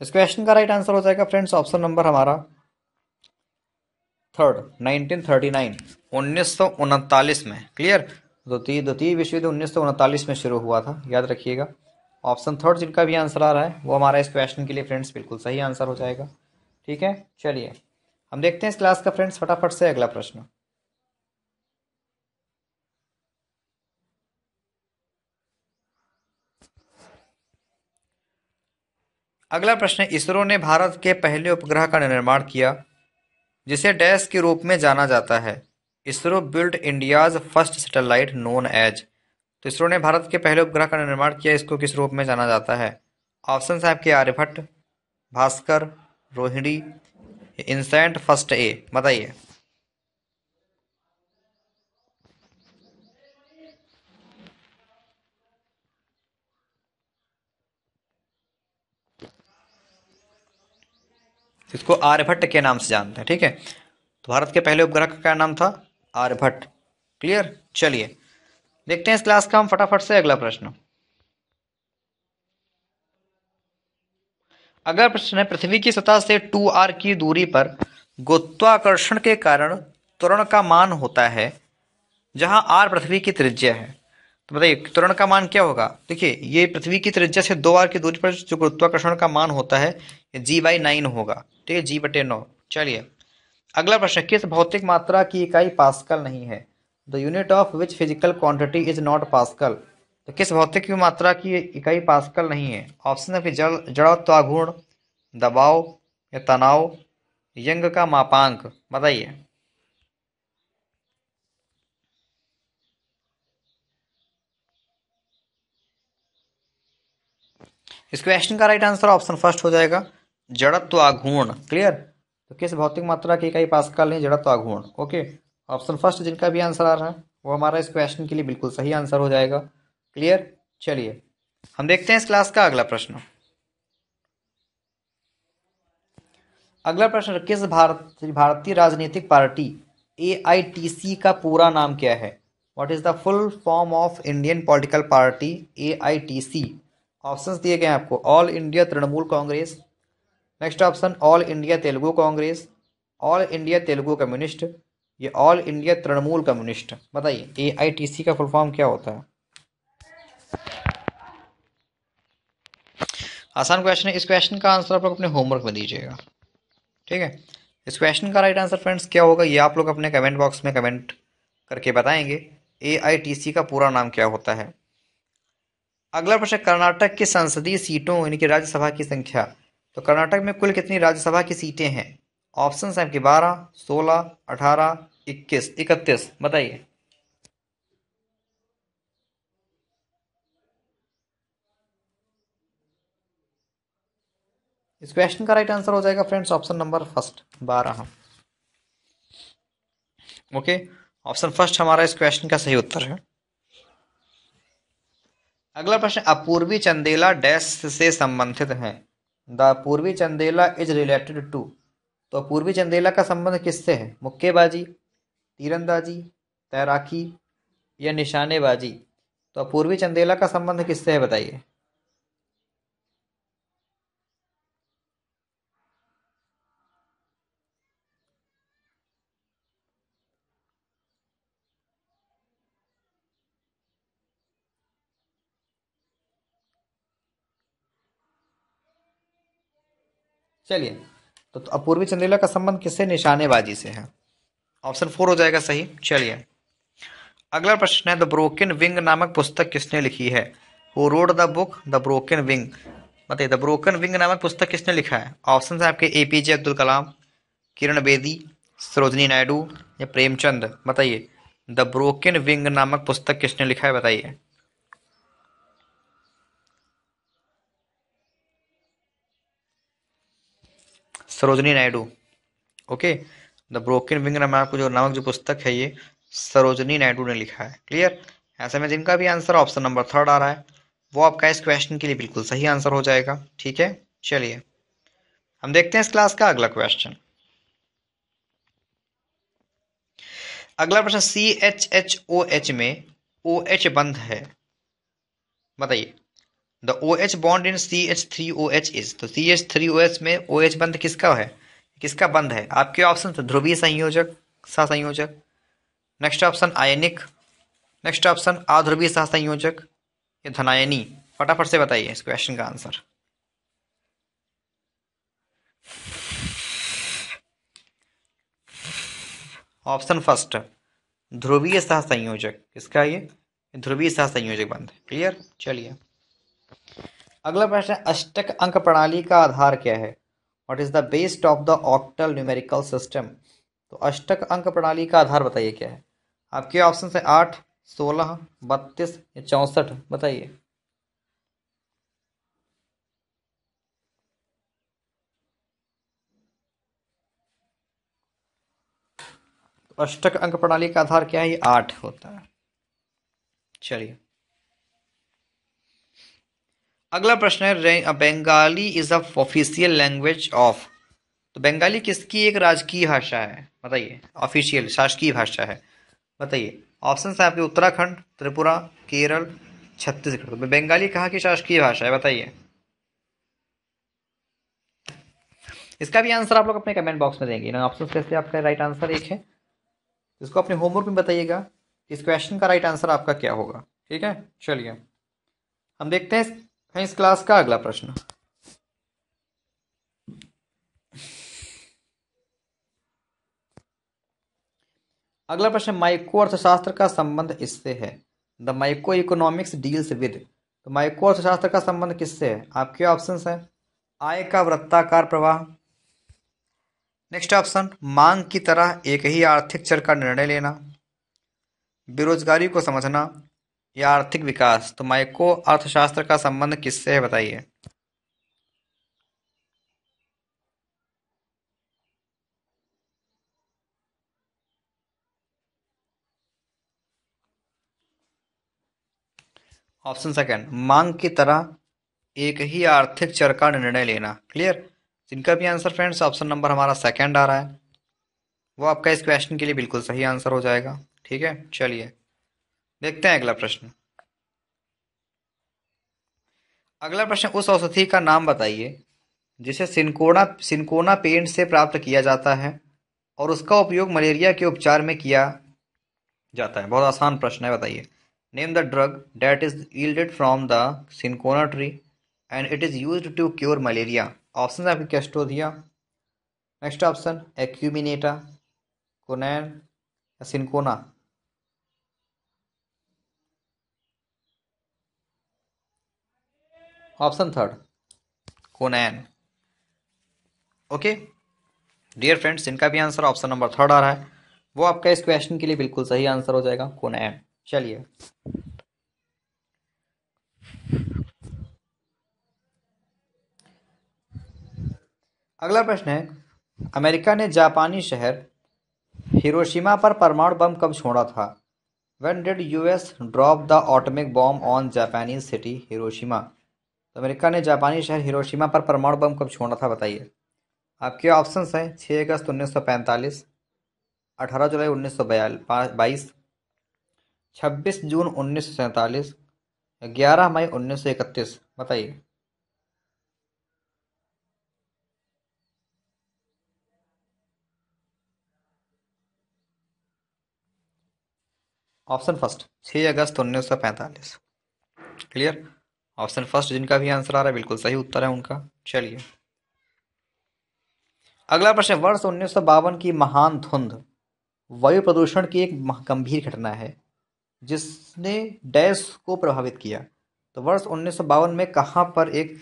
इस क्वेश्चन का राइट आंसर हो जाएगा फ्रेंड्स ऑप्शन नंबर हमारा थर्ड 1939 1939 में क्लियर द्वितीय तो द्वितीय तो विश्व युद्ध उन्नीस में शुरू हुआ था याद रखिएगा ऑप्शन थर्ड जिनका भी आंसर आ रहा है वो हमारा इस क्वेश्चन के लिए फ्रेंड्स बिल्कुल सही आंसर हो जाएगा ठीक है चलिए हम देखते हैं इस क्लास का फ्रेंड्स फटाफट से अगला प्रश्न अगला प्रश्न इसरो ने भारत के पहले उपग्रह का निर्माण किया जिसे डैश के रूप में जाना जाता है ISRO built India's first satellite known as तो इसरो ने भारत के पहले उपग्रह का निर्माण किया इसको किस रूप में जाना जाता है ऑप्शन है आपके आर्यभट्ट भास्कर रोहिणी इंसेंट फर्स्ट ए बताइए इसको आर्यभट्ट के नाम से जानते हैं ठीक है तो भारत के पहले उपग्रह का क्या नाम था आर्यभट्ट क्लियर चलिए देखते हैं इस क्लास का हम फटाफट से अगला प्रश्न अगला प्रश्न है पृथ्वी की सतह से टू आर की दूरी पर गुत्वाकर्षण के कारण त्वरण का मान होता है जहां आर पृथ्वी की त्रिज्या है तो बताइए त्वरण का मान क्या होगा देखिए ये पृथ्वी की त्रिज्या से दो आर की दूरी पर जो गुरुत्वाकर्षण का मान होता है जी बाई नाइन होगा ठीक है जी बटे नौ चलिए अगला प्रश्न किस भौतिक मात्रा की इकाई पास्कल नहीं है the unit of which physical quantity is not pascal तो किस भौतिक मात्रा की इकाई पास्कल नहीं है ऑप्शन है जल जड़ोत्वागुण दबाव या तनाव यंग का मापांक बताइए इस क्वेश्चन का राइट आंसर ऑप्शन फर्स्ट हो जाएगा जड़त्व आघूर्ण क्लियर तो किस भौतिक मात्रा की इकाई पास्कल नहीं जड़त्व आघूर्ण ओके ऑप्शन फर्स्ट जिनका भी आंसर आ रहा है वो हमारा इस क्वेश्चन के लिए बिल्कुल सही आंसर हो जाएगा क्लियर चलिए हम देखते हैं इस क्लास का अगला प्रश्न अगला प्रश्न किस भारत भारतीय राजनीतिक पार्टी ए का पूरा नाम क्या है what is the full form of Indian political party A options दिए गए हैं आपको All India Trinamool Congress next option All India Telugu Congress All India Telugu communist ये ऑल इंडिया तृणमूल कम्युनिस्ट बताइए ए आई टी सी का फुल फॉर्म क्या होता है आसान क्वेश्चन है इस क्वेश्चन का आंसर आप लोग अपने होमवर्क में दीजिएगा ठीक है इस क्वेश्चन का राइट आंसर फ्रेंड्स क्या होगा ये आप लोग अपने कमेंट बॉक्स में कमेंट करके बताएंगे ए आई टी सी का पूरा नाम क्या होता है अगला प्रश्न कर्नाटक की संसदीय सीटों यानी कि राज्यसभा की संख्या तो कर्नाटक में कुल कितनी राज्यसभा की सीटें हैं ऑप्शन है आपके बारह सोलह अठारह इक्कीस इकतीस बताइए इस क्वेश्चन का राइट आंसर हो जाएगा फ्रेंड्स ऑप्शन नंबर फर्स्ट बारह ओके ऑप्शन फर्स्ट हमारा इस क्वेश्चन का सही उत्तर है अगला प्रश्न अपूर्वी चंदेला डैश से संबंधित है द पूर्वी चंदेला इज रिलेटेड टू तो पूर्वी चंदेला का संबंध किससे है मुक्केबाजी तीरंदाजी तैराकी या निशानेबाजी तो पूर्वी चंदेला का संबंध किससे है बताइए चलिए तो, तो अपूर्वी चंद्रीला का संबंध किससे निशानेबाजी से है ऑप्शन फोर हो जाएगा सही चलिए अगला प्रश्न है द ब्रोकन विंग नामक पुस्तक किसने लिखी है who wrote the book the broken wing बताइए द ब्रोकन विंग नामक पुस्तक किसने लिखा है ऑप्शन है आपके A P J Abdul Kalam Kiran Bedi Sarojini Naidu या प्रेमचंद बताइए द ब्रोकन विंग नामक पुस्तक किसने लिखा है बताइए Sarojini Naidu okay the broken wing आपको जो नामक जो पुस्तक है ये सरोजनी नायडू ने लिखा है क्लियर ऐसे में जिनका भी आंसर ऑप्शन नंबर थर्ड आ रहा है वो आपका इस क्वेश्चन के लिए बिल्कुल सही आंसर हो जाएगा ठीक है चलिए हम देखते हैं इस क्लास का अगला क्वेश्चन अगला प्रश्न C H H O H में ओ एच बंद है बताइए the O H bond in C H three O H is तो C H three O H में ओ एच बंद किसका है किसका बंद है आपके ऑप्शन ध्रुवीय संयोजक संयोजक नेक्स्ट ऑप्शन आयनिक नेक्स्ट ऑप्शन आध्रुवीय संयोजक या धनायनी फटाफट से बताइए इस क्वेश्चन का आंसर ऑप्शन फर्स्ट ध्रुवीय सह संयोजक किसका ये ध्रुवीय सह संयोजक बंद क्लियर चलिए अगला प्रश्न अष्टक अंक प्रणाली का आधार क्या है what is the base of the octal numerical system तो अष्टक अंक प्रणाली का आधार बताइए क्या है आपके ऑप्शन है आठ सोलह बत्तीस या चौंसठ बताइए तो अष्टक अंक प्रणाली का आधार क्या है ये आठ होता है चलिए अगला प्रश्न है Bengali is a official language of तो बंगाली किसकी एक राजकीय भाषा है बताइए ऑफिशियल शासकीय भाषा है बताइए ऑप्शन है आपके उत्तराखंड त्रिपुरा केरल छत्तीसगढ़ तो बंगाली कहाँ की शासकीय भाषा है बताइए इसका भी आंसर आप लोग अपने कमेंट बॉक्स में देंगे ना ऑप्शन कैसे आपका राइट आंसर एक है इसको अपने होमवर्क में बताइएगा इस क्वेश्चन का राइट आंसर आपका क्या होगा ठीक है चलिए हम देखते हैं है इस क्लास का अगला प्रश्न अगला प्रश्न माइक्रो अर्थशास्त्र का संबंध इससे है the micro economics deals with तो माइक्रो अर्थशास्त्र का संबंध किससे है आपके ऑप्शन है आय का वृत्ताकार प्रवाह नेक्स्ट ऑप्शन मांग की तरह एक ही आर्थिक चर का निर्णय लेना बेरोजगारी को समझना या आर्थिक विकास तो माइक्रो अर्थशास्त्र का संबंध किससे है बताइए ऑप्शन सेकंड मांग की तरह एक ही आर्थिक चर का निर्णय लेना क्लियर जिनका भी आंसर फ्रेंड्स ऑप्शन नंबर हमारा सेकंड आ रहा है वो आपका इस क्वेश्चन के लिए बिल्कुल सही आंसर हो जाएगा ठीक है चलिए देखते हैं अगला प्रश्न अगला प्रश्न उस औषधि का नाम बताइए जिसे सिंकोना सिंकोना पेंट से प्राप्त किया जाता है और उसका उपयोग मलेरिया के उपचार में किया जाता है बहुत आसान प्रश्न है बताइए name the drug that is yielded from the cinchona tree and it is use to cure malaria option आपके कैस्टो दिया नेक्स्ट ऑप्शन एक्यूमिनेटा कोनैन सिंकोना ऑप्शन थर्ड कोनैन ओके डियर फ्रेंड्स इनका भी आंसर ऑप्शन नंबर थर्ड आ रहा है वो आपका इस क्वेश्चन के लिए बिल्कुल सही आंसर हो जाएगा कोनैन चलिए अगला प्रश्न है अमेरिका ने जापानी शहर हिरोशिमा पर परमाणु बम कब छोड़ा था when did US drop the atomic bomb on Japanese city Hiroshima तो अमेरिका ने जापानी शहर हिरोशिमा पर परमाणु बम कब छोड़ा था बताइए आपके ऑप्शंस हैं छः अगस्त उन्नीस सौ पैंतालीस अठारह जुलाई उन्नीस सौ बाईस छब्बीस जून उन्नीस सौ सैंतालीस ग्यारह मई उन्नीस सौ इकतीस बताइए ऑप्शन फर्स्ट छः अगस्त उन्नीस सौ पैंतालीस क्लियर ऑप्शन फर्स्ट जिनका भी आंसर आ रहा है बिल्कुल सही उत्तर है उनका चलिए अगला प्रश्न वर्ष उन्नीस की महान धुंध वायु प्रदूषण की एक गंभीर घटना है जिसने डैश को प्रभावित किया तो वर्ष उन्नीस में कहाँ पर एक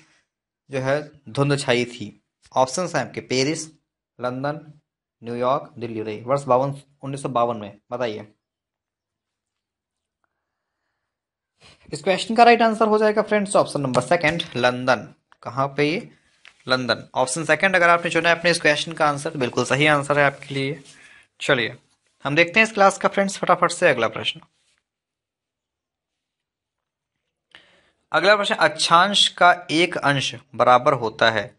जो है धुंध छाई थी ऑप्शन हैं आपके पेरिस लंदन न्यूयॉर्क दिल्ली रही वर्ष बावन उन्नीस में बताइए इस क्वेश्चन का राइट आंसर हो जाएगा friends option number second London कहाँ पे ये लंदन ऑप्शन सेकंड अगर आपने चुना है अपने इस क्वेश्चन का आंसर तो बिल्कुल सही आंसर है आपके लिए चलिए हम देखते हैं इस क्लास का फ्रेंड्स फटाफट से अगला प्रश्न अगला प्रश्न अच्छांश का एक अंश बराबर होता है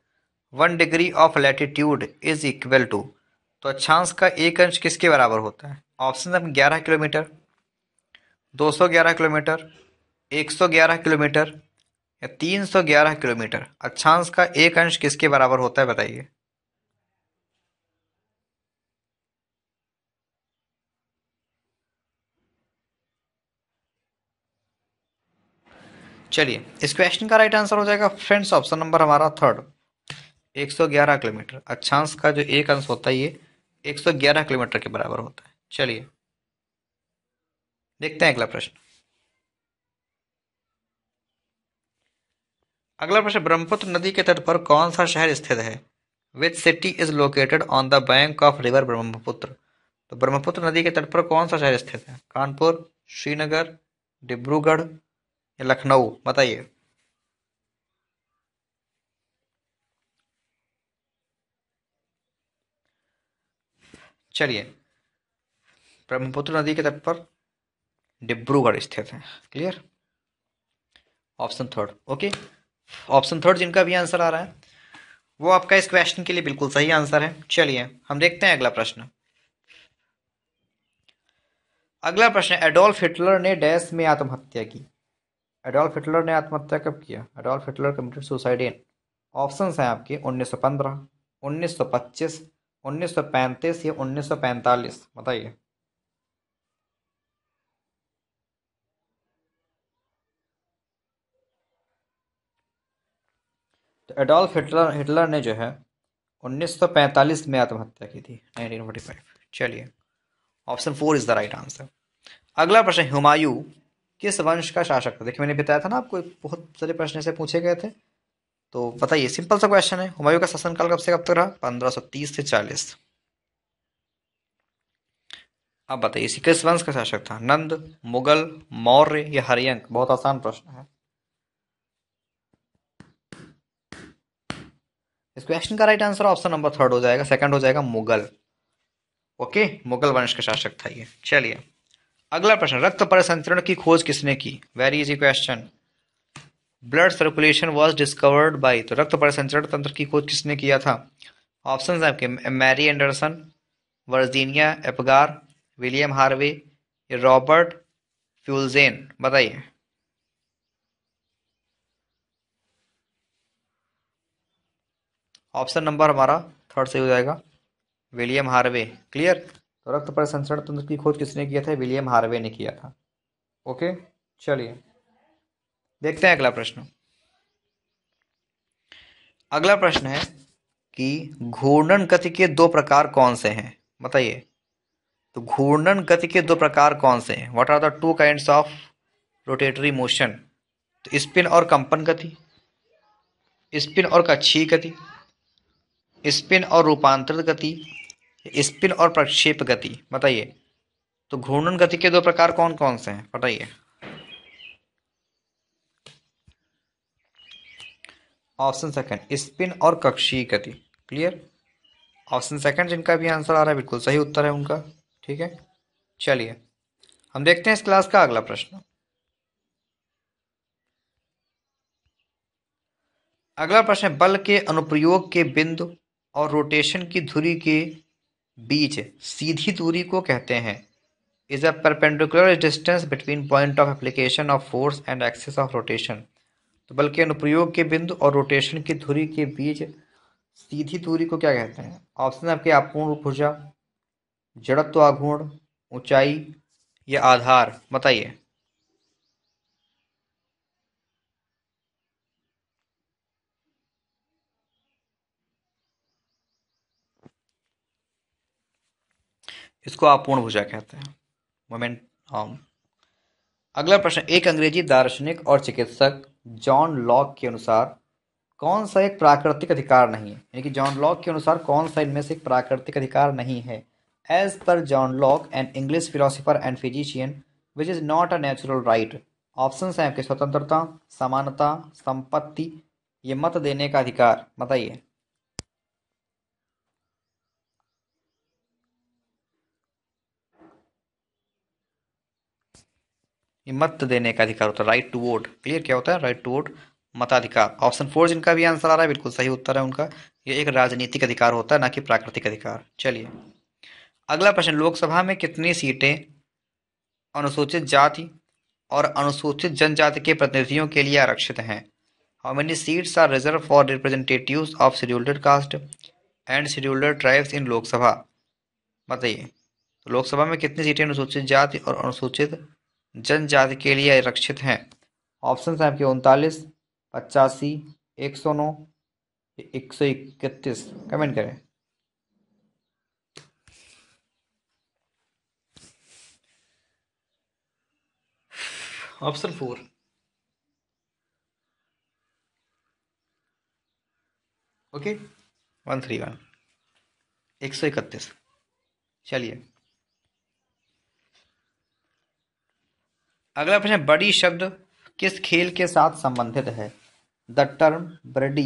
one degree of latitude is equal to तो अच्छांश का एक अंश किसके बराबर होता है ऑप्शन ग्यारह किलोमीटर दो सौ ग्यारह किलोमीटर 111 किलोमीटर या 311 किलोमीटर अक्षांश का एक अंश किसके बराबर होता है बताइए चलिए इस क्वेश्चन का राइट आंसर हो जाएगा फ्रेंड्स ऑप्शन नंबर हमारा थर्ड 111 किलोमीटर अक्षांश का जो एक अंश होता है ये 111 किलोमीटर के बराबर होता है चलिए देखते हैं अगला प्रश्न अगला प्रश्न ब्रह्मपुत्र नदी के तट पर कौन सा शहर स्थित है which city is located on the bank of river Brahmaputra तो ब्रह्मपुत्र नदी के तट पर कौन सा शहर स्थित है कानपुर श्रीनगर डिब्रूगढ़ या लखनऊ बताइए चलिए ब्रह्मपुत्र नदी के तट पर डिब्रूगढ़ स्थित है clear option third okay option third जिनका भी आंसर आ रहा है वो आपका इस क्वेश्चन के लिए बिल्कुल सही आंसर है चलिए हम देखते हैं अगला प्रश्न अगला प्रश्न एडोल्फ हिटलर ने डैश में आत्महत्या की एडोल्फ हिटलर ने आत्महत्या कब किया Adolf Hitler committed suicide in option हैं आपके 1915, 1925, 1935 या 1945 बताइए एडोल्फ हिटलर हिटलर ने जो है 1945 में आत्महत्या की थी 1945 चलिए option four is the right answer अगला प्रश्न हुमायूं किस वंश का शासक था देखिए मैंने बताया था ना आपको बहुत सारे प्रश्न से पूछे गए थे तो बताइए सिंपल सा क्वेश्चन है हुमायूं का शासनकाल कब से कब तक रहा 1530 से 40 अब बताइए किस वंश का शासक था नंद मुगल मौर्य या हरियंक बहुत आसान प्रश्न है इस क्वेश्चन का right answer option number third हो जाएगा सेकंड हो जाएगा मुगल ओके मुगल वंश का शासक था ये चलिए अगला प्रश्न रक्त परिसंचरण की खोज किसने की very easy question blood circulation was discovered by तो रक्त परिसंचरण तंत्र की खोज किसने किया था ऑप्शन है आपके Mary Anderson Virginia Apgar William Harvey Robert Feulgen बताइए ऑप्शन नंबर हमारा थर्ड सही हो जाएगा विलियम हार्वे क्लियर तो रक्त परिसंचरण तंत्र की खोज किसने किया था विलियम हार्वे ने किया था ओके चलिए देखते हैं अगला प्रश्न अगला प्रश्न है कि घूर्णन गति के दो प्रकार कौन से हैं बताइए तो घूर्णन गति के दो प्रकार कौन से हैं what are the two kinds of rotatory motion तो स्पिन और कंपन गति स्पिन और कच्छी गति स्पिन और रूपांतरित गति स्पिन और प्रक्षेप गति बताइए तो घूर्णन गति के दो प्रकार कौन कौन से हैं बताइए ऑप्शन सेकंड स्पिन और कक्षीय गति क्लियर ऑप्शन सेकंड जिनका भी आंसर आ रहा है बिल्कुल सही उत्तर है उनका ठीक है चलिए हम देखते हैं इस क्लास का अगला प्रश्न अगला प्रश्न बल के अनुप्रयोग के बिंदु और रोटेशन की धुरी के बीच सीधी दूरी को कहते हैं is a perpendicular distance between point of application of force and axis of rotation तो बल्कि अनुप्रयोग के बिंदु और रोटेशन की धुरी के बीच सीधी दूरी को क्या कहते हैं ऑप्शन आपके अपूर्ण भुजा जड़त्व आघूर्ण ऊंचाई या आधार बताइए इसको आप पूर्ण भुजा कहते हैं मोमेंट हम um, अगला प्रश्न एक अंग्रेजी दार्शनिक और चिकित्सक जॉन लॉक के अनुसार कौन सा एक प्राकृतिक अधिकार नहीं है यानी कि जॉन लॉक के अनुसार कौन सा इनमें से एक प्राकृतिक अधिकार नहीं है एज पर John Locke and English philosopher and physician which is not a natural right option हैं आपके स्वतंत्रता समानता संपत्ति ये मत देने का अधिकार बताइए मत देने का अधिकार होता है राइट टू वोट क्लियर क्या होता है राइट टू वोट मताधिकार ऑप्शन फोर जिनका भी आंसर आ रहा है बिल्कुल सही उत्तर है उनका ये एक राजनीतिक अधिकार होता है ना कि प्राकृतिक अधिकार चलिए अगला प्रश्न लोकसभा में कितनी सीटें अनुसूचित जाति और अनुसूचित जनजाति के प्रतिनिधियों के लिए आरक्षित हैं how many seats are reserve for representatives of scheduled caste and scheduled tribes in Lok Sabha बताइए तो लोकसभा में कितनी सीटें अनुसूचित जाति और अनुसूचित जनजाति के लिए आरक्षित हैं ऑप्शन हैं आपके उनतालीस पचासी एक सौ नौ एक सौ इकतीस कमेंट करें option four okay one three one एक सौ इकतीस चलिए अगला प्रश्न बड़ी शब्द किस खेल के साथ संबंधित है the term birdie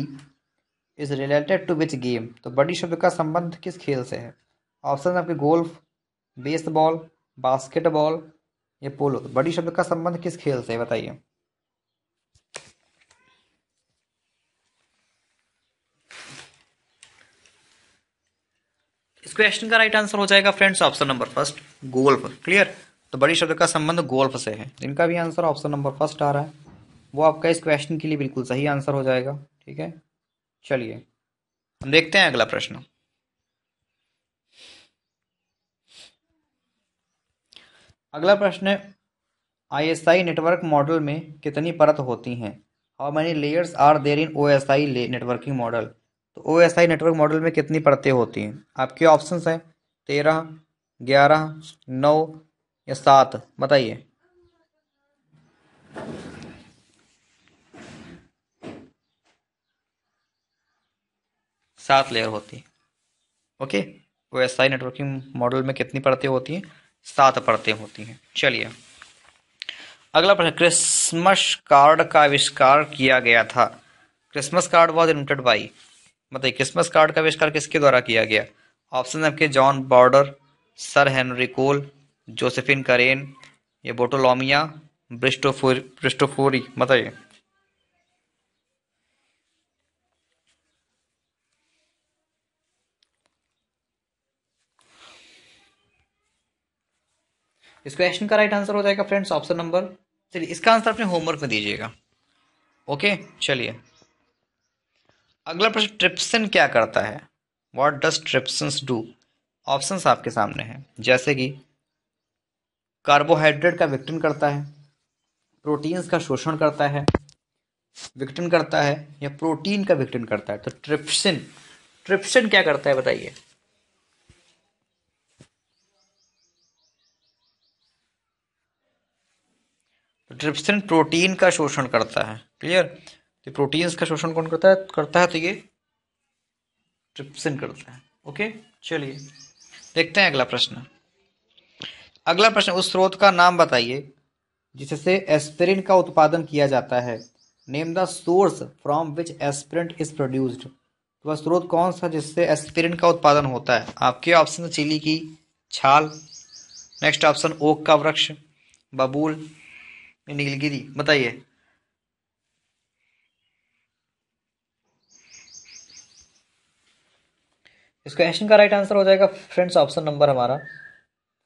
is related to which game तो बड़ी शब्द का संबंध किस खेल से है ऑप्शन आपके गोल्फ बेसबॉल बास्केटबॉल या पोलो तो बड़ी शब्द का संबंध किस खेल से है बताइए इस क्वेश्चन का राइट आंसर हो जाएगा friends option number first golf clear तो बड़ी शब्द का संबंध गोल्फ से है जिनका भी आंसर ऑप्शन नंबर फर्स्ट आ रहा है वो आपका इस क्वेश्चन के लिए बिल्कुल सही आंसर हो जाएगा ठीक है चलिए हम देखते हैं अगला प्रश्न अगला प्रश्न है आईएसआई नेटवर्क मॉडल में कितनी परत होती हैं how many layers are there in OSI networking model तो ओएसआई नेटवर्क मॉडल में कितनी परतें होती हैं आपके ऑप्शंस हैं तेरह ग्यारह नौ या सात बताइए सात लेयर होती है ओके वो एस आई नेटवर्किंग मॉडल में कितनी परतें होती हैं सात परतें होती हैं चलिए अगला प्रश्न क्रिसमस कार्ड का आविष्कार किया गया था Christmas card was invented by बताइए क्रिसमस कार्ड का आविष्कार किसके द्वारा किया गया ऑप्शन आपके John Border Sir Henry Cole Josephine Karen ये बोटोलोमिया ब्रिस्टोफोरी ब्रिस्टोफोरी बताइए इस क्वेश्चन का राइट आंसर हो जाएगा फ्रेंड्स ऑप्शन नंबर चलिए इसका आंसर अपने होमवर्क में दीजिएगा ओके चलिए अगला प्रश्न ट्रिप्सन क्या करता है what does trypsin do options आपके सामने हैं जैसे कि कार्बोहाइड्रेट का विघटन करता है प्रोटीन्स का शोषण करता है विघटन करता है या प्रोटीन का विघटन करता है तो ट्रिप्सिन ट्रिप्सिन क्या करता है बताइए तो ट्रिप्सिन प्रोटीन का शोषण करता है क्लियर तो प्रोटीन्स का शोषण कौन करता है करता है तो ये ट्रिप्सिन करता है ओके चलिए देखते हैं अगला प्रश्न अगला प्रश्न उस स्रोत का नाम बताइए जिससे एस्पिरिन का उत्पादन किया जाता है name the source from which aspirin is produced तो वह स्रोत कौन सा जिससे एस्पिरिन का उत्पादन होता है आपके ऑप्शन चिली की छाल नेक्स्ट ऑप्शन ओक का वृक्ष बबूल नीलगिरी बताइए इस क्वेश्चन का राइट आंसर हो जाएगा फ्रेंड्स ऑप्शन नंबर हमारा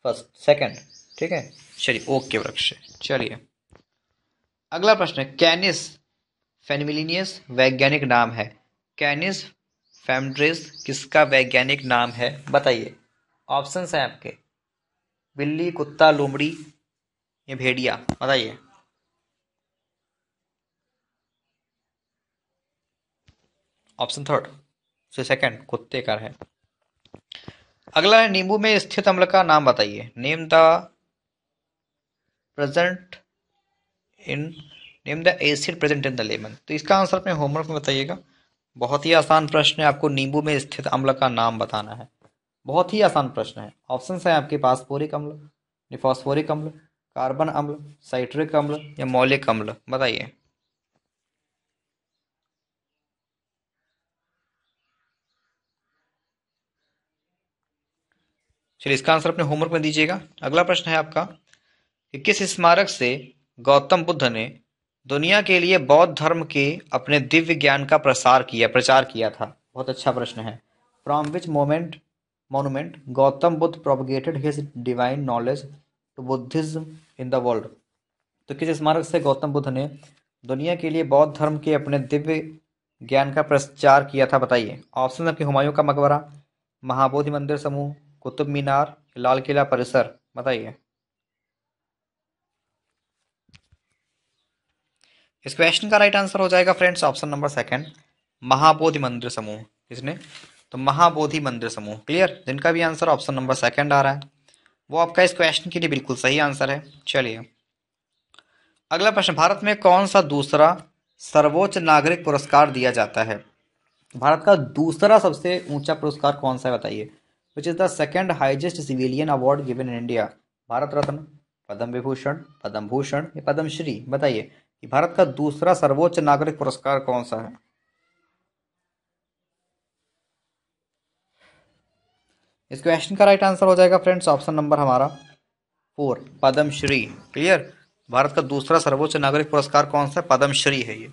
फर्स्ट सेकंड ठीक है चलिए ओके वृक्ष चलिए अगला प्रश्न है कैनिस फेनमिलीनियस वैज्ञानिक नाम है कैनिस फेमड्रिस किसका वैज्ञानिक नाम है बताइए ऑप्शंस हैं आपके बिल्ली कुत्ता लोमड़ी या भेड़िया बताइए ऑप्शन थर्ड सेकंड कुत्ते का है अगला है नींबू में स्थित अम्ल का नाम बताइए name the present in name the acid present in the lemon तो इसका आंसर अपने होमवर्क में बताइएगा बहुत ही आसान प्रश्न है आपको नींबू में स्थित अम्ल का नाम बताना है बहुत ही आसान प्रश्न है ऑप्शन है आपके पास फोरिक अम्ल निफॉस्फोरिक अम्ल कार्बन अम्ल साइट्रिक अम्ल या मौलिक अम्ल बताइए चलिए इसका आंसर अपने होमवर्क में दीजिएगा अगला प्रश्न है आपका कि किस स्मारक से गौतम बुद्ध ने दुनिया के लिए बौद्ध धर्म के अपने दिव्य ज्ञान का प्रसार किया प्रचार किया था बहुत अच्छा प्रश्न है from which moment monument Gautam Buddha propagated his divine knowledge to Buddhism in the world तो किस स्मारक से गौतम बुद्ध ने दुनिया के लिए बौद्ध धर्म के अपने दिव्य ज्ञान का प्रचार किया था बताइए ऑप्शन आपके हुमायूं का मकबरा महाबोधि मंदिर समूह कुतुब मीनार लाल किला परिसर बताइए इस क्वेश्चन का राइट आंसर हो जाएगा friends option number second Mahabodhi मंदिर समूह किसने तो महाबोधि मंदिर समूह क्लियर जिनका भी आंसर ऑप्शन नंबर सेकंड आ रहा है वो आपका इस क्वेश्चन के लिए बिल्कुल सही आंसर है चलिए अगला प्रश्न भारत में कौन सा दूसरा सर्वोच्च नागरिक पुरस्कार दिया जाता है भारत का दूसरा सबसे ऊंचा पुरस्कार कौन सा है बताइए which is the second highest civilian award given in India Bharat Ratna Padma Vibhushan Padma Bhushan या पद्मश्री बताइए कि भारत का दूसरा सर्वोच्च नागरिक पुरस्कार कौन सा है इस क्वेश्चन का राइट आंसर हो जाएगा फ्रेंड्स ऑप्शन नंबर हमारा फोर पद्मश्री क्लियर भारत का दूसरा सर्वोच्च नागरिक पुरस्कार कौन सा है पद्मश्री है ये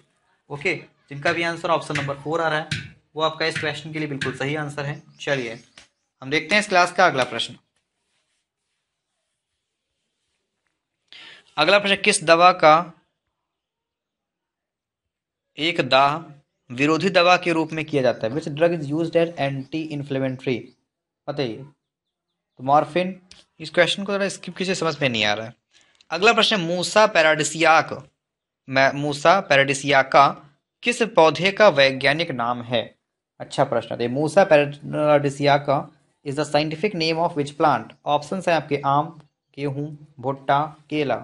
ओके जिनका भी आंसर ऑप्शन नंबर फोर आ रहा है वो आपका इस क्वेश्चन के लिए बिल्कुल सही आंसर है चलिए हम देखते हैं इस क्लास का अगला प्रश्न अगला प्रश्न किस दवा का एक दाह विरोधी दवा के रूप में किया जाता है which drug is use at anti inflammatory बताइए तो मॉर्फिन इस क्वेश्चन को थोड़ा स्किप किसी समझ में नहीं आ रहा है अगला प्रश्न मूसा पैराडिसियाक मूसा पैराडिसिया का किस पौधे का वैज्ञानिक नाम है अच्छा प्रश्न तो मूसा पैराडिसिया का is the scientific name of which plant option है आपके आम गेहूं भुट्टा केला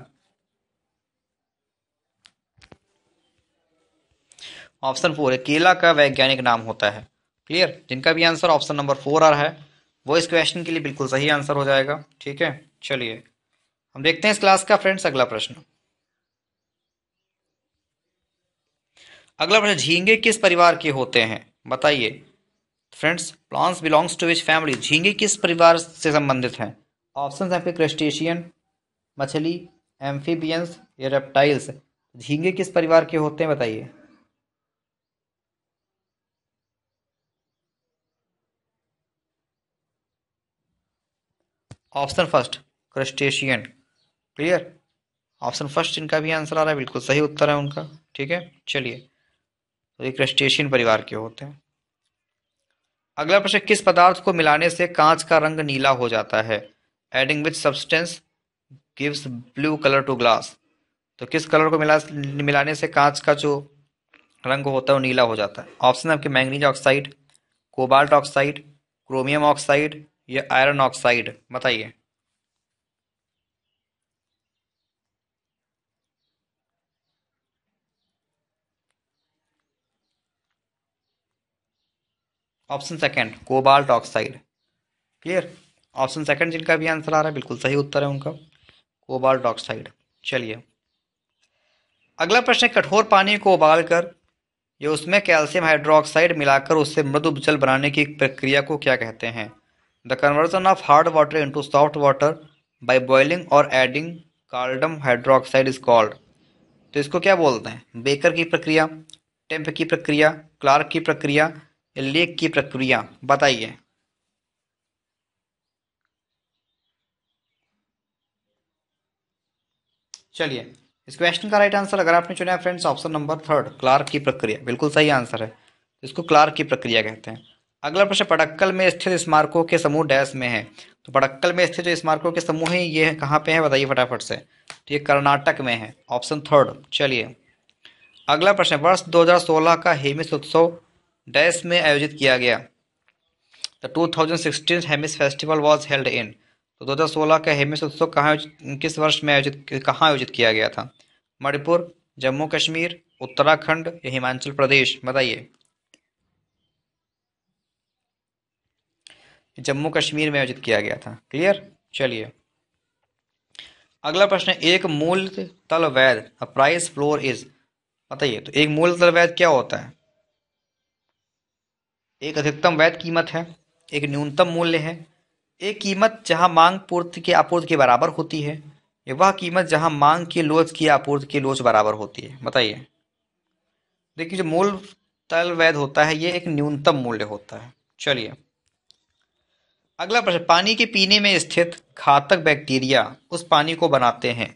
ऑप्शन फोर है केला का वैज्ञानिक नाम होता है क्लियर जिनका भी आंसर ऑप्शन नंबर फोर आ रहा है वो इस क्वेश्चन के लिए बिल्कुल सही आंसर हो जाएगा ठीक है चलिए हम देखते हैं इस क्लास का फ्रेंड्स अगला प्रश्न अगला प्रश्न झींगे किस परिवार के होते हैं बताइए friends plants belongs to which family झींगे किस परिवार से संबंधित हैं ऑप्शन है क्रस्टेशियन मछली एम्फीबियंस या रेप्टाइल्स झींगे किस परिवार के होते हैं बताइए option first crustacean clear option first इनका भी आंसर आ रहा है बिल्कुल सही उत्तर है उनका ठीक है चलिए तो ये क्रस्टेशियन परिवार के होते हैं अगला प्रश्न किस पदार्थ को मिलाने से कांच का रंग नीला हो जाता है adding which substance gives blue colour to glass तो किस कलर को मिला मिलाने से कांच का जो रंग होता है वो नीला हो जाता है ऑप्शन आपके manganese oxide cobalt oxide chromium oxide या आयरन ऑक्साइड बताइए option second cobalt oxide clear option second जिनका भी आंसर आ रहा है बिल्कुल सही उत्तर है उनका कोबाल्ट ऑक्साइड चलिए अगला प्रश्न है कठोर पानी को उबाल कर या उसमें कैल्शियम हाइड्रोक्साइड मिलाकर उससे मृदु जल बनाने की प्रक्रिया को क्या कहते हैं the conversion of hard water into soft water by boiling और adding calcium hydroxide is called तो इसको क्या बोलते हैं बेकर की प्रक्रिया टेम्प की प्रक्रिया क्लार्क की प्रक्रिया लेख की प्रक्रिया बताइए चलिए इस क्वेश्चन का राइट आंसर अगर आपने चुना friends option number third Clark की प्रक्रिया बिल्कुल सही आंसर है इसको क्लार्क की प्रक्रिया कहते हैं अगला प्रश्न पड़क्कल में स्थित स्मारकों के समूह डैश में है तो पडक्कल में स्थित जो स्मारकों के समूह है ये कहाँ पे है बताइए फटाफट से तो ये कर्नाटक में है ऑप्शन थर्ड चलिए अगला प्रश्न वर्ष 2016 का हेमिस उत्सव डैश में आयोजित किया गया the two thousand sixteen Hemis festival was held in तो सोलह का हेमिस उत्सव कहाँ किस वर्ष में आयोजित कहाँ आयोजित किया गया था मणिपुर जम्मू कश्मीर उत्तराखंड या हिमाचल प्रदेश बताइए जम्मू कश्मीर में आयोजित किया गया था क्लियर चलिए अगला प्रश्न एक मूल तल वैध प्राइस फ्लोर इज बताइए तो एक मूल तल वैध क्या होता है एक अधिकतम वैध कीमत है एक न्यूनतम मूल्य है एक कीमत जहां मांग पूर्ति के आपूर्ति के बराबर होती है वह कीमत जहां मांग की लोच की आपूर्ति के लोच बराबर होती है बताइए देखिए जो मूल तल वैध होता है ये एक न्यूनतम मूल्य होता है चलिए अगला प्रश्न पानी के पीने में स्थित घातक बैक्टीरिया उस पानी को बनाते हैं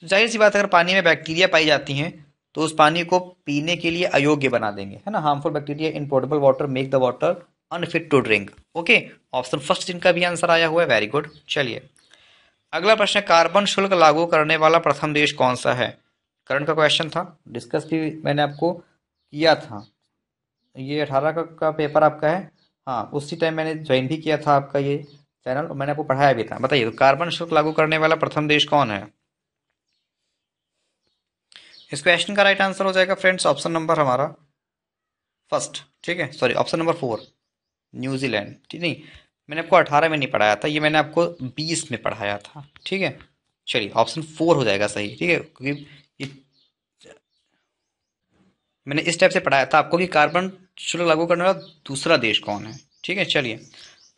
तो जाहिर सी बात अगर पानी में बैक्टीरिया पाई जाती हैं तो उस पानी को पीने के लिए अयोग्य बना देंगे है ना harmful bacteria in portable water make the water unfit to drink okay option first जिनका भी आंसर आया हुआ है वेरी गुड चलिए अगला प्रश्न कार्बन शुल्क लागू करने वाला प्रथम देश कौन सा है करंट का क्वेश्चन था डिस्कस भी मैंने आपको किया था ये अठारह का, का पेपर आपका है हाँ उसी टाइम मैंने ज्वाइन भी किया था आपका ये चैनल और मैंने आपको पढ़ाया भी था बताइए तो कार्बन शुल्क लागू करने वाला प्रथम देश कौन है इस क्वेश्चन का राइट आंसर हो जाएगा फ्रेंड्स ऑप्शन नंबर हमारा फर्स्ट ठीक है sorry option number four New Zealand ठीक नहीं मैंने आपको अठारह में नहीं पढ़ाया था ये मैंने आपको बीस में पढ़ाया था ठीक है चलिए ऑप्शन फोर हो जाएगा सही ठीक है क्योंकि ये मैंने इस टाइप से पढ़ाया था आपको कि कार्बन शुल्क लागू करने वाला दूसरा देश कौन है ठीक है चलिए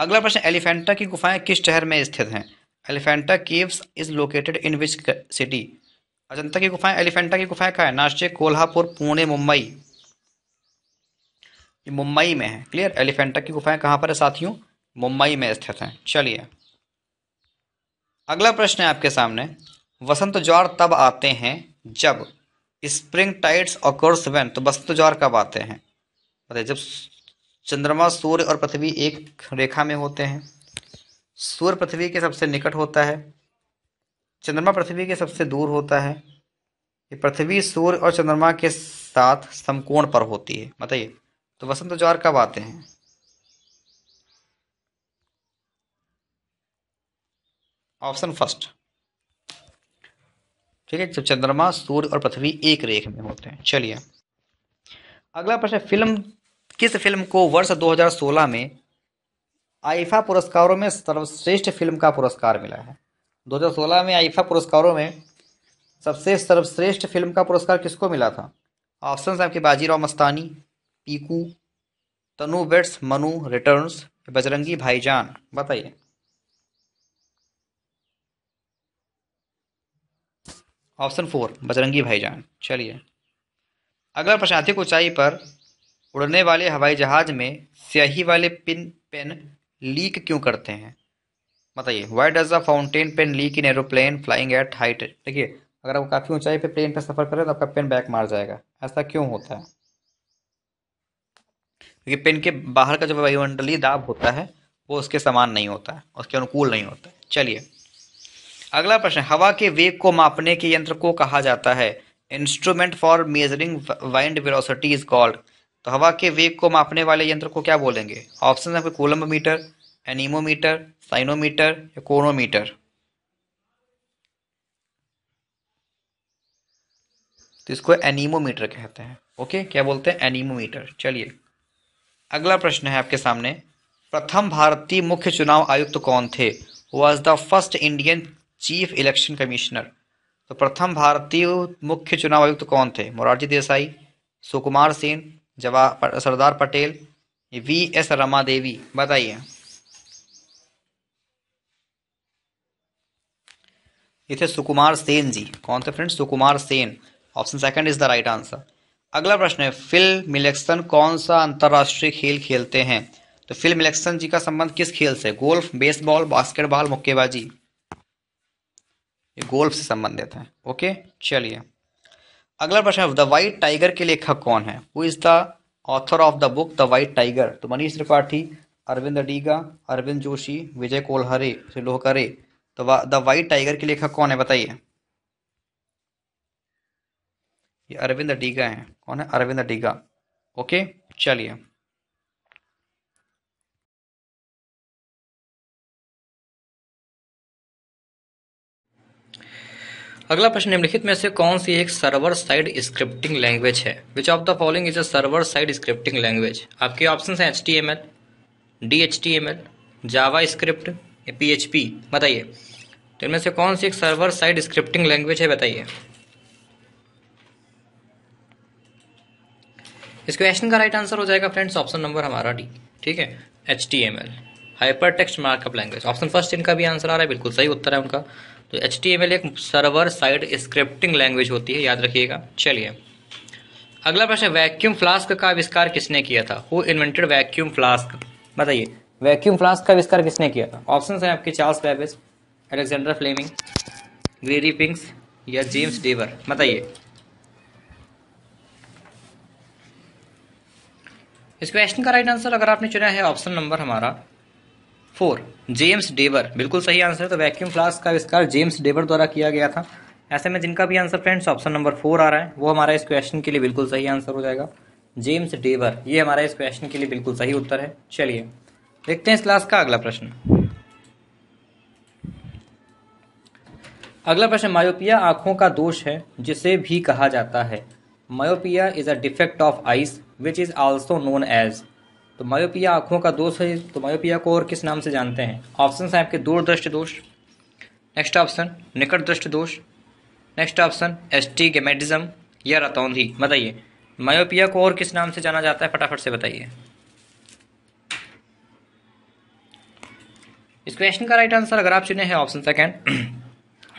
अगला प्रश्न एलिफेंटा की गुफाएं किस शहर में स्थित हैं Elephanta caves is located in which city Ajanta की गुफाएं एलिफेंटा की गुफाएं कहा है नासिक कोल्हापुर पुणे मुंबई ये मुंबई में है क्लियर एलिफेंटा की गुफाएं कहाँ पर है साथियों मुंबई में स्थित हैं चलिए अगला प्रश्न है आपके सामने वसंत ज्वार तब आते हैं जब स्प्रिंग टाइड्स ऑकर्स वैन तो वसंत ज्वार कब आते हैं बताइए जब चंद्रमा सूर्य और पृथ्वी एक रेखा में होते हैं सूर्य पृथ्वी के सबसे निकट होता है चंद्रमा पृथ्वी के सबसे दूर होता है ये पृथ्वी सूर्य और चंद्रमा के साथ समकोण पर होती है बताइए तो वसंत ज्वार कब आते हैं ऑप्शन फर्स्ट ठीक है जब चंद्रमा सूर्य और पृथ्वी एक रेख में होते हैं चलिए अगला प्रश्न फिल्म किस फिल्म को वर्ष 2016 में आईफा पुरस्कारों में सर्वश्रेष्ठ फिल्म का पुरस्कार मिला है 2016 में आईफा पुरस्कारों में सबसे सर्वश्रेष्ठ फिल्म का पुरस्कार किसको मिला था ऑप्शन आपके बाजीराव मस्तानी पीकू तनु बेट्स मनु रिटर्न्स बजरंगी भाईजान बताइए ऑप्शन फोर बजरंगी भाईजान चलिए अगर प्रशांतिक ऊंचाई पर उड़ने वाले हवाई जहाज में स्याही वाले पिन पेन लीक क्यों करते हैं बताइए why does the fountain pen leak in aeroplane flying at height देखिए अगर आप काफ़ी ऊंचाई पे प्लेन पे सफ़र करें तो आपका पेन बैक मार जाएगा ऐसा क्यों होता है क्योंकि पेन के बाहर का जो वायुमंडलीय दाब होता है वो उसके समान नहीं होता है उसके अनुकूल नहीं होता चलिए अगला प्रश्न हवा के वेग को मापने के यंत्र को कहा जाता है instrument for measuring wind velocity is called तो हवा के वेग को मापने वाले यंत्र को क्या बोलेंगे ऑप्शन है कोलम्ब मीटर एनीमोमीटर साइनोमीटर या कोनोमीटर तो इसको एनीमोमीटर कहते हैं ओके क्या बोलते हैं एनीमोमीटर चलिए अगला प्रश्न है आपके सामने प्रथम भारतीय मुख्य चुनाव आयुक्त तो कौन थे was the first Indian chief election commissioner तो प्रथम भारतीय मुख्य चुनाव आयुक्त तो कौन थे मोरारजी देसाई सुकुमार सेन जवाहर सरदार पटेल वी एस रमा देवी बताइए ये थे सुकुमार सेन जी कौन थे friend Sukumar Sen option second is the right answer अगला प्रश्न है फिल मिलेक्सन कौन सा अंतर्राष्ट्रीय खेल खेलते हैं तो फिल मिलेक्सन जी का संबंध किस खेल से गोल्फ बेसबॉल बास्केटबॉल मुक्केबाजी ये गोल्फ से संबंधित है ओके चलिए अगला प्रश्न है द वाइट टाइगर के लेखक कौन है who is the author of the book the white tiger तो मनीष त्रिपाठी अरविंद डीगा अरविंद जोशी विजय कोलहरे लोहकरे तो द वाइट टाइगर के लेखक कौन है बताइए ये अरविंद डीगा है कौन है अरविंद डीगा ओके चलिए अगला प्रश्न निम्नलिखित में से कौन सी एक सर्वर साइड स्क्रिप्टिंग लैंग्वेज है which of the following is a server side scripting language आपके ऑप्शन हैं H T M L D H T M L JavaScript P H P बताइए तो इनमें से कौन सी एक सर्वर साइड स्क्रिप्टिंग लैंग्वेज है बताइए इस क्वेश्चन का राइट आंसर हो जाएगा फ्रेंड्स ऑप्शन नंबर हमारा डी ठीक है H T M L hyper text markup language option first इनका भी आंसर आ रहा है बिल्कुल सही उत्तर है उनका तो एच टी एम एल एक सर्वर साइड स्क्रिप्टिंग लैंग्वेज होती है याद रखिएगा चलिए अगला प्रश्न वैक्यूम फ्लास्क का आविष्कार किसने किया था हु इन्वेंटेड वैक्यूम फ्लास्क बताइए वैक्यूम फ्लास्क का आविष्कार किसने किया था ऑप्शन है आपके Charles Babbage Alexander Fleming Gregory Pincus या जेम्स डेवर बताइए इस क्वेश्चन का राइट आंसर अगर आपने चुना है ऑप्शन नंबर हमारा फोर जेम्स डेवर बिल्कुल सही आंसर है तो वैक्यूम फ्लास्क का आविष्कार जेम्स डेवर द्वारा किया गया था ऐसे में जिनका भी answer friends option number four आ रहा है वो हमारा इस क्वेश्चन के लिए बिल्कुल सही आंसर हो जाएगा जेम्स डेवर ये हमारा इस क्वेश्चन के लिए बिल्कुल सही उत्तर है चलिए देखते हैं इस क्लास का अगला प्रश्न अगला प्रश्न मायोपिया आंखों का दोष है जिसे भी कहा जाता है myopia is a defect of eyes which is also known as तो मायोपिया आंखों का दोष है तो मायोपिया को और किस नाम से जानते हैं ऑप्शन है आपके दूरदृष्ट दोष नेक्स्ट ऑप्शन निकट दृष्ट दोष नेक्स्ट ऑप्शन एस्टिगमेटिज्म या रतौंधी बताइए मायोपिया को और किस नाम से जाना जाता है फटाफट से बताइए इस क्वेश्चन का राइट आंसर अगर आप चुने हैं ऑप्शन सेकेंड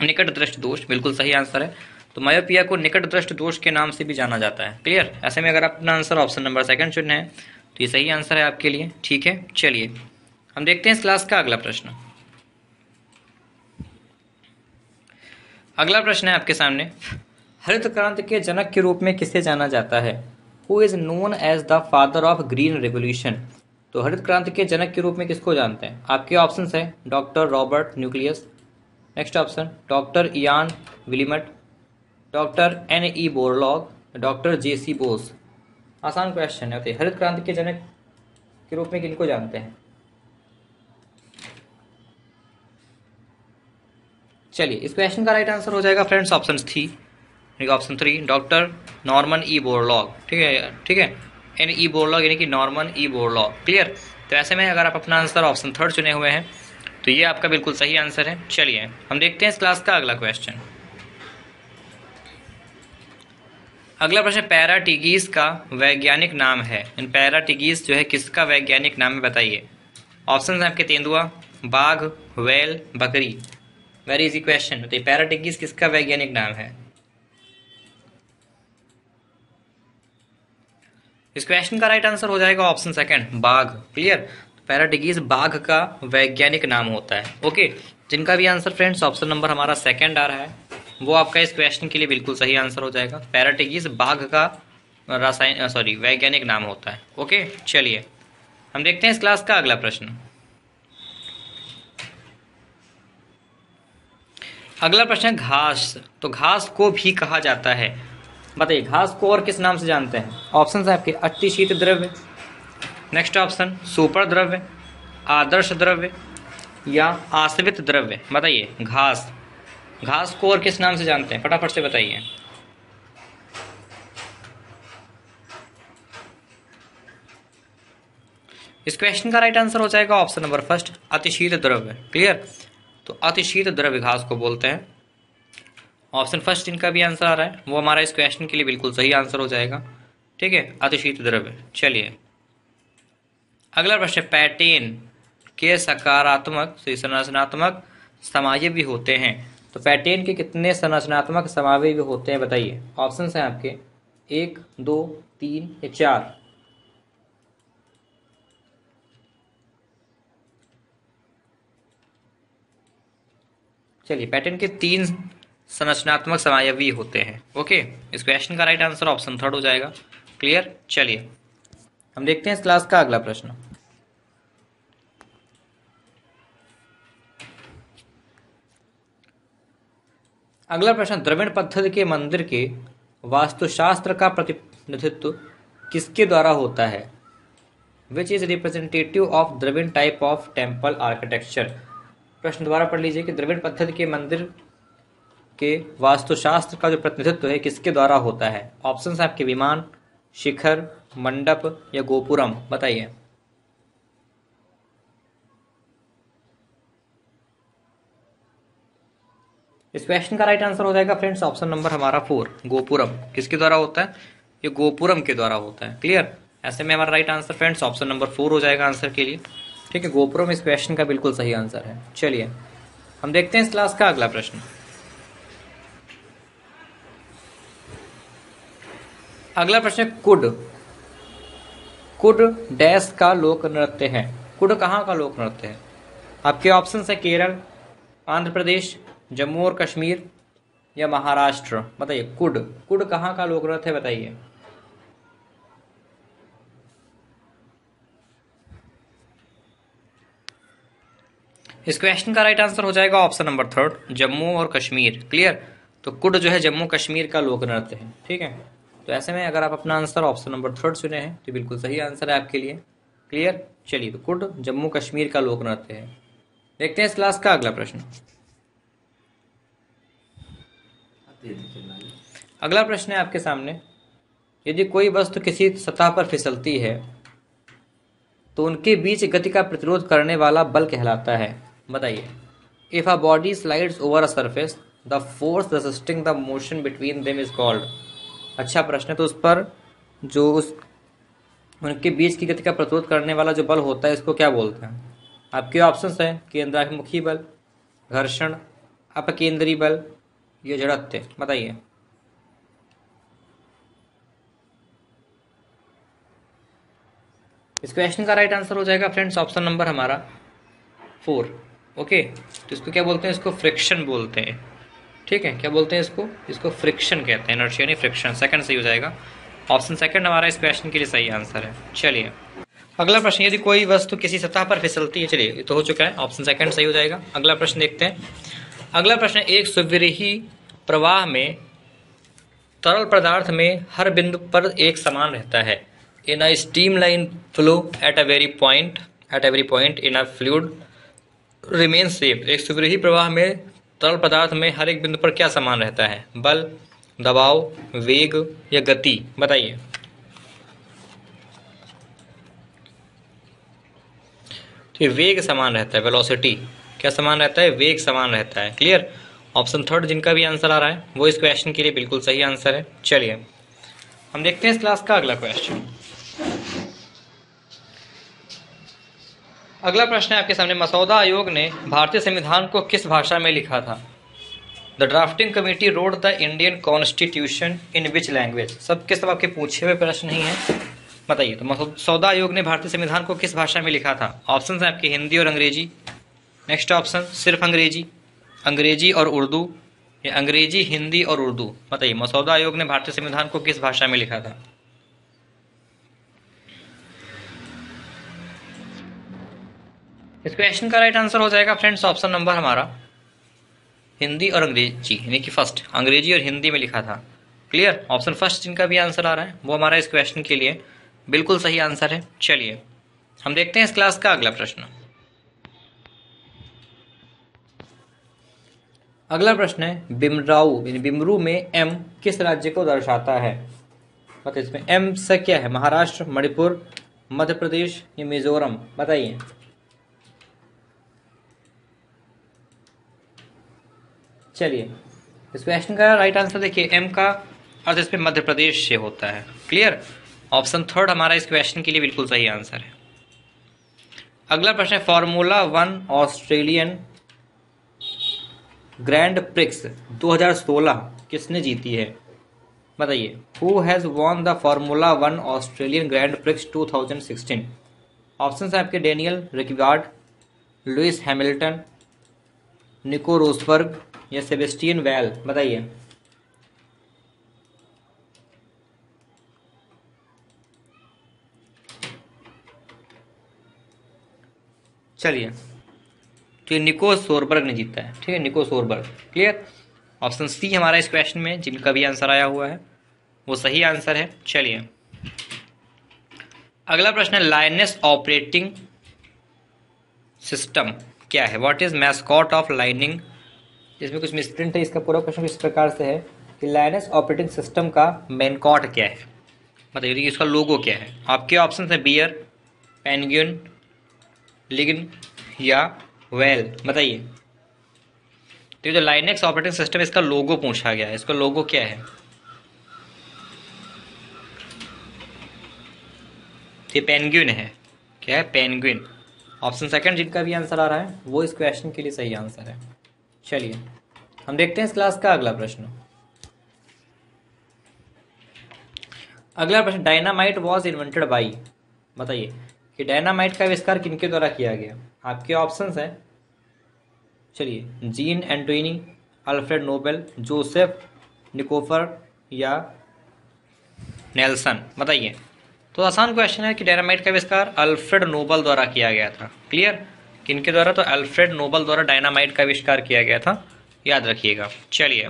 निकट दृष्ट दोष बिल्कुल सही आंसर है तो मायोपिया को निकट दृष्ट दोष के नाम से भी जाना जाता है क्लियर ऐसे में अगर अपना आंसर ऑप्शन नंबर सेकंड चुनना है तो ये सही आंसर है आपके लिए ठीक है चलिए हम देखते हैं इस क्लास का अगला प्रश्न अगला प्रश्न है आपके सामने हरित क्रांति के जनक के रूप में किसे जाना जाता है who is known as the father of green revolution तो हरित क्रांति के जनक के रूप में किसको जानते हैं आपके ऑप्शन है doctor Robert Nucleus next option doctor Ian Wilmut doctor N E Borlaug doctor J C Bose आसान क्वेश्चन है हरित क्रांति के जनक के रूप में किनको जानते हैं चलिए इस क्वेश्चन का राइट आंसर हो जाएगा friends option three option three doctor Norman E Borlaug ठीक है ठीक है एन ई बोरलॉग यानी कि नॉर्मन ई बोरलॉग क्लियर तो ऐसे में अगर आप अपना आंसर ऑप्शन थर्ड चुने हुए हैं तो ये आपका बिल्कुल सही आंसर है चलिए हम देखते हैं इस क्लास का अगला क्वेश्चन अगला प्रश्न पैराटिगीस का वैज्ञानिक नाम है इन पैराटिगीस जो है किसका वैज्ञानिक नाम है बताइए ऑप्शन है आपके तेंदुआ बाघ वेल बकरी वेरी इजी क्वेश्चन तो पैराटिगीस किसका वैज्ञानिक नाम है इस क्वेश्चन का राइट आंसर हो जाएगा ऑप्शन सेकंड बाघ क्लियर पैराटिगिस बाघ का वैज्ञानिक नाम होता है ओके जिनका भी आंसर फ्रेंड्स ऑप्शन नंबर हमारा सेकंड आ रहा है वो आपका इस क्वेश्चन के लिए बिल्कुल सही आंसर हो जाएगा पैराटिगिस बाघ का रासायन सॉरी वैज्ञानिक नाम होता है ओके चलिए हम देखते हैं इस क्लास का अगला प्रश्न अगला प्रश्न है घास तो घास को भी कहा जाता है बताइए घास को और किस नाम से जानते हैं ऑप्शन है आपके अट्टी शीत द्रव्य नेक्स्ट ऑप्शन सुपर द्रव्य आदर्श द्रव्य या आश्रित द्रव्य बताइए घास घास को और किस नाम से जानते हैं फटाफट से बताइए इस क्वेश्चन का राइट आंसर हो जाएगा ऑप्शन नंबर फर्स्ट अतिशीत द्रव्य क्लियर तो अतिशीत द्रव्य घास को बोलते हैं ऑप्शन फर्स्ट इनका भी आंसर आ रहा है वो हमारा इस क्वेश्चन के लिए बिल्कुल सही आंसर हो जाएगा ठीक है अतिशीत द्रव्य चलिए अगला प्रश्न पैटेन के सकारात्मक संरचनात्मक समावय भी होते हैं तो पैटेन के कितने संरचनात्मक समावय भी होते हैं बताइए ऑप्शन हैं आपके एक दो तीन या चार चलिए पैटर्न के तीन संरचनात्मक समायवी होते हैं ओके इस क्वेश्चन का राइट आंसर ऑप्शन थर्ड हो जाएगा क्लियर चलिए हम देखते हैं इस क्लास का अगला प्रश्न अगला प्रश्न द्रविण पद्धति के मंदिर के वास्तुशास्त्र का प्रतिनिधित्व किसके द्वारा होता है which is representative of Dravidian type of temple architecture प्रश्न द्वारा पढ़ लीजिए कि द्रविण पद्धति के मंदिर के वास्तुशास्त्र का जो प्रतिनिधित्व है किसके द्वारा होता है ऑप्शन है आपके विमान शिखर मंडप या गोपुरम बताइए इस क्वेश्चन का राइट आंसर हो जाएगा फ्रेंड्स ऑप्शन नंबर हमारा फोर गोपुरम किसके द्वारा होता है ये गोपुरम के द्वारा होता है क्लियर ऐसे में हमारा right answer friends option number four हो जाएगा आंसर के लिए ठीक है गोपुरम इस क्वेश्चन का बिल्कुल सही आंसर है चलिए हम देखते हैं इस क्लास का अगला प्रश्न अगला प्रश्न कुड कुड डैश का लोक नृत्य है कुड कहाँ का लोक नृत्य है आपके ऑप्शन है केरल आंध्र प्रदेश जम्मू और कश्मीर या महाराष्ट्र बताइए कुड कुड कहाँ का लोकरथ है बताइए इस क्वेश्चन का राइट आंसर हो जाएगा ऑप्शन नंबर थर्ड जम्मू और कश्मीर क्लियर तो कुड जो है जम्मू कश्मीर का लोक नृत्य है ठीक है तो ऐसे में अगर आप अपना आंसर ऑप्शन नंबर थर्ड चुने हैं तो बिल्कुल सही आंसर है आपके लिए क्लियर चलिए तो कुड जम्मू कश्मीर का लोक नृत्य है देखते हैं इस क्लास का अगला प्रश्न अगला प्रश्न है आपके सामने यदि कोई वस्तु किसी सतह पर फिसलती है तो उनके बीच गति का प्रतिरोध करने वाला बल कहलाता है बताइए if a body slides over a surface the force resisting the motion between them is called अच्छा प्रश्न है तो उस पर जो उस उनके बीच की गति का प्रतिरोध करने वाला जो बल होता है इसको क्या बोलते हैं आपके ऑप्शंस हैं केंद्राभिमुखी बल घर्षण अपकेंद्रीय बल ये जड़त थे बताइए इस क्वेश्चन का राइट आंसर हो जाएगा फ्रेंड्स ऑप्शन नंबर हमारा फोर ओके तो इसको क्या बोलते हैं इसको फ्रिक्शन बोलते हैं ठीक है क्या बोलते हैं इसको इसको फ्रिक्शन कहते हैं एनर्जी यानी फ्रिक्शन सेकंड सही हो जाएगा ऑप्शन सेकंड हमारा इस क्वेश्चन के लिए सही आंसर है चलिए अगला प्रश्न यदि कोई वस्तु किसी सतह पर फिसलती है चलिए तो हो चुका है ऑप्शन सेकंड सही हो जाएगा अगला प्रश्न देखते हैं अगला प्रश्न एक सुविरही प्रवाह में तरल पदार्थ में हर बिंदु पर एक समान रहता है in a streamline flow at a very point at every point in a fluid remain safe एक सुविरही प्रवाह में तरल पदार्थ में हर एक बिंदु पर क्या समान रहता है बल दबाव वेग या गति बताइए तो वेग समान रहता है वेलोसिटी क्या समान रहता है वेग समान रहता है क्लियर ऑप्शन थर्ड जिनका भी आंसर आ रहा है वो इस क्वेश्चन के लिए बिल्कुल सही आंसर है चलिए हम देखते हैं इस क्लास का अगला क्वेश्चन अगला प्रश्न है आपके सामने मसौदा आयोग ने भारतीय संविधान को किस भाषा में लिखा था the drafting committee wrote the Indian constitution in which language सब के सब आपके पूछे हुए प्रश्न ही है बताइए तो मसौदा आयोग ने भारतीय संविधान को किस भाषा में लिखा था ऑप्शन है आपके हिंदी और अंग्रेजी नेक्स्ट ऑप्शन सिर्फ अंग्रेजी अंग्रेजी और उर्दू या अंग्रेजी हिंदी और उर्दू बताइए मसौदा आयोग ने भारतीय संविधान को किस भाषा में लिखा था इस क्वेश्चन का राइट आंसर हो जाएगा फ्रेंड्स ऑप्शन नंबर हमारा हिंदी और अंग्रेजी यानी कि फर्स्ट अंग्रेजी और हिंदी में लिखा था क्लियर ऑप्शन फर्स्ट जिनका भी आंसर आ रहा है वो हमारा इस क्वेश्चन के लिए बिल्कुल सही आंसर है चलिए हम देखते हैं इस क्लास का अगला प्रश्न अगला प्रश्न है बिमराऊ बिमरू में एम किस राज्य को दर्शाता है बताइए इसमें एम से क्या है महाराष्ट्र मणिपुर मध्य प्रदेश या मिजोरम बताइए चलिए इस क्वेश्चन का राइट आंसर देखिए एम का अर्थ इसमें मध्य प्रदेश से होता है क्लियर ऑप्शन थर्ड हमारा इस क्वेश्चन के लिए बिल्कुल सही आंसर है अगला प्रश्न है Formula One Australian Grand Prix 2016 किसने जीती है बताइए who has won the Formula One Australian Grand Prix 2016 option है आपके Daniel Ricciardo Lewis Hamilton Nico Rosberg या सेबेस्टियन वैल बताइए चलिए तो ये निको सोरबर्ग ने जीता है ठीक है निको सोरबर्ग क्लियर ऑप्शन सी हमारा इस क्वेश्चन में जिनका भी आंसर आया हुआ है वो सही आंसर है चलिए अगला प्रश्न है लाइनेस ऑपरेटिंग सिस्टम क्या है what is mascot of lining इसमें कुछ मिसप्रिंट है इसका पूरा क्वेश्चन इस प्रकार से है कि लाइनेस ऑपरेटिंग सिस्टम का मेनकॉट क्या है मतलब इसका लोगो क्या है आपके ऑप्शन है बियर पेनग्यून लिगिन या वेल बताइए तो ये जो लाइनेक्स ऑपरेटिंग सिस्टम इसका लोगो पूछा गया है इसका लोगो क्या है ये पेनग्विन है क्या है पेनग्विन ऑप्शन सेकंड जिनका भी आंसर आ रहा है वो इस क्वेश्चन के लिए सही आंसर है चलिए हम देखते हैं इस क्लास का अगला प्रश्न अगला प्रश्न डायनामाइट वॉज इन्वेंटेड बाई बताइए कि डायनामाइट का आविष्कार किनके द्वारा किया गया आपके ऑप्शंस हैं चलिए Jean Antoine Alfred Nobel Joseph Nicephore या नेल्सन बताइए तो आसान क्वेश्चन है कि डायनामाइट का आविष्कार अल्फ्रेड नोबल द्वारा किया गया था क्लियर किनके द्वारा तो अल्फ्रेड नोबल द्वारा डायनामाइट का आविष्कार किया गया था याद रखिएगा चलिए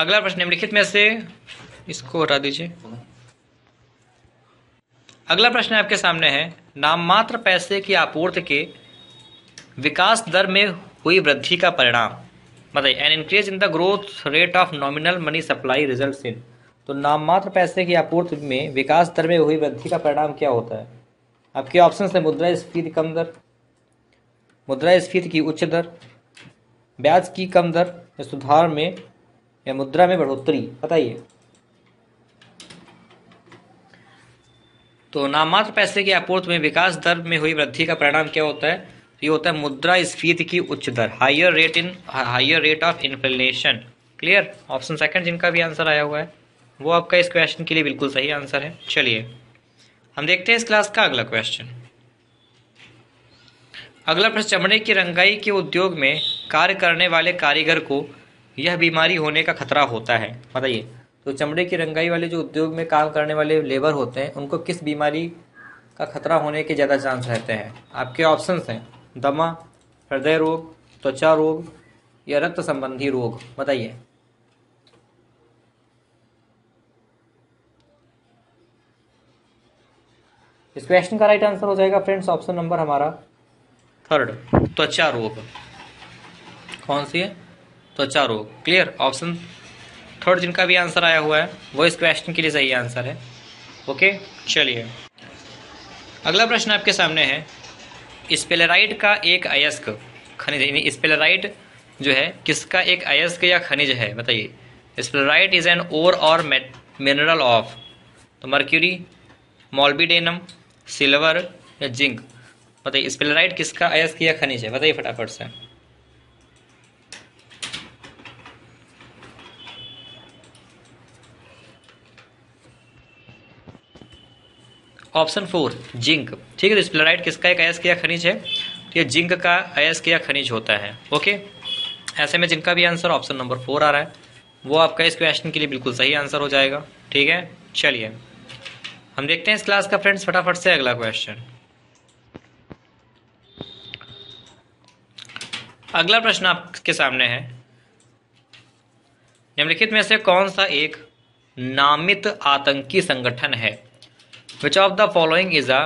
अगला प्रश्न निम्नलिखित में से इसको हटा दीजिए अगला प्रश्न आपके सामने है नाममात्र पैसे की आपूर्ति के विकास दर में हुई वृद्धि का परिणाम मतलब an increase in the growth rate of nominal money supply result in तो नाममात्र पैसे की आपूर्ति में विकास दर में हुई वृद्धि का परिणाम क्या होता है आपके ऑप्शन है मुद्रा स्फीति कम दर मुद्रा स्फीति की उच्च दर ब्याज की कम दर या सुधार में या मुद्रा में बढ़ोतरी बताइए तो नामात्र पैसे की आपूर्ति में विकास दर में हुई वृद्धि का परिणाम क्या होता है तो ये होता है मुद्रा स्फीति की उच्च दर higher rate in higher rate of inflation clear option second जिनका भी आंसर आया हुआ है वो आपका इस क्वेश्चन के लिए बिल्कुल सही आंसर है चलिए हम देखते हैं इस क्लास का अगला क्वेश्चन अगला प्रश्न चमड़े की रंगाई के उद्योग में कार्य करने वाले कारीगर को यह बीमारी होने का खतरा होता है बताइए तो चमड़े की रंगाई वाले जो उद्योग में काम करने वाले लेबर होते हैं उनको किस बीमारी का खतरा होने के ज़्यादा चांस रहते हैं आपके ऑप्शन हैं दमा हृदय रोग त्वचा रोग या रक्त संबंधी रोग बताइए इस क्वेश्चन का राइट आंसर हो जाएगा फ्रेंड्स ऑप्शन नंबर हमारा थर्ड त्वचा रोग कौन सी है त्वचा रोग क्लियर ऑप्शन थर्ड जिनका भी आंसर आया हुआ है वो इस क्वेश्चन के लिए सही आंसर है ओके चलिए अगला प्रश्न आपके सामने है स्पेलराइट का एक अयस्क खनिज स्पेलराइट जो है किसका एक अयस्क या खनिज है बताइए स्पेलराइट is an ore or mineral of तो मर्क्यूरी मॉल्बिडेनम सिल्वर या जिंक बताइए स्पेलराइट किसका अयस्क या खनिज है बताइए फटाफट से ऑप्शन फोर जिंक ठीक है तो स्प्लेराइट किसका एक अयस्क या खनिज है तो ये जिंक का अयस्क या खनिज होता है ओके ऐसे में जिनका भी आंसर ऑप्शन नंबर फोर आ रहा है वो आपका इस क्वेश्चन के लिए बिल्कुल सही आंसर हो जाएगा ठीक है चलिए हम देखते हैं इस क्लास का फ्रेंड्स फटाफट से अगला क्वेश्चन अगला प्रश्न आपके सामने है निम्नलिखित में से कौन सा एक नामित आतंकी संगठन है which of the following is a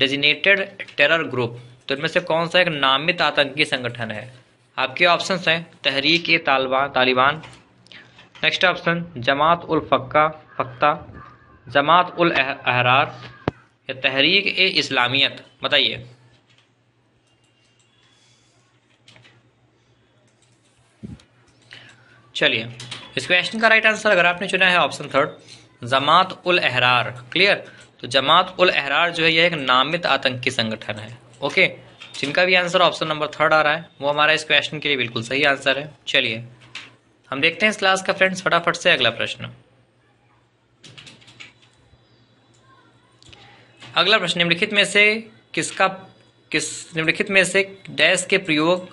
designated terror group तो इनमें से कौन सा एक नामित आतंकी संगठन है आपके ऑप्शन हैं तहरीक ए तालिबान तालिबान नेक्स्ट ऑप्शन जमात उल फक्का फक्ता जमात उल अहरार या तहरीक ए इस्लामियत बताइए चलिए इस क्वेश्चन का राइट आंसर अगर आपने चुना है option third Jamaat ul Ahrar clear तो जमात उल अहरार जो है यह एक नामित आतंकी संगठन है ओके जिनका भी आंसर ऑप्शन नंबर थर्ड आ रहा है वो हमारा इस क्वेश्चन के लिए बिल्कुल सही आंसर है चलिए हम देखते हैं इस क्लास का फ्रेंड्स फटाफट से अगला प्रश्न अगला प्रश्न निम्नलिखित में से किसका किस निम्नलिखित में से डैश के प्रयोग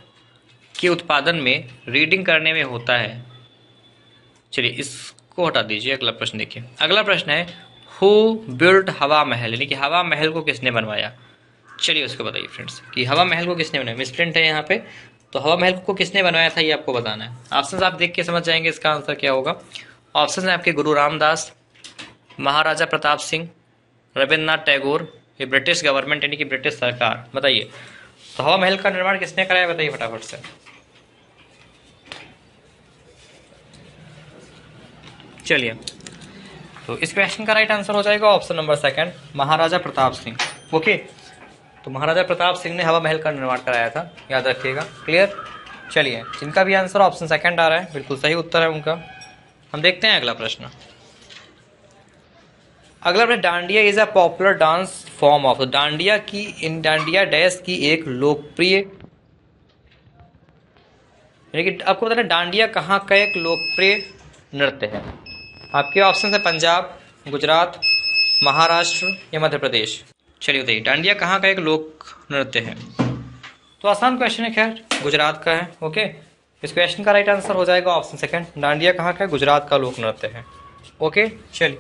के उत्पादन में रीडिंग करने में होता है चलिए इस को हटा दीजिए अगला प्रश्न देखिए अगला प्रश्न है हु बिल्ड हवा महल यानी कि हवा महल को किसने बनवाया चलिए उसको बताइए फ्रेंड्स कि हवा महल को किसने बनाया मिसप्रिंट है यहाँ पे तो हवा महल को किसने बनवाया था ये आपको बताना है ऑप्शन आप देख के समझ जाएंगे इसका आंसर क्या होगा ऑप्शन है आपके गुरु रामदास महाराजा प्रताप सिंह रविन्द्रनाथ टैगोर ये ब्रिटिश गवर्नमेंट यानी कि ब्रिटिश सरकार बताइए तो हवा महल का निर्माण किसने कराया बताइए फटाफट से चलिए तो इस क्वेश्चन का राइट आंसर हो जाएगा option number second Maharaja Pratap Singh okay तो महाराजा प्रताप सिंह ने हवा महल का निर्माण कराया था याद रखिएगा क्लियर चलिए जिनका भी आंसर ऑप्शन सेकंड आ रहा है बिल्कुल सही उत्तर है उनका हम देखते हैं अगला प्रश्न अगला प्रश्न dandiya is a popular dance form of dandiya की इन डांडिया डैश की एक लोकप्रिय यानी कि आपको बताना डांडिया कहाँ का एक लोकप्रिय नृत्य है आपके ऑप्शन है पंजाब गुजरात महाराष्ट्र या मध्य प्रदेश चलिए बताइए डांडिया कहाँ का एक लोक नृत्य है तो आसान क्वेश्चन है खैर गुजरात का है ओके इस क्वेश्चन का राइट आंसर हो जाएगा ऑप्शन सेकंड डांडिया कहाँ का है गुजरात का लोक नृत्य है ओके चलिए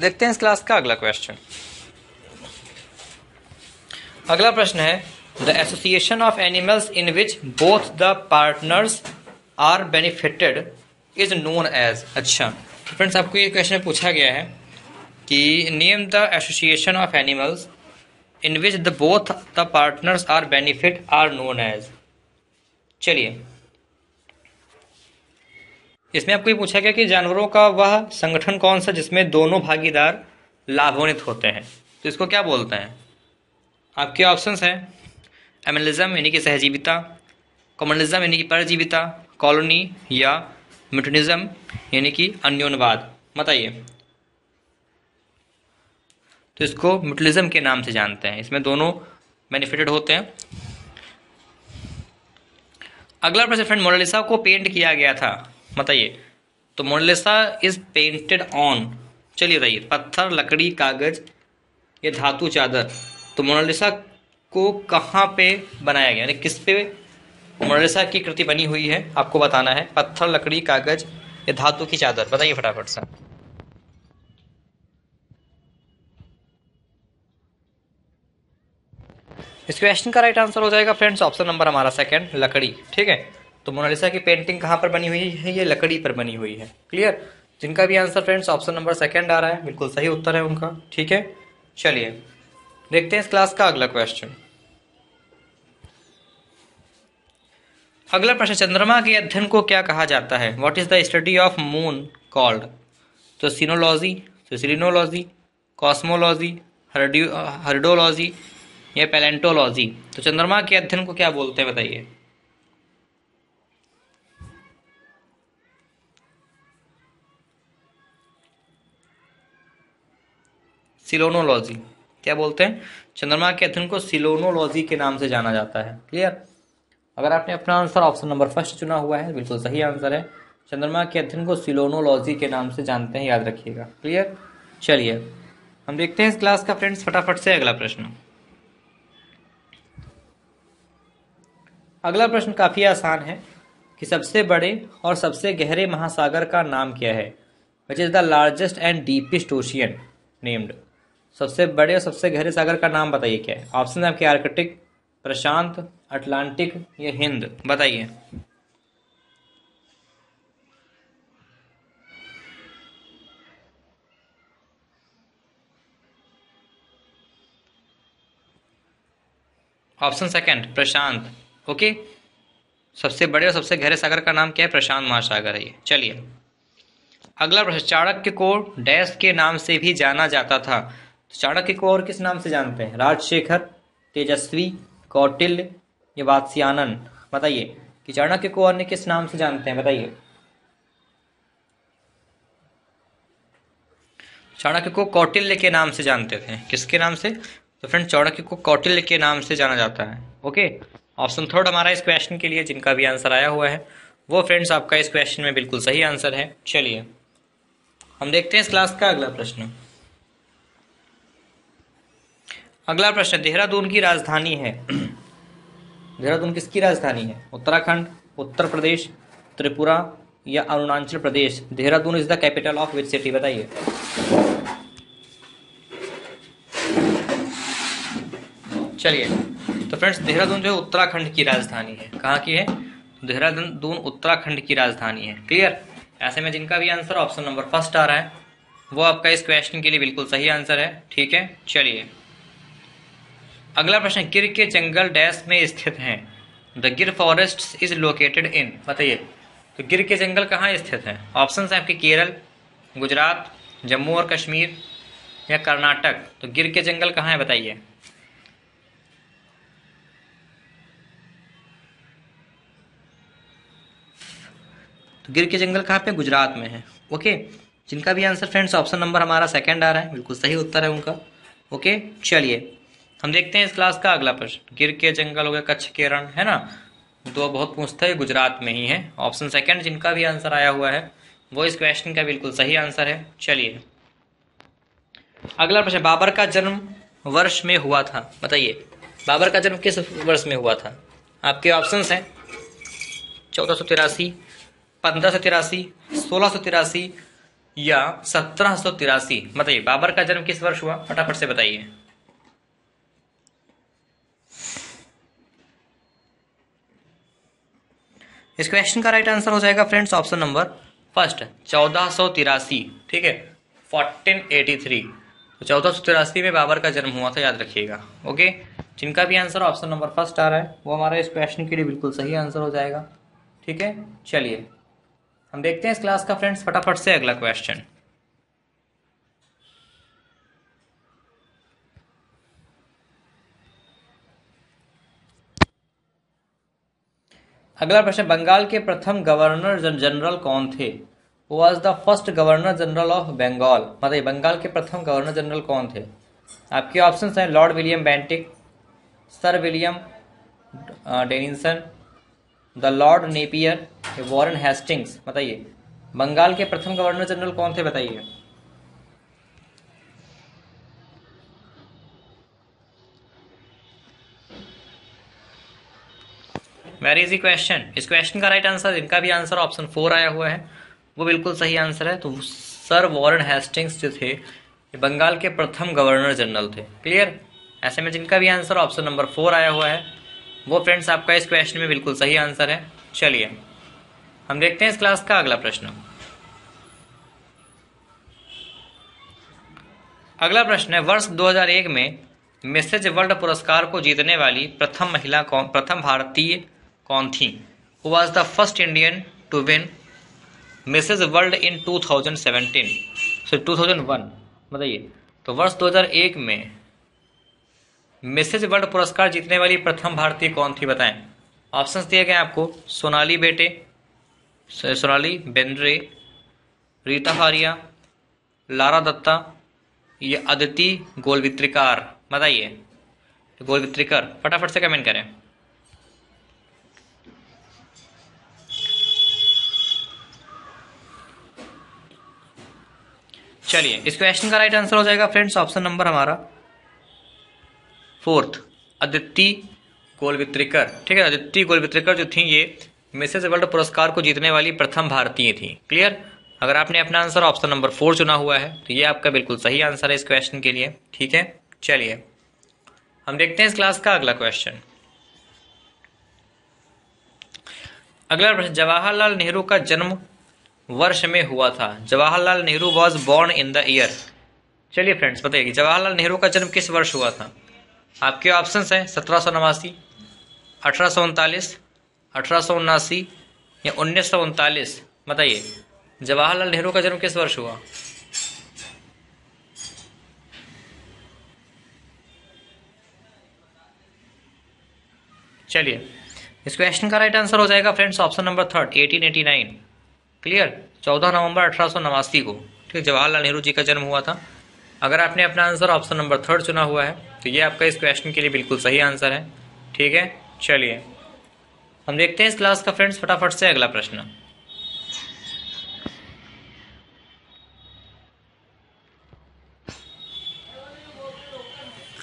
देखते हैं इस क्लास का अगला क्वेश्चन अगला प्रश्न है the association of animals in which both the partners are benefited is known as अच्छा फ्रेंड्स आपको ये क्वेश्चन पूछा गया है कि name the association of animals in which the both the partners are benefit are known as चलिए इसमें आपको ये पूछा गया कि जानवरों का वह संगठन कौन सा जिसमें दोनों भागीदार लाभान्वित होते हैं तो इसको क्या बोलते हैं आपके ऑप्शंस हैं एमलिज्म यानी कि सहजीविता कॉमनलिज्म यानी कि परजीविता कॉलोनी या मिटनिज्म यानी कि अन्योनवाद बताइए तो इसको मिटलिज्म के नाम से जानते हैं इसमें दोनों बेनिफिटेड होते हैं अगला प्रश्न फ्रेंड मोनालिसा को पेंट किया गया था बताइए तो मोनालिसा इज पेंटेड ऑन चलिए बताइए पत्थर लकड़ी कागज या धातु चादर तो मोनालिसा को कहाँ पे बनाया गया यानी किस पे मदरसा की कृति बनी हुई है आपको बताना है पत्थर लकड़ी कागज या धातु की चादर बताइए फटाफट से इस क्वेश्चन का राइट आंसर हो जाएगा फ्रेंड्स ऑप्शन नंबर हमारा सेकंड लकड़ी ठीक है तो मोनालिसा की पेंटिंग कहाँ पर बनी हुई है ये लकड़ी पर बनी हुई है क्लियर जिनका भी answer friends option number second आ रहा है बिल्कुल सही उत्तर है उनका ठीक है चलिए देखते हैं इस क्लास का अगला क्वेश्चन अगला प्रश्न चंद्रमा के अध्ययन को क्या कहा जाता है what is the study of moon called तो सीनोलॉजी तो सीनोलॉजी कॉस्मोलॉजी हर्डोलॉजी या पैलेंटोलॉजी तो चंद्रमा के अध्ययन को क्या बोलते हैं बताइए सिलोनोलॉजी क्या बोलते हैं चंद्रमा के अध्ययन को सिलोनोलॉजी के नाम से जाना जाता है क्लियर अगर आपने अपना आंसर ऑप्शन नंबर फर्स्ट चुना हुआ है बिल्कुल सही आंसर है चंद्रमा के अध्ययन को सिलोनोलॉजी के नाम से जानते हैं याद रखिएगा क्लियर चलिए हम देखते हैं इस क्लास का फ्रेंड्स फटाफट से अगला प्रश्न अगला प्रश्न काफ़ी आसान है कि सबसे बड़े और सबसे गहरे महासागर का नाम क्या है which is the largest and deepest ocean named सबसे बड़े और सबसे गहरे सागर का नाम बताइए क्या है ऑप्शन है आपके आर्कटिक प्रशांत अटलांटिक या हिंद बताइए ऑप्शन सेकंड प्रशांत ओके सबसे बड़े और सबसे गहरे सागर का नाम क्या है प्रशांत महासागर है ये चलिए अगला प्रश्न चाणक्य को डैश के नाम से भी जाना जाता था तो चाणक्य को और किस नाम से जानते हैं राजशेखर तेजस्वी कौटिल्य ये वात्स्यानन बताइए कि चाणक्य को अन्य किस नाम से जानते हैं बताइए चाणक्य को कौटिल्य के नाम से जानते थे किसके नाम से तो फ्रेंड चाणक्य को कौटिल्य के नाम से जाना जाता है ओके ऑप्शन थर्ड हमारा इस क्वेश्चन के लिए जिनका भी आंसर आया हुआ है वो फ्रेंड्स आपका इस क्वेश्चन में बिल्कुल सही आंसर है चलिए हम देखते हैं इस क्लास का अगला प्रश्न अगला प्रश्न देहरादून की राजधानी है देहरादून किसकी राजधानी है उत्तराखंड उत्तर प्रदेश त्रिपुरा या Arunachal Pradesh Dehradun is the capital of which city बताइए चलिए तो फ्रेंड्स देहरादून जो है उत्तराखंड की राजधानी है कहाँ की है तो देहरादून उत्तराखंड की राजधानी है क्लियर ऐसे में जिनका भी आंसर ऑप्शन नंबर फर्स्ट आ रहा है वो आपका इस क्वेश्चन के लिए बिल्कुल सही आंसर है ठीक है चलिए अगला प्रश्न गिर के जंगल डैश में स्थित हैं द गिर फॉरेस्ट इज लोकेटेड इन बताइए तो गिर के जंगल कहाँ स्थित हैं ऑप्शन है आपके केरल गुजरात जम्मू और कश्मीर या कर्नाटक तो गिर के जंगल कहाँ है बताइए तो गिर के जंगल कहाँ पे गुजरात में है ओके जिनका भी आंसर फ्रेंड्स ऑप्शन नंबर हमारा सेकंड आ रहा है बिल्कुल सही उत्तर है उनका ओके चलिए हम देखते हैं इस क्लास का अगला प्रश्न गिर के जंगल हो गया कच्छ के रण है ना दो बहुत पूछता है गुजरात में ही है ऑप्शन सेकंड जिनका भी आंसर आया हुआ है वो इस क्वेश्चन का बिल्कुल सही आंसर है चलिए अगला प्रश्न बाबर का जन्म वर्ष में हुआ था बताइए बाबर का जन्म किस वर्ष में हुआ था आपके ऑप्शन हैं चौदह सौ तिरासी पंद्रह सौ तिरासी सोलह सौ तिरासी या सत्रह सौ तिरासी बताइए बाबर का जन्म किस वर्ष हुआ फटाफट से बताइए इस क्वेश्चन का राइट आंसर हो जाएगा फ्रेंड्स ऑप्शन नंबर फर्स्ट चौदह सौ तिरासी ठीक है फोर्टीन एटी थ्री तो चौदह सौ तिरासी में बाबर का जन्म हुआ था याद रखिएगा ओके जिनका भी आंसर ऑप्शन नंबर फर्स्ट आ रहा है वो हमारा इस क्वेश्चन के लिए बिल्कुल सही आंसर हो जाएगा ठीक है चलिए हम देखते हैं इस क्लास का फ्रेंड्स फटाफट से अगला क्वेश्चन अगला प्रश्न बंगाल के प्रथम गवर्नर जनरल कौन थे was the first governor general of Bengal बताइए बंगाल के प्रथम गवर्नर जनरल कौन थे आपके ऑप्शन हैं Lord William Bentinck Sir William Denison the Lord Napier Warren Hastings बताइए बंगाल के प्रथम गवर्नर जनरल कौन थे बताइए वेरी इजी क्वेश्चन इस क्वेश्चन का राइट आंसर इनका भी आंसर ऑप्शन फोर आया हुआ है वो बिल्कुल सही आंसर है तो सर वॉरन हेस्टिंग्स जो थे बंगाल के प्रथम गवर्नर जनरल थे क्लियर ऐसे में जिनका भी आंसर ऑप्शन नंबर फोर आया हुआ है वो फ्रेंड्स आपका इस क्वेश्चन में बिल्कुल सही आंसर है चलिए हम देखते हैं इस क्लास का अगला प्रश्न अगला प्रश्न है वर्ष 2001 में मिसेज वर्ल्ड पुरस्कार को जीतने वाली प्रथम महिला कौन प्रथम भारतीय कौन थी was the first Indian to win Mrs World in 2017 so so, 2001 बताइए तो वर्ष 2001 में मिसेज वर्ल्ड पुरस्कार जीतने वाली प्रथम भारतीय कौन थी बताएं ऑप्शंस दिए गए आपको सोनाली बेटे सोनाली बेंद्रे रीता हारिया लारा दत्ता या अदिति गोलवित्रिकार बताइए गोलवित्रिकर फटाफट से कमेंट करें चलिए इस क्वेश्चन का राइट आंसर हो जाएगा फ्रेंड्स ऑप्शन नंबर हमारा फोर्थ अदिति गोलवित्रिकर ठीक है अदिति गोलवित्रिकर जो थी ये मिसेज वर्ल्ड पुरस्कार को जीतने वाली प्रथम भारतीय थी क्लियर अगर आपने अपना आंसर ऑप्शन नंबर फोर चुना हुआ है तो ये आपका बिल्कुल सही आंसर है इस क्वेश्चन के लिए ठीक है चलिए हम देखते हैं इस क्लास का अगला क्वेश्चन अगला जवाहरलाल नेहरू का जन्म वर्ष में हुआ था Jawaharlal Nehru was born in the year चलिए फ्रेंड्स बताइए जवाहरलाल नेहरू का जन्म किस वर्ष हुआ था आपके ऑप्शंस हैं सत्रह सौ नवासी अठारह सौ उनतालीस अठारह सौ उन्नासी या उन्नीस सौ उनतालीस बताइए जवाहरलाल नेहरू का जन्म किस वर्ष हुआ चलिए इस क्वेश्चन का राइट आंसर हो जाएगा friends option number third eighteen eighty nine clear 14 नवंबर अठारह को ठीक है जवाहरलाल नेहरू जी का जन्म हुआ था अगर आपने अपना आंसर ऑप्शन नंबर थर्ड चुना हुआ है तो ये आपका इस क्वेश्चन के लिए बिल्कुल सही आंसर है ठीक है चलिए हम देखते हैं इस क्लास का फ्रेंड्स फटाफट से अगला प्रश्न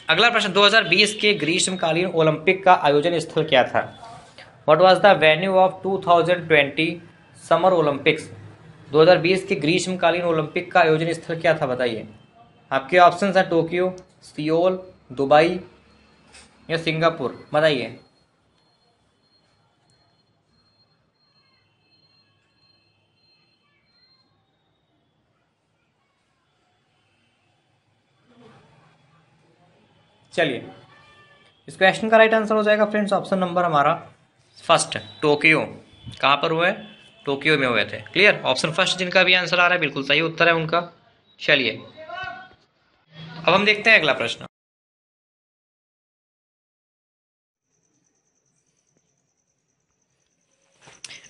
अगला प्रश्न 2020 के ग्रीष्मकालीन ओलंपिक का आयोजन स्थल क्या था what was the venue of 2020 summer Olympics 2020 के ग्रीष्मकालीन ओलंपिक का आयोजन स्थल क्या था बताइए आपके ऑप्शन हैं टोक्यो सियोल दुबई या सिंगापुर बताइए चलिए इस क्वेश्चन का राइट आंसर हो जाएगा फ्रेंड्स ऑप्शन नंबर हमारा फर्स्ट टोक्यो कहाँ पर हुआ है टोक्यो में हुए थे क्लियर ऑप्शन फर्स्ट जिनका भी आंसर आ रहा है बिल्कुल सही उत्तर है उनका चलिए अब हम देखते हैं अगला प्रश्न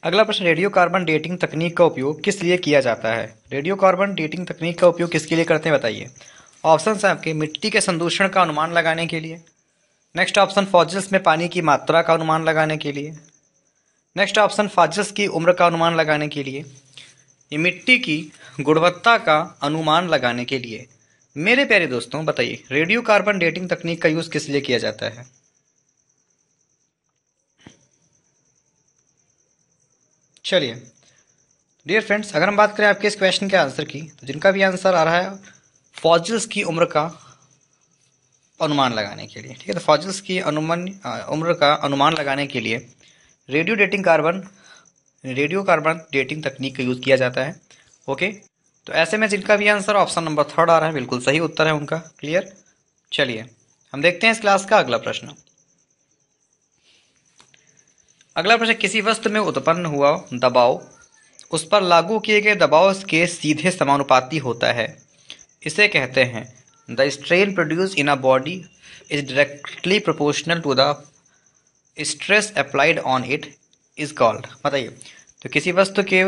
अगला प्रश्न रेडियो कार्बन डेटिंग तकनीक का उपयोग किस लिए किया जाता है रेडियो कार्बन डेटिंग तकनीक का उपयोग किसके लिए करते हैं बताइए ऑप्शन है आपके मिट्टी के संदूषण का अनुमान लगाने के लिए नेक्स्ट ऑप्शन फॉजिल्स में पानी की मात्रा का अनुमान लगाने के लिए नेक्स्ट ऑप्शन फाजस की उम्र का अनुमान लगाने के लिए मिट्टी की गुणवत्ता का अनुमान लगाने के लिए मेरे प्यारे दोस्तों बताइए रेडियो कार्बन डेटिंग तकनीक का यूज़ किस लिए किया जाता है चलिए डियर फ्रेंड्स अगर हम बात करें आपके इस क्वेश्चन के आंसर की तो जिनका भी आंसर आ रहा है फॉजिल्स की उम्र का अनुमान लगाने के लिए ठीक है तो फॉजिल्स की अनुमान उम्र का अनुमान लगाने के लिए radio dating carbon radio carbon dating तकनीक का यूज़ किया जाता है ओके तो ऐसे में जिनका भी आंसर ऑप्शन नंबर थर्ड आ रहा है बिल्कुल सही उत्तर है उनका क्लियर चलिए हम देखते हैं इस क्लास का अगला प्रश्न अगला प्रश्न किसी वस्तु में उत्पन्न हुआ दबाव उस पर लागू किए गए दबाव के सीधे समानुपाती होता है इसे कहते हैं the strain produce in a body is directly proportional to the stress applied on it is called बताइए तो किसी वस्तु के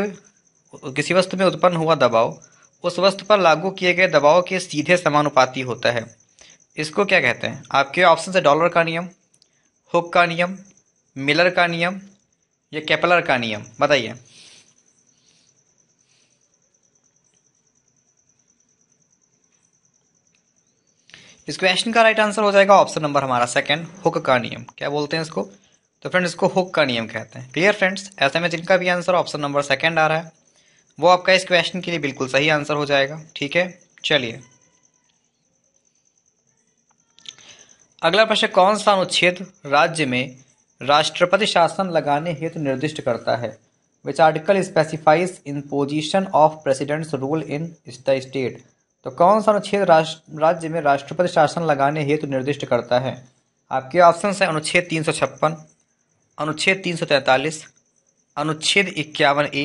किसी वस्तु में उत्पन्न हुआ दबाव उस वस्तु पर लागू किए गए दबाव के सीधे समानुपाती होता है इसको क्या कहते हैं आपके ऑप्शन है डॉलर का नियम हुक का नियम मिलर का नियम या कैपलर का नियम बताइए इस क्वेश्चन का राइट आंसर हो जाएगा ऑप्शन नंबर हमारा सेकंड हुक का नियम क्या बोलते हैं इसको तो फ्रेंड इसको हुक का नियम कहते हैं क्लियर फ्रेंड्स ऐसे में जिनका भी आंसर ऑप्शन नंबर सेकेंड आ रहा है वो आपका इस क्वेश्चन के लिए बिल्कुल सही आंसर हो जाएगा ठीक है चलिए अगला प्रश्न कौन सा अनुच्छेद राज्य में राष्ट्रपति शासन लगाने हेतु निर्दिष्ट करता है which article specifies in position of president's rule in the state तो कौन सा अनुच्छेद राज्य में राष्ट्रपति शासन लगाने हेतु निर्दिष्ट करता है आपके ऑप्शन है अनुच्छेद तीन सौ छप्पन अनुच्छेद तैंतालीस अनुच्छेद इक्यावन ए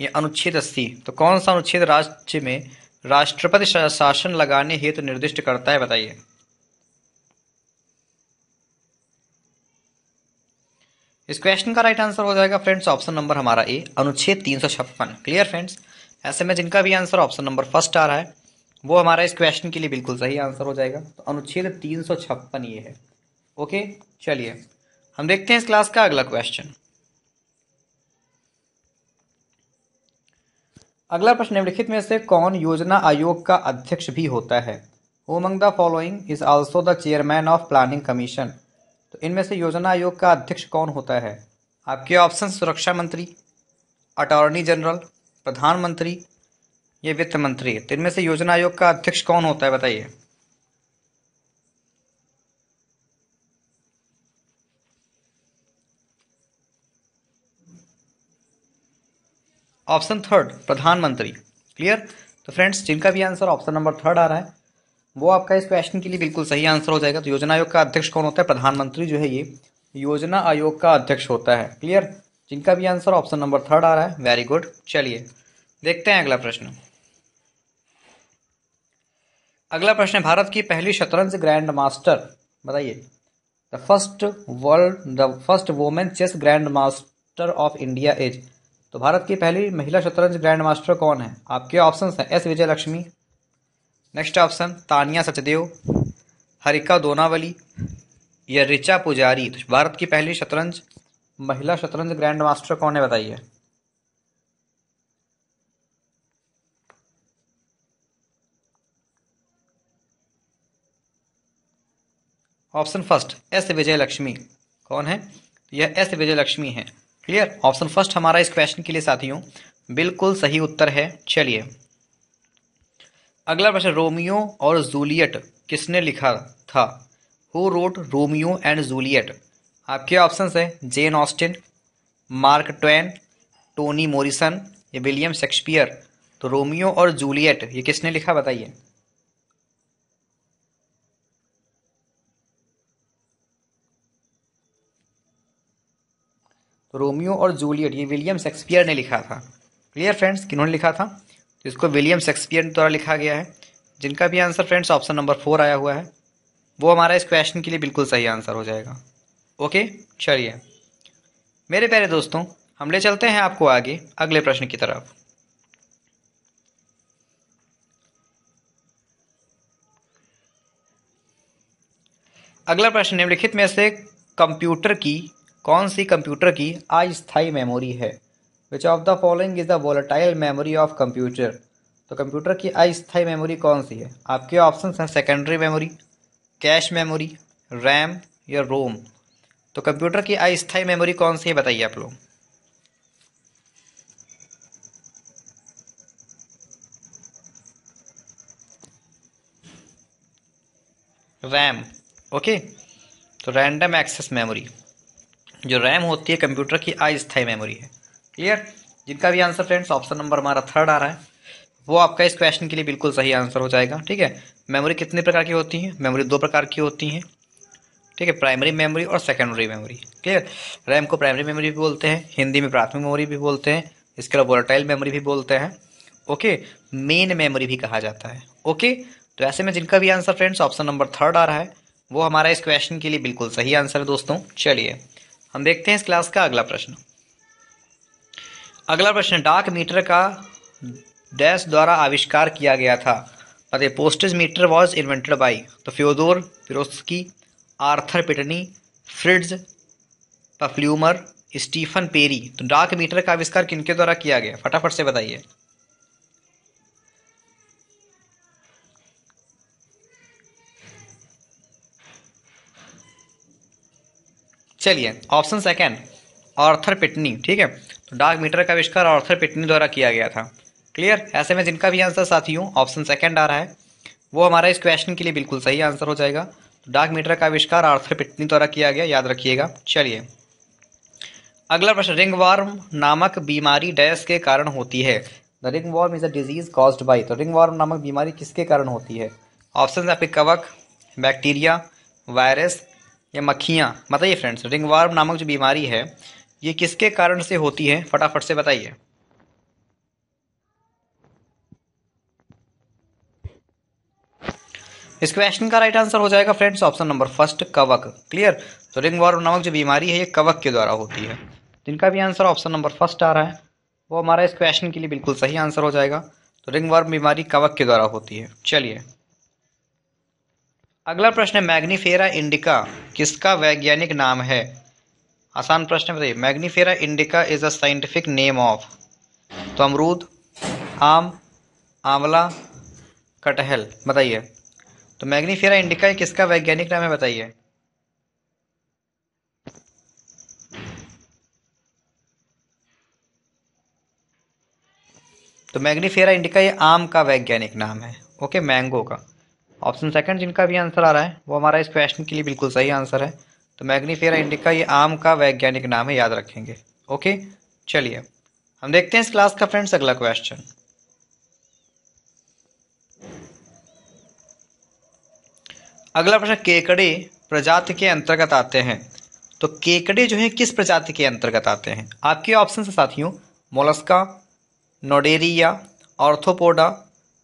या अनुच्छेद अस्सी तो कौन सा अनुच्छेद राज्य में राष्ट्रपति शासन लगाने हेतु तो निर्दिष्ट करता है बताइए इस क्वेश्चन का राइट आंसर हो जाएगा फ्रेंड्स ऑप्शन नंबर हमारा ए अनुच्छेद तीन सौ छप्पन क्लियर फ्रेंड्स ऐसे में जिनका भी आंसर ऑप्शन नंबर फर्स्ट आ रहा है वो हमारा इस क्वेश्चन के लिए बिल्कुल सही आंसर हो जाएगा तो अनुच्छेद तीन सौ छप्पन ये है ओके चलिए हम देखते हैं इस क्लास का अगला क्वेश्चन अगला प्रश्न निम्नलिखित में से कौन योजना आयोग का अध्यक्ष भी होता है among the following is also the chairman of planning commission तो इनमें से योजना आयोग का अध्यक्ष कौन होता है आपके ऑप्शन सुरक्षा मंत्री अटॉर्नी जनरल प्रधानमंत्री या वित्त मंत्री तो इनमें से योजना आयोग का अध्यक्ष कौन होता है बताइए ऑप्शन थर्ड प्रधानमंत्री क्लियर तो फ्रेंड्स जिनका भी आंसर ऑप्शन नंबर थर्ड आ रहा है वो आपका इस क्वेश्चन के लिए बिल्कुल सही आंसर हो जाएगा तो योजना आयोग का अध्यक्ष कौन होता है प्रधानमंत्री जो है ये योजना आयोग का अध्यक्ष होता है क्लियर जिनका भी आंसर ऑप्शन नंबर थर्ड आ रहा है वेरी गुड चलिए देखते हैं अगला प्रश्न अगला प्रश्न है भारत की पहली शतरंज ग्रैंड मास्टर बताइए the first world the first women chess grandmaster of India is तो भारत की पहली महिला शतरंज ग्रैंड मास्टर कौन है आपके ऑप्शन हैं S Vijay Lakshmi next option Tania Sachdev Harika Dronavalli या रिचा पुजारी तो भारत की पहली शतरंज महिला शतरंज ग्रैंड मास्टर कौन है बताइए option first S Vijay Lakshmi कौन है यह एस विजय लक्ष्मी है क्लियर ऑप्शन फर्स्ट हमारा इस क्वेश्चन के लिए साथियों बिल्कुल सही उत्तर है चलिए अगला प्रश्न रोमियो और जूलियट किसने लिखा था who wrote Romeo and Juliet आपके ऑप्शन हैं Jane Austen Mark Twain Toni Morrison या विलियम शेक्सपियर तो रोमियो और जूलियट ये किसने लिखा बताइए रोमियो और जूलियट ये विलियम शेक्सपियर ने लिखा था क्लियर फ्रेंड्स किन्होंने लिखा था तो इसको विलियम शेक्सपियर द्वारा लिखा गया है जिनका भी answer friends option number four आया हुआ है वो हमारा इस क्वेश्चन के लिए बिल्कुल सही आंसर हो जाएगा ओके चलिए मेरे प्यारे दोस्तों हम ले चलते हैं आपको आगे अगले प्रश्न की तरफ अगला प्रश्न निम्नलिखित में से कंप्यूटर की कौन सी कंप्यूटर की अस्थाई मेमोरी है which of the following is the volatile memory of computer तो कंप्यूटर की अस्थाई मेमोरी कौन सी है आपके ऑप्शन हैं secondary memory cache memory RAM या रोम तो कंप्यूटर की अस्थाई मेमोरी कौन सी है बताइए आप लोग रैम ओके तो रैंडम एक्सेस मेमोरी जो रैम होती है कंप्यूटर की अस्थायी मेमोरी है क्लियर जिनका भी आंसर फ्रेंड्स ऑप्शन नंबर हमारा थर्ड आ रहा है वो आपका इस क्वेश्चन के लिए बिल्कुल सही आंसर हो जाएगा ठीक है मेमोरी कितने प्रकार की होती है मेमोरी दो प्रकार की होती हैं ठीक है प्राइमरी मेमोरी और सेकेंडरी मेमोरी क्लियर रैम को प्राइमरी मेमोरी भी बोलते हैं हिंदी में प्राथमिक मेमोरी भी बोलते हैं इसके अलावा वोलाटाइल मेमोरी भी बोलते हैं ओके मेन मेमोरी भी कहा जाता है ओके तो ऐसे में जिनका भी answer friends option number third आ रहा है वो हमारा इस क्वेश्चन के लिए बिल्कुल सही आंसर है दोस्तों चलिए हम देखते हैं इस क्लास का अगला प्रश्न अगला प्रश्न डाक मीटर का डैश द्वारा आविष्कार किया गया था पते postage meter was invented by तो Fyodor Firoski Arthur Pitney Fritz Pfleumer Stephen Perry तो डाक मीटर का आविष्कार किनके द्वारा किया गया फटाफट से बताइए चलिए ऑप्शन सेकेंड ऑर्थर पिटनी ठीक है तो डार्क मीटर का आविष्कार ऑर्थर पिटनी द्वारा किया गया था क्लियर ऐसे में जिनका भी आंसर हूँ ऑप्शन सेकेंड आ रहा है वो हमारा इस क्वेश्चन के लिए बिल्कुल सही आंसर हो जाएगा तो डार्क मीटर का आविष्कार आर्थर पिटनी द्वारा किया गया याद रखिएगा चलिए अगला प्रश्न रिंग वार्म नामक बीमारी डैश के कारण होती है the ringworm is a disease caused by तो रिंग वार्म नामक बीमारी किसके कारण होती है ऑप्शन आपके कवक बैक्टीरिया वायरस या मक्खियाँ बताइए फ्रेंड्स रिंगवार्म नामक जो बीमारी है ये किसके कारण से होती है फटाफट से बताइए इस क्वेश्चन का राइट आंसर हो जाएगा फ्रेंड्स ऑप्शन नंबर फर्स्ट कवक क्लियर तो रिंग वार्म नामक जो बीमारी है ये कवक के द्वारा होती है जिनका भी आंसर ऑप्शन नंबर फर्स्ट आ रहा है वो हमारा इस क्वेश्चन के लिए बिल्कुल सही आंसर हो जाएगा तो रिंग वार्म बीमारी कवक के द्वारा होती है चलिए अगला प्रश्न है मैग्नीफेरा इंडिका किसका वैज्ञानिक नाम है आसान प्रश्न बताइए Mangifera indica is a scientific name of तो अमरूद आम आंवला कटहल बताइए तो मैग्नीफेरा इंडिका किसका वैज्ञानिक नाम है बताइए तो मैग्नीफेरा इंडिका ये आम का वैज्ञानिक नाम है ओके मैंगो का ऑप्शन सेकंड जिनका भी आंसर आ रहा है वो हमारा इस क्वेश्चन के लिए बिल्कुल सही आंसर है तो मैग्नीफेरा इंडिका ये आम का वैज्ञानिक नाम है याद रखेंगे ओके चलिए हम देखते हैं इस क्लास का फ्रेंड्स अगला क्वेश्चन अगला प्रश्न केकड़े प्रजाति के अंतर्गत आते हैं तो केकड़े जो है किस प्रजाति के अंतर्गत आते हैं आपके ऑप्शन साथियों मोलस्का नोडेरिया ऑर्थोपोडा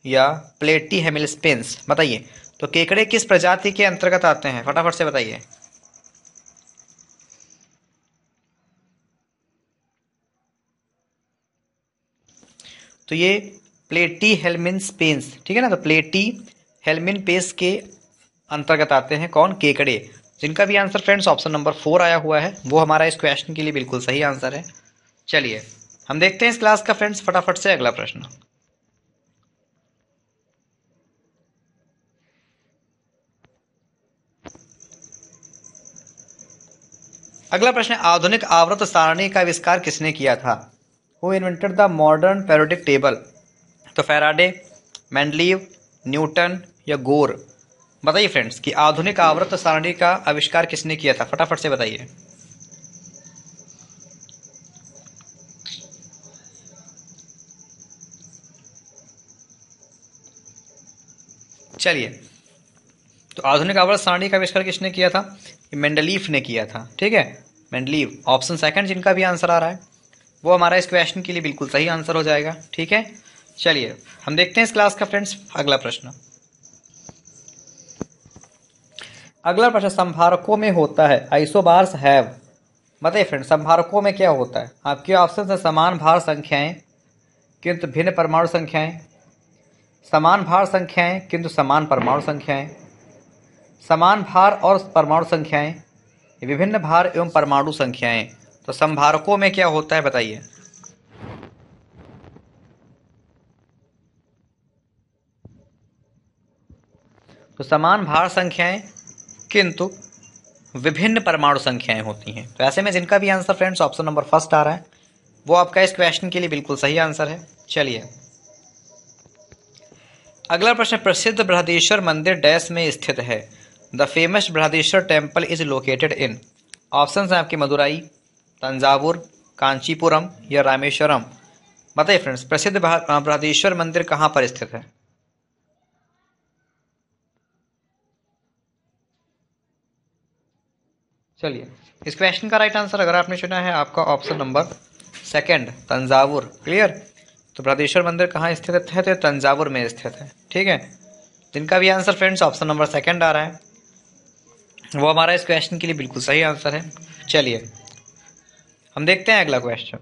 या प्लेटी हेमिलस्पेंस बताइए तो केकड़े किस प्रजाति के अंतर्गत आते हैं फटाफट से बताइए तो ये प्लेटी हेलमिन स्पेंस ठीक है ना तो प्लेटी हेलमिन पेस के अंतर्गत आते हैं कौन केकड़े जिनका भी answer friends option number four आया हुआ है वो हमारा इस क्वेश्चन के लिए बिल्कुल सही आंसर है चलिए हम देखते हैं इस क्लास का फ्रेंड्स फटाफट से अगला प्रश्न अगला प्रश्न आधुनिक आवृत सारणी का आविष्कार किसने किया था who invented the modern periodic table तो फेराडे मैंडलीव न्यूटन या गोर बताइए फ्रेंड्स कि आधुनिक आवृत सारणी का आविष्कार किसने किया था फटाफट से बताइए चलिए तो आधुनिक आवृत सारणी का आविष्कार किसने किया था ये मेंडलीफ ने किया था ठीक है मेंडलीव ऑप्शन सेकंड जिनका भी आंसर आ रहा है वो हमारा इस क्वेश्चन के लिए बिल्कुल सही आंसर हो जाएगा ठीक है चलिए हम देखते हैं इस क्लास का फ्रेंड्स अगला प्रश्न अगला प्रश्न संभारकों में होता है आइसोबार्स हैव बताइए फ्रेंड संभारकों में क्या होता है आपके ऑप्शन है समान भार संख्याएं किंतु भिन्न परमाणु संख्याएं समान भार संख्याएं किंतु समान परमाणु संख्याएं समान भार और परमाणु संख्याएं विभिन्न भार एवं परमाणु संख्याएं तो संभारकों में क्या होता है बताइए तो समान भार संख्याएं किंतु विभिन्न परमाणु संख्याएं होती हैं तो ऐसे में जिनका भी answer friends option number first आ रहा है वो आपका इस क्वेश्चन के लिए बिल्कुल सही आंसर है चलिए अगला प्रश्न प्रसिद्ध बृहदेश्वर मंदिर डैश में स्थित है the famous Brihadeeswara temple is located in option हैं आपके मदुराई तंजावुर कांचीपुरम या रामेश्वरम बताइए फ्रेंड्स प्रसिद्ध बृहदेश्वर मंदिर कहाँ पर स्थित है चलिए इस क्वेश्चन का राइट आंसर अगर आपने चुना है आपका option number second Thanjavur clear तो बृहदेश्वर मंदिर कहाँ स्थित है तो तंजावुर में स्थित है ठीक है जिनका भी answer friends option number second आ रहा है वो हमारा इस क्वेश्चन के लिए बिल्कुल सही आंसर है चलिए हम देखते हैं अगला क्वेश्चन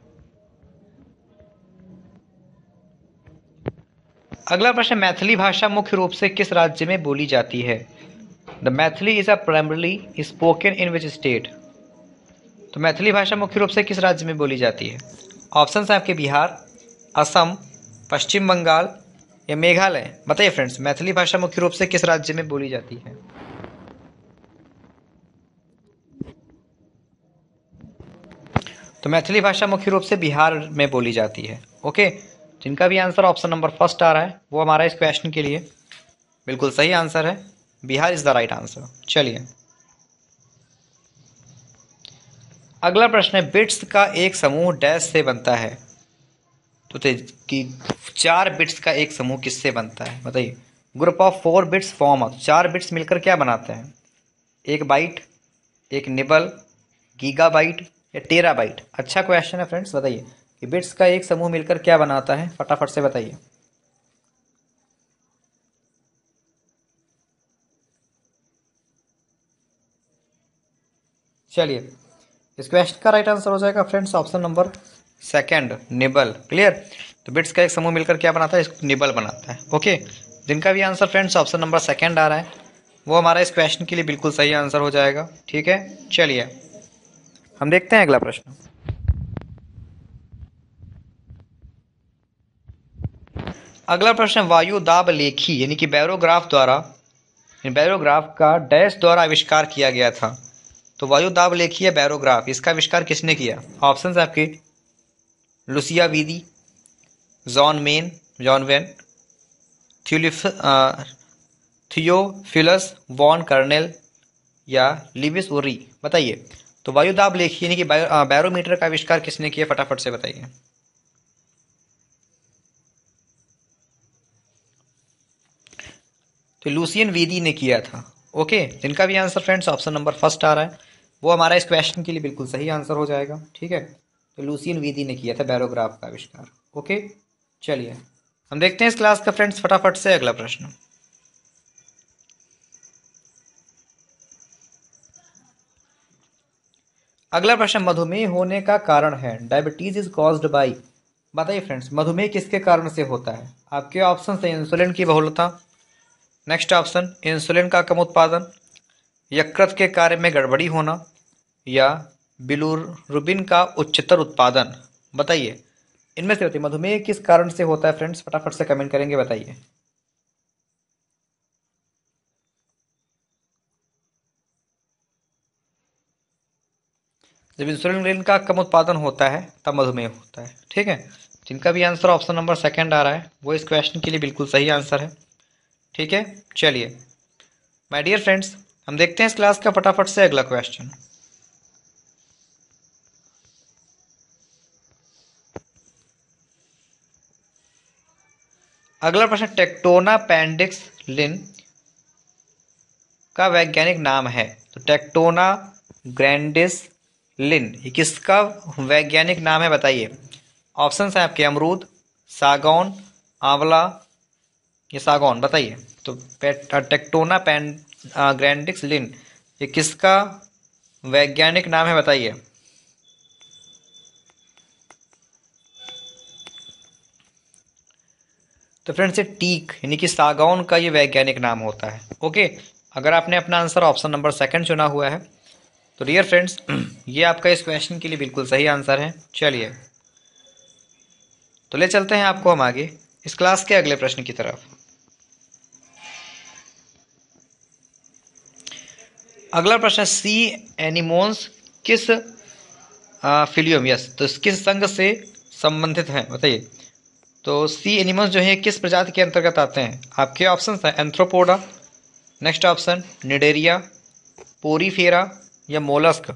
अगला प्रश्न मैथिली भाषा मुख्य रूप से किस राज्य में बोली जाती है the Maithili is a primarily spoken in which state तो मैथिली भाषा मुख्य रूप से किस राज्य में बोली जाती है ऑप्शन है आपके बिहार असम पश्चिम बंगाल या मेघालय बताइए फ्रेंड्स मैथिली भाषा मुख्य रूप से किस राज्य में बोली जाती है तो मैथिली भाषा मुख्य रूप से बिहार में बोली जाती है ओके जिनका भी आंसर ऑप्शन नंबर फर्स्ट आ रहा है वो हमारा इस क्वेश्चन के लिए बिल्कुल सही आंसर है Bihar is the right answer चलिए अगला प्रश्न है बिट्स का एक समूह डैश से बनता है तो कि चार बिट्स का एक समूह किससे बनता है बताइए group of four bits form of चार बिट्स मिलकर क्या बनाते हैं एक बाइट एक निबल गीगा बाइट या टेराबाइट अच्छा क्वेश्चन है फ्रेंड्स बताइए कि बिट्स का एक समूह मिलकर क्या बनाता है फटाफट से बताइए चलिए इस क्वेश्चन का राइट आंसर हो जाएगा friends option number second nibble clear तो बिट्स का एक समूह मिलकर क्या बनाता है इसको निबल बनाता है ओके जिनका भी answer friends option number second आ रहा है वो हमारा इस क्वेश्चन के लिए बिल्कुल सही आंसर हो जाएगा ठीक है चलिए हम देखते हैं अगला प्रश्न अगला प्रश्न वायु दाब लेखी यानी कि बैरोग्राफ द्वारा बैरोग्राफ का डैश द्वारा आविष्कार किया गया था तो वायु दाब लेखी या बैरोग्राफ इसका आविष्कार किसने किया ऑप्शंस आपके Lucia Vidi John Main John Wayne Thulif Theophilus von Kernel या लिविस ओरी बताइए तो वायुदाब लेख यानी कि बैरोमीटर का आविष्कार किसने किया फटाफट से बताइए तो लूसियन वेदी ने किया था ओके जिनका भी answer friends option number first आ रहा है वो हमारा इस क्वेश्चन के लिए बिल्कुल सही आंसर हो जाएगा ठीक है तो लूसियन वेदी ने किया था बैरोग्राफ का आविष्कार ओके चलिए हम देखते हैं इस क्लास का फ्रेंड्स फटाफट से अगला प्रश्न अगला प्रश्न मधुमेह होने का कारण है डायबिटीज इज कॉज्ड बाई बताइए फ्रेंड्स मधुमेह किसके कारण से होता है आपके ऑप्शन है इंसुलिन की बहुलता नेक्स्ट ऑप्शन इंसुलिन का कम उत्पादन यकृत के कार्य में गड़बड़ी होना या बिलूरुबिन का उच्चतर उत्पादन बताइए इनमें से होती मधुमेह किस कारण से होता है फ्रेंड्स फटाफट से कमेंट करेंगे बताइए जब इंसुलिन ग्लिन का कम उत्पादन होता है तब मधुमेह होता है ठीक है जिनका भी आंसर ऑप्शन नंबर सेकंड आ रहा है वो इस क्वेश्चन के लिए बिल्कुल सही आंसर है ठीक है चलिए माय डियर फ्रेंड्स हम देखते हैं इस क्लास का फटाफट से अगला क्वेश्चन अगला प्रश्न टेक्टोना पैंडिक्स लिन का वैज्ञानिक नाम है तो टेक्टोना ग्रैंडिस लिन ये किसका वैज्ञानिक नाम है बताइए ऑप्शन है आपके अमरूद सागौन आंवला ये सागौन बताइए तो टेक्टोना पैन ग्रैंडिक्स लिन ये किसका वैज्ञानिक नाम है बताइए तो फ्रेंड्स ये टीक यानी कि सागौन का ये वैज्ञानिक नाम होता है ओके अगर आपने अपना आंसर ऑप्शन नंबर सेकंड चुना हुआ है तो डियर फ्रेंड्स ये आपका इस क्वेश्चन के लिए बिल्कुल सही आंसर है चलिए तो ले चलते हैं आपको हम आगे इस क्लास के अगले प्रश्न की तरफ अगला प्रश्न सी एनिमोन्स किस फिलियम यस तो किस संघ से संबंधित हैं बताइए तो सी एनिमल्स जो है किस प्रजाति के अंतर्गत आते हैं आपके ऑप्शन हैं arthropoda next option cnidaria porifera या मोलस्क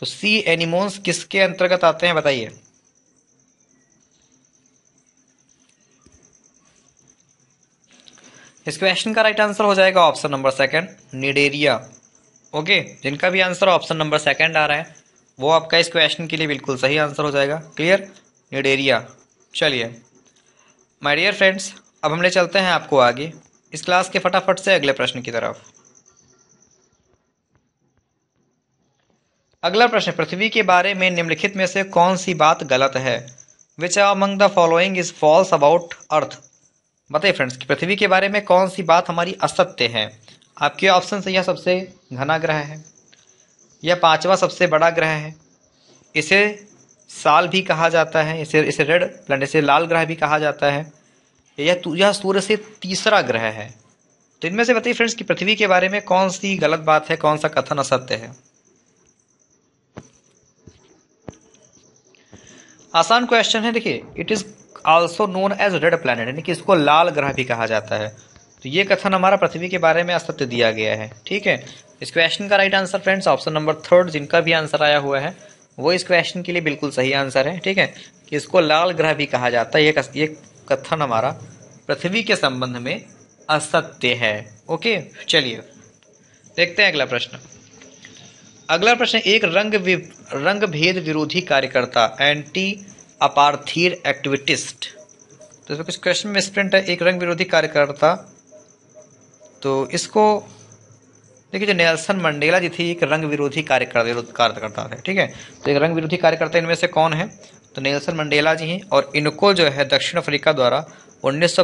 तो सी एनिमोन्स किसके अंतर्गत आते हैं बताइए इस क्वेश्चन का राइट आंसर हो जाएगा option number second cnidaria okay जिनका भी आंसर ऑप्शन नंबर सेकंड आ रहा है वो आपका इस क्वेश्चन के लिए बिल्कुल सही आंसर हो जाएगा क्लियर निडेरिया चलिए माय डियर फ्रेंड्स अब हम ले चलते हैं आपको आगे इस क्लास के फटाफट से अगले प्रश्न की तरफ अगला प्रश्न पृथ्वी के बारे में निम्नलिखित में से कौन सी बात गलत है which among the following is false about earth बताइए फ्रेंड्स कि पृथ्वी के बारे में कौन सी बात हमारी असत्य है आपके ऑप्शन से यह सबसे घना ग्रह है यह पांचवा सबसे बड़ा ग्रह है इसे साल भी कहा जाता है इसे इसे रेड प्लैनेट इसे लाल ग्रह भी कहा जाता है यह यह सूर्य से तीसरा ग्रह है तो इनमें से बताइए फ्रेंड्स कि पृथ्वी के बारे में कौन सी गलत बात है कौन सा कथन असत्य है आसान क्वेश्चन है देखिए it is also known as red planet यानी कि इसको लाल ग्रह भी कहा जाता है तो ये कथन हमारा पृथ्वी के बारे में असत्य दिया गया है ठीक है इस क्वेश्चन का right answer friends option number third जिनका भी आंसर आया हुआ है वो इस क्वेश्चन के लिए बिल्कुल सही आंसर है ठीक है कि इसको लाल ग्रह भी कहा जाता है ये ये कथन हमारा पृथ्वी के संबंध में असत्य है ओके चलिए देखते हैं अगला प्रश्न अगला प्रश्न एक रंग रंग भेद विरोधी कार्यकर्ता एंटी अपार्थीर एक्टिविटिस्ट तो इसमें कुछ क्वेश्चन में स्प्रिंट है एक रंग विरोधी कार्यकर्ता तो इसको देखिए जो नेल्सन मंडेला जी थी एक रंग विरोधी कार्यकर्ता कार्यकर्ता थे ठीक है तो एक रंग विरोधी कार्यकर्ता इनमें से कौन है तो नेल्सन मंडेला जी हैं और इनको जो है दक्षिण अफ्रीका द्वारा उन्नीस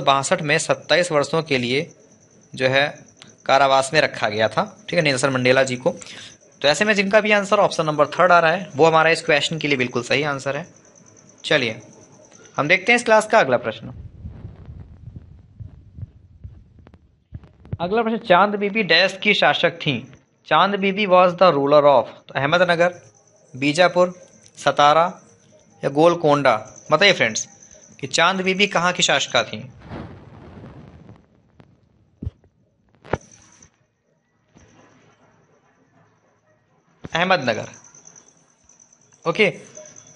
में सत्ताईस वर्षों के लिए जो है कारावास में रखा गया था ठीक है नेल्सन मंडेला जी को तो ऐसे में जिनका भी आंसर ऑप्शन नंबर थर्ड आ रहा है वो हमारा इस क्वेश्चन के लिए बिल्कुल सही आंसर है चलिए हम देखते हैं इस क्लास का अगला प्रश्न अगला प्रश्न चांद बीबी डैश की शासक थी Chand Bibi was the ruler of तो अहमदनगर बीजापुर सतारा या गोलकोंडा बताइए फ्रेंड्स कि चांद बीबी कहाँ की शासिका थी अहमदनगर ओके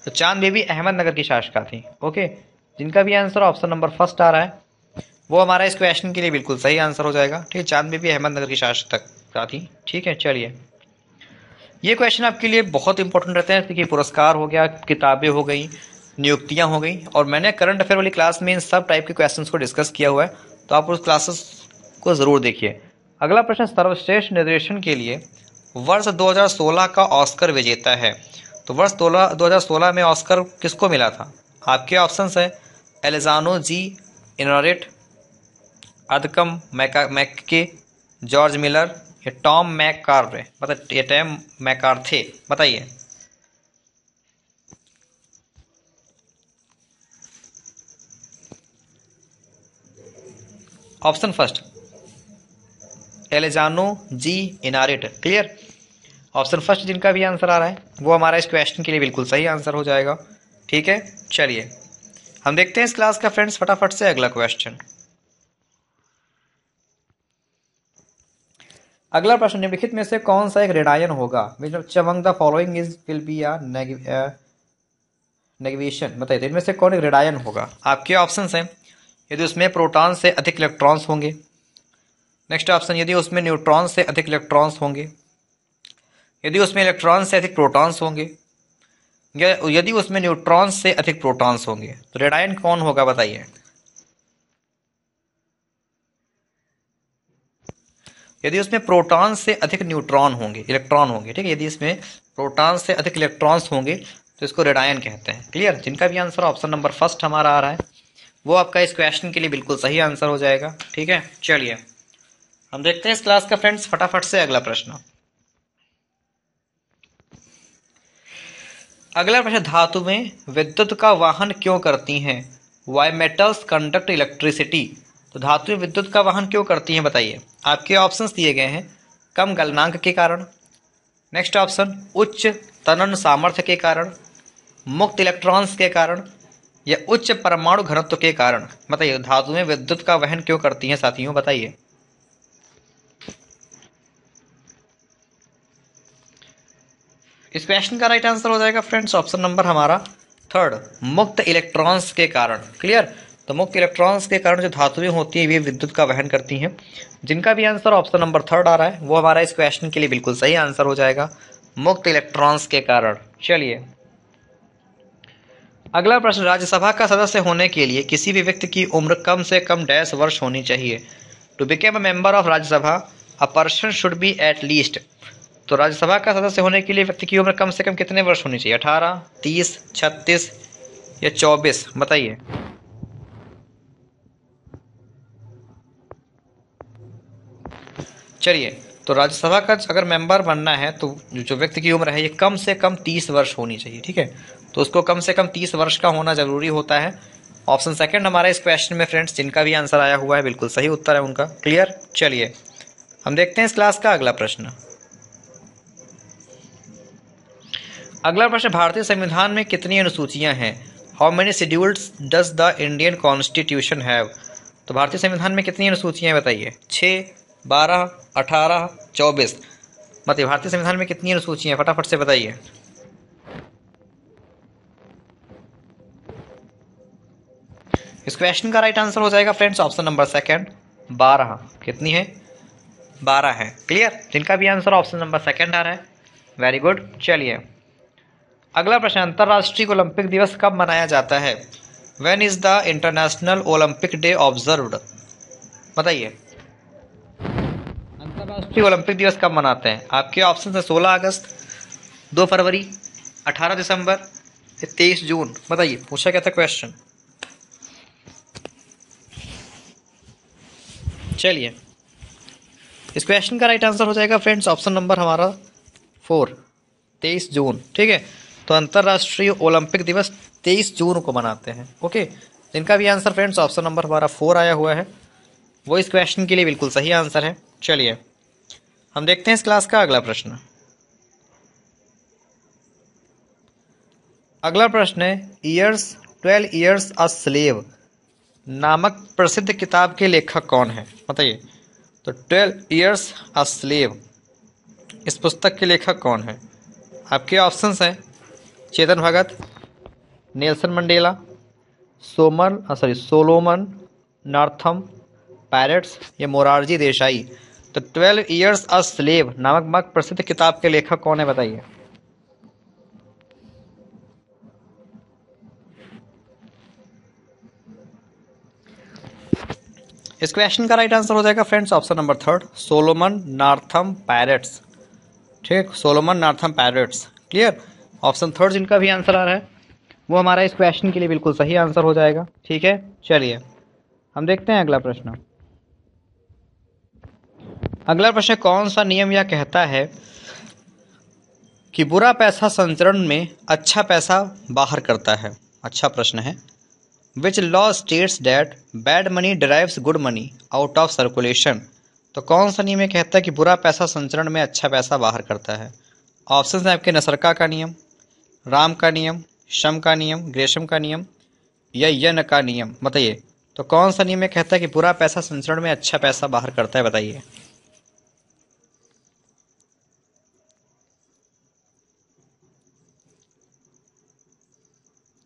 तो चांद बेबी अहमदनगर की शासिका थी ओके जिनका भी आंसर ऑप्शन नंबर फर्स्ट आ रहा है वो हमारा इस क्वेश्चन के लिए बिल्कुल सही आंसर हो जाएगा ठीक है चांद बेबी अहमदनगर की का थी ठीक है चलिए ये क्वेश्चन आपके लिए बहुत इंपॉर्टेंट रहते हैं क्योंकि पुरस्कार हो गया किताबें हो गई नियुक्तियां हो गई और मैंने करंट अफेयर वाली क्लास में इन सब टाइप के क्वेश्चन को डिस्कस किया हुआ है तो आप उस क्लासेस को ज़रूर देखिए अगला प्रश्न सर्वश्रेष्ठ निर्देशन के लिए वर्ष 2016 का ऑस्कर विजेता है तो वर्ष 2016 में ऑस्कर किसको मिला था आपके ऑप्शंस है एलिजानो जी Inarritu Adam McKay George Miller या टॉम मैक कार्वे मतलब ये टैम मैकार थे बताइए option first Alejandro G Inarritu clear option first जिनका भी आंसर आ रहा है वो हमारा इस क्वेश्चन के लिए बिल्कुल सही आंसर हो जाएगा ठीक है चलिए हम देखते हैं इस क्लास का फ्रेंड्स फटाफट से अगला क्वेश्चन अगला प्रश्न निम्नलिखित में से कौन सा एक रेडायन होगा which the following is will be negation बताइए तो इनमें से कौन एक रेडायन होगा आपके ऑप्शंस हैं यदि उसमें प्रोटॉन से अधिक इलेक्ट्रॉन्स होंगे नेक्स्ट ऑप्शन यदि उसमें न्यूट्रॉन से अधिक इलेक्ट्रॉन्स होंगे यदि उसमें इलेक्ट्रॉन्स से अधिक प्रोटॉन्स होंगे या यदि उसमें न्यूट्रॉन्स से अधिक प्रोटॉन्स होंगे तो रेड आयन कौन होगा बताइए यदि उसमें प्रोटॉन से अधिक न्यूट्रॉन होंगे इलेक्ट्रॉन होंगे ठीक है यदि इसमें प्रोटॉन से अधिक इलेक्ट्रॉन्स होंगे तो इसको रेडायन कहते हैं क्लियर जिनका भी आंसर ऑप्शन नंबर फर्स्ट हमारा आ रहा है वो आपका इस क्वेश्चन के लिए बिल्कुल सही आंसर हो जाएगा ठीक है चलिए हम देखते हैं इस क्लास का फ्रेंड्स फटाफट से अगला प्रश्न अगला प्रश्न धातु में विद्युत का वाहन क्यों करती हैं वाई मेटल्स कंडक्ट इलेक्ट्रिसिटी तो धातु में विद्युत का वाहन क्यों करती हैं बताइए आपके ऑप्शंस दिए गए हैं कम गलनांक के कारण नेक्स्ट ऑप्शन उच्च तनन सामर्थ्य के कारण मुक्त इलेक्ट्रॉन्स के कारण या उच्च परमाणु घनत्व के कारण बताइए धातु में विद्युत का वहन क्यों करती हैं साथियों बताइए इस क्वेश्चन का राइट आंसर हो जाएगा फ्रेंड्स ऑप्शन नंबर हमारा थर्ड मुक्त इलेक्ट्रॉन्स के कारण क्लियर तो मुक्त इलेक्ट्रॉन्स के कारण जो धातुएं होती हैं वे विद्युत का वहन करती हैं जिनका भी आंसर ऑप्शन नंबर थर्ड आ रहा है वो हमारा इस क्वेश्चन के लिए बिल्कुल सही आंसर हो जाएगा मुक्त इलेक्ट्रॉन्स के कारण चलिए अगला प्रश्न राज्यसभा का सदस्य होने के लिए किसी भी व्यक्ति की उम्र कम से कम डैश वर्ष होनी चाहिए to became a member of Rajya Sabha a person should be at least तो राज्यसभा का सदस्य होने के लिए व्यक्ति की उम्र कम से कम कितने वर्ष होनी चाहिए अठारह तीस छत्तीस या चौबीस बताइए चलिए तो राज्यसभा का अगर मेंबर बनना है तो जो व्यक्ति की उम्र है ये कम से कम तीस वर्ष होनी चाहिए ठीक है तो उसको कम से कम तीस वर्ष का होना जरूरी होता है ऑप्शन सेकंड हमारा इस क्वेश्चन में फ्रेंड्स जिनका भी आंसर आया हुआ है बिल्कुल सही उत्तर है उनका क्लियर चलिए हम देखते हैं इस क्लास का अगला प्रश्न अगला प्रश्न भारतीय संविधान में कितनी अनुसूचियाँ हैं how many scheduled does the Indian constitution have तो भारतीय संविधान में कितनी अनुसूचियाँ बताइए छः बारह अठारह चौबीस मतलब भारतीय संविधान में कितनी अनुसूचियाँ फटाफट से बताइए इस क्वेश्चन का राइट आंसर हो जाएगा फ्रेंड्स ऑप्शन नंबर सेकंड बारह कितनी है बारह है क्लियर जिनका भी आंसर ऑप्शन नंबर सेकंड आ रहा है वेरी गुड चलिए अगला प्रश्न अंतर्राष्ट्रीय ओलंपिक दिवस कब मनाया जाता है when is the international Olympic day observe बताइए अंतर्राष्ट्रीय ओलंपिक दिवस कब मनाते हैं आपके ऑप्शन है सोलह अगस्त दो फरवरी अठारह दिसंबर तेईस जून बताइए पूछा क्या था क्वेश्चन चलिए इस क्वेश्चन का राइट आंसर हो जाएगा फ्रेंड्स ऑप्शन नंबर हमारा फोर तेईस जून ठीक है तो अंतर्राष्ट्रीय ओलंपिक दिवस तेईस जून को मनाते हैं ओके इनका भी आंसर फ्रेंड्स ऑप्शन नंबर हमारा फोर आया हुआ है वो इस क्वेश्चन के लिए बिल्कुल सही आंसर है चलिए हम देखते हैं इस क्लास का अगला प्रश्न अगला प्रश्न है years twelve years a slave नामक प्रसिद्ध किताब के लेखक कौन है बताइए तो ट्वेल्व ईयर्स अ स्लेव इस पुस्तक के लेखक कौन है आपके ऑप्शंस हैं Chetan Bhagat Nelson Mandela Soman sorry Solomon Northam Parrots ये मोरारजी देसाई तो ट्वेल्व ईयर्स अ स्लेव नामक मक प्रसिद्ध किताब के लेखक कौन है बताइए इस क्वेश्चन का राइट आंसर हो जाएगा friends option number third Solomon Northam Parrots ठीक Solomon Northam Parrots clear option third जिनका भी आंसर आ रहा है वो हमारा इस क्वेश्चन के लिए बिल्कुल सही आंसर हो जाएगा ठीक है चलिए हम देखते हैं अगला प्रश्न अगला प्रश्न कौन सा नियम यह कहता है कि बुरा पैसा संचरण में अच्छा पैसा बाहर करता है अच्छा प्रश्न है which law states that bad money drives good money out of circulation तो कौन सा नियम यह कहता है कि बुरा पैसा संचरण में अच्छा पैसा बाहर करता है ऑप्शन है आपके नसरका का नियम राम का नियम शम का नियम ग्रेशम का नियम या यन का नियम बताइए तो कौन सा नियम कहता है कि बुरा पैसा संचरण में अच्छा पैसा बाहर करता है बताइए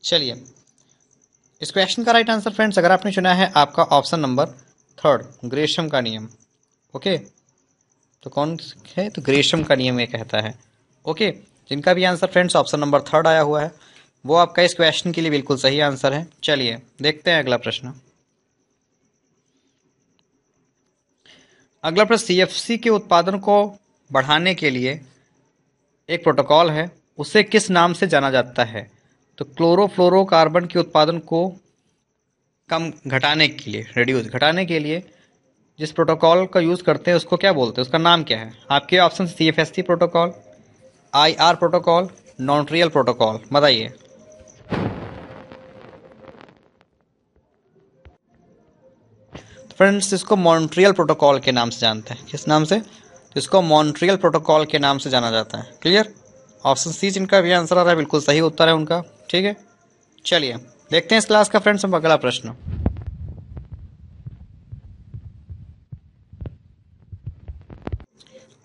चलिए इस क्वेश्चन का राइट आंसर फ्रेंड्स अगर आपने चुना है आपका ऑप्शन नंबर थर्ड ग्रेशम का नियम ओके तो कौन है तो ग्रेशम का नियम ये कहता है ओके जिनका भी answer friends option number third आया हुआ है वो आपका इस क्वेश्चन के लिए बिल्कुल सही आंसर है चलिए देखते हैं अगला प्रश्न अगला प्रश्न सीएफसी के उत्पादन को बढ़ाने के लिए एक प्रोटोकॉल है उसे किस नाम से जाना जाता है तो क्लोरोफ्लोरोकार्बन के उत्पादन को कम घटाने के लिए रिड्यूस घटाने के लिए जिस प्रोटोकॉल का यूज़ करते हैं उसको क्या बोलते हैं उसका नाम क्या है आपके option C F S C protocol IR protocol Montreal protocol बताइए फ्रेंड्स इसको मॉन्ट्रियल प्रोटोकॉल के नाम से जानते हैं किस नाम से तो इसको मॉन्ट्रियल प्रोटोकॉल के नाम से जाना जाता है क्लियर ऑप्शन सी जिनका भी आंसर आ रहा है बिल्कुल सही उत्तर है उनका ठीक है चलिए देखते हैं इस क्लास का फ्रेंड्स हम अगला प्रश्न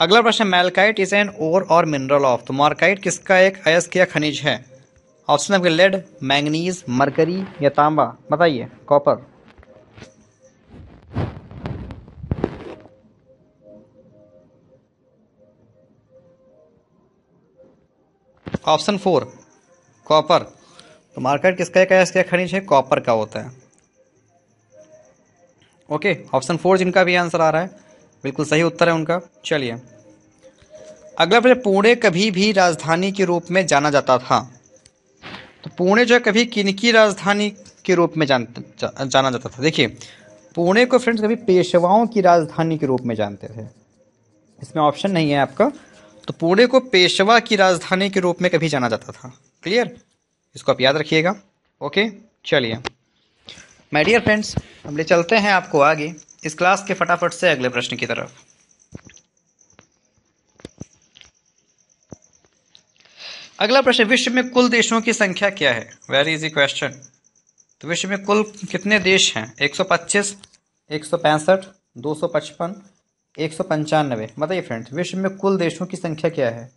अगला प्रश्न मेलकाइट is an ore or mineral of तो मार्काइट किसका एक अयस्क या खनिज है ऑप्शन आपके लेड मैंगनीज मरकरी या तांबा बताइए कॉपर ऑप्शन फोर कॉपर तो मार्केट किसका एक अयस्क या खनिज है कॉपर का होता है ओके ऑप्शन फोर जिनका भी आंसर आ रहा है बिल्कुल सही उत्तर है उनका चलिए अगला प्रश्न पुणे कभी भी राजधानी के रूप में जाना जाता था तो पुणे जो है कभी किनकी राजधानी के रूप में जान, जा, जाना जाता था देखिए पुणे को फ्रेंड्स कभी पेशवाओं की राजधानी के रूप में जानते थे इसमें ऑप्शन नहीं है आपका तो पुणे को पेशवा की राजधानी के रूप में कभी जाना जाता था क्लियर इसको आप याद रखिएगा ओके चलिए माय डियर फ्रेंड्स हम ले चलते हैं आपको आगे इस क्लास के फटाफट से अगले प्रश्न की तरफ अगला प्रश्न विश्व में कुल देशों की संख्या क्या है वेरी इजी क्वेश्चन तो विश्व में कुल कितने देश हैं 125, 165, 255, 195 बताइए फ्रेंड्स विश्व में कुल देशों की संख्या क्या है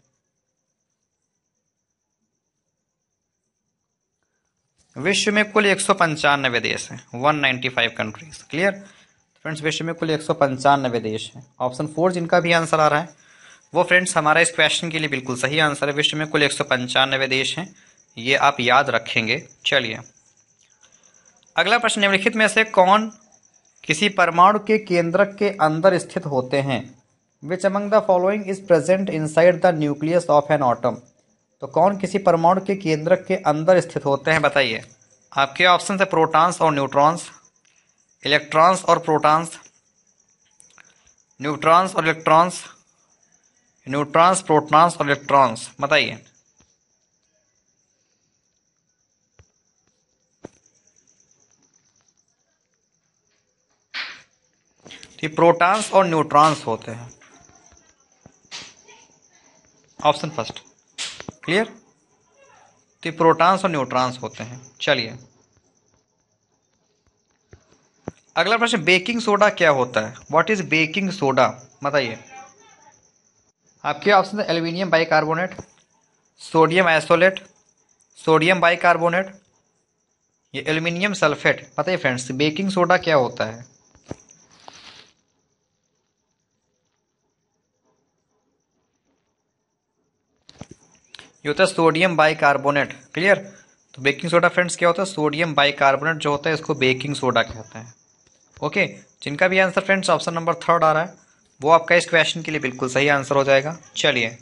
विश्व में कुल एक देश हैं 195 कंट्रीज क्लियर फ्रेंड्स विश्व में कुल एक सौ पंचानवे देश हैं ऑप्शन फोर जिनका भी आंसर आ रहा है वो फ्रेंड्स हमारा इस क्वेश्चन के लिए बिल्कुल सही आंसर है विश्व में कुल एक सौ पंचानवे देश हैं ये आप याद रखेंगे चलिए अगला प्रश्न निम्नलिखित में से कौन किसी परमाणु के केंद्रक के अंदर स्थित होते हैं which among the following is present inside the nucleus of an atom तो कौन किसी परमाणु के केंद्रक के अंदर स्थित होते हैं बताइए आपके ऑप्शन है प्रोटॉन्स और न्यूट्रॉन्स इलेक्ट्रॉन्स और प्रोटॉन्स न्यूट्रॉन्स और इलेक्ट्रॉन्स न्यूट्रॉन्स प्रोटॉन्स और इलेक्ट्रॉन्स बताइए प्रोटॉन्स और न्यूट्रॉन्स होते हैं ऑप्शन फर्स्ट क्लियर तो प्रोटॉन्स और न्यूट्रॉन्स होते हैं चलिए अगला प्रश्न बेकिंग सोडा क्या होता है व्हाट इज बेकिंग सोडा बताइए आपके ऑप्शन है aluminium bicarbonate sodium isolate sodium bicarbonate ये एल्यूमिनियम सल्फेट बताइए फ्रेंड्स बेकिंग सोडा क्या होता है ये होता है सोडियम बाइकार्बोनेट क्लियर तो बेकिंग सोडा फ्रेंड्स क्या होता है सोडियम बाइकार्बोनेट जो होता है इसको बेकिंग सोडा कहते हैं ओके जिनका भी answer friends option number third आ रहा है वो आपका इस क्वेश्चन के लिए बिल्कुल सही आंसर हो जाएगा चलिए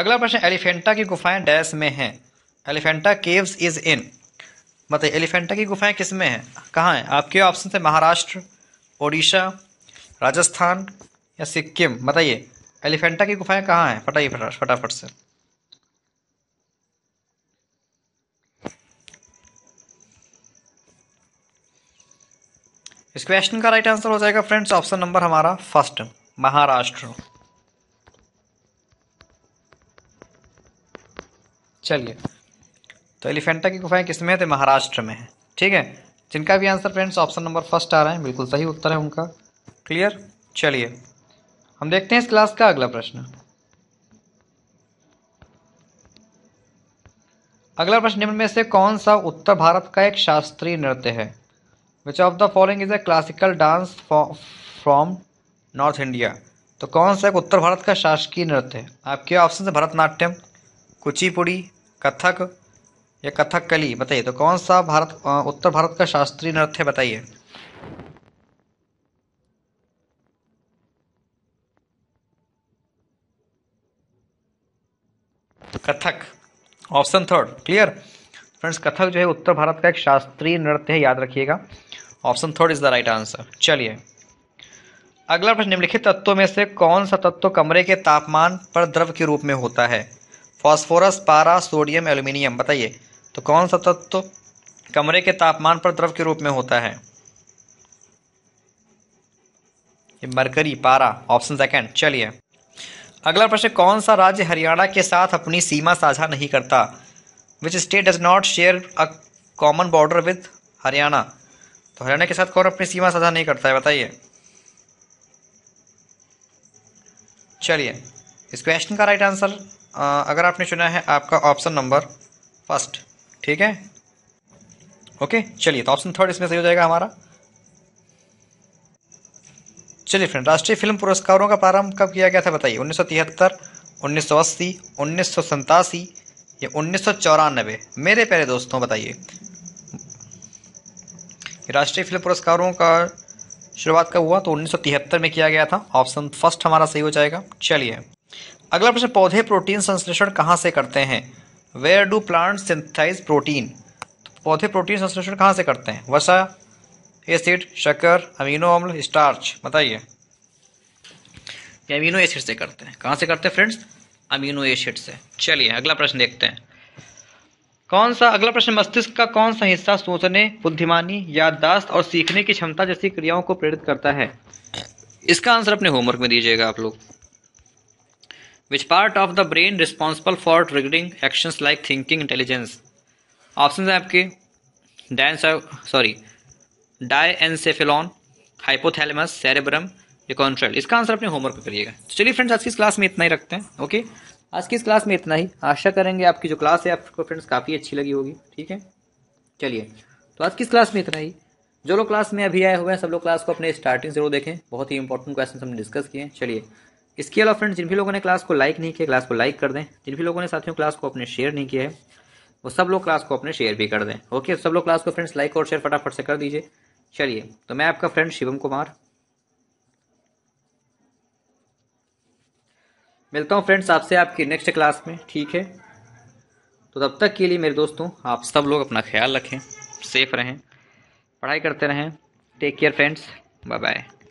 अगला प्रश्न एलिफेंटा की गुफाएं डैश में हैं एलिफेंटा केव्स इज इन मतलब एलिफेंटा की गुफाएं किस में हैं कहाँ हैं आपके ऑप्शन थे महाराष्ट्र ओडिशा राजस्थान या सिक्किम बताइए एलिफेंटा की गुफाएं कहाँ हैं फटाइए फटाफट से इस क्वेश्चन का राइट आंसर हो जाएगा फ्रेंड्स ऑप्शन नंबर हमारा फर्स्ट महाराष्ट्र चलिए तो एलिफेंटा की गुफाएं किसमें थे तो महाराष्ट्र में है ठीक है जिनका भी answer friends option number first आ रहा है बिल्कुल सही उत्तर है उनका क्लियर चलिए हम देखते हैं इस क्लास का अगला प्रश्न अगला प्रश्न निम्न में से कौन सा उत्तर भारत का एक शास्त्रीय नृत्य है which of the following is a classical dance from north India तो कौन सा एक उत्तर भारत का शासकीय नृत्य है आपके ऑप्शन है भरतनाट्यम कुचिपुड़ी कथक या कथक कली बताइए तो कौन सा भारत उत्तर भारत का शास्त्रीय नृत्य है बताइए तो Kathak option third clear friends Kathak जो है उत्तर भारत का एक शास्त्रीय नृत्य है याद रखिएगा option third is the right answer चलिए अगला प्रश्न निम्नलिखित तत्वों में से कौन सा तत्व कमरे के तापमान पर द्रव के रूप में होता है फॉस्फोरस पारा सोडियम एल्यूमिनियम बताइए तो कौन सा तत्व कमरे के तापमान पर द्रव के रूप में होता है मरकरी पारा ऑप्शन सेकंड चलिए अगला प्रश्न कौन सा राज्य हरियाणा के साथ अपनी सीमा साझा नहीं करता which state does not share a common border with Haryana तो हरियाणा के साथ कौन अपनी सीमा साझा नहीं करता है बताइए चलिए इस क्वेश्चन का राइट आंसर अगर आपने चुना है आपका ऑप्शन नंबर फर्स्ट ठीक है ओके चलिए तो ऑप्शन थर्ड इसमें सही हो जाएगा हमारा चलिए फ्रेंड राष्ट्रीय फिल्म पुरस्कारों का प्रारंभ कब किया गया था बताइए उन्नीस सौ तिहत्तर उन्नीस सौ अस्सी उन्नीस सौ सतासी या उन्नीस सौ चौरानबे मेरे प्यारे दोस्तों बताइए राष्ट्रीय फिल्म पुरस्कारों का शुरुआत कब हुआ तो उन्नीस में किया गया था ऑप्शन फर्स्ट हमारा सही हो जाएगा चलिए अगला प्रश्न पौधे प्रोटीन संश्लेषण कहाँ से करते हैं where do plant synthesise protein पौधे प्रोटीन संश्लेषण कहाँ से करते हैं वसा एसिड शक्कर अमीनो अम्ल स्टार्च बताइए अमीनो एसिड से करते हैं कहाँ से करते हैं फ्रेंड्स अमीनो एसिड से चलिए अगला प्रश्न देखते हैं कौन सा अगला प्रश्न मस्तिष्क का कौन सा हिस्सा सोचने बुद्धिमानी याददाश्त और सीखने की क्षमता जैसी क्रियाओं को प्रेरित करता है इसका आंसर अपने होमवर्क में दीजिएगा आप लोग which part of the brain responsible for triggering actions like thinking intelligence option है आपके डायन सॉरी डायसेफेलॉन हाइपोथैलेमस सेरेब्रम ये कॉन्ट्रेल इसका आंसर अपने होमवर्क पर करिएगा चलिए फ्रेंड्स आज की इस क्लास में इतना ही रखते हैं ओके आज की इस क्लास में इतना ही आशा करेंगे आपकी जो क्लास है आपको फ्रेंड्स काफ़ी अच्छी लगी होगी ठीक है चलिए तो आज की इस क्लास में इतना ही जो लोग क्लास में अभी आए हुए हैं सब लोग क्लास को अपने स्टार्टिंग जरूर देखें बहुत ही इंपॉर्टेंट क्वेश्चन हमने डिस्कस किए चलिए इसके अलावा फ्रेंड्स जिन भी लोगों ने क्लास को लाइक नहीं किया क्लास को लाइक कर दें जिन भी लोगों ने साथियों क्लास को अपने शेयर नहीं किया है वो सब लोग क्लास को अपने शेयर भी कर दें ओके तो सब लोग क्लास को फ्रेंड्स लाइक और शेयर फटाफट से कर दीजिए चलिए तो मैं आपका फ्रेंड शिवम कुमार मिलता हूँ फ्रेंड्स आपसे आपकी नेक्स्ट क्लास में ठीक है तो तब तक के लिए मेरे दोस्तों आप सब लोग अपना ख्याल रखें सेफ रहें पढ़ाई करते रहें take care friends bye bye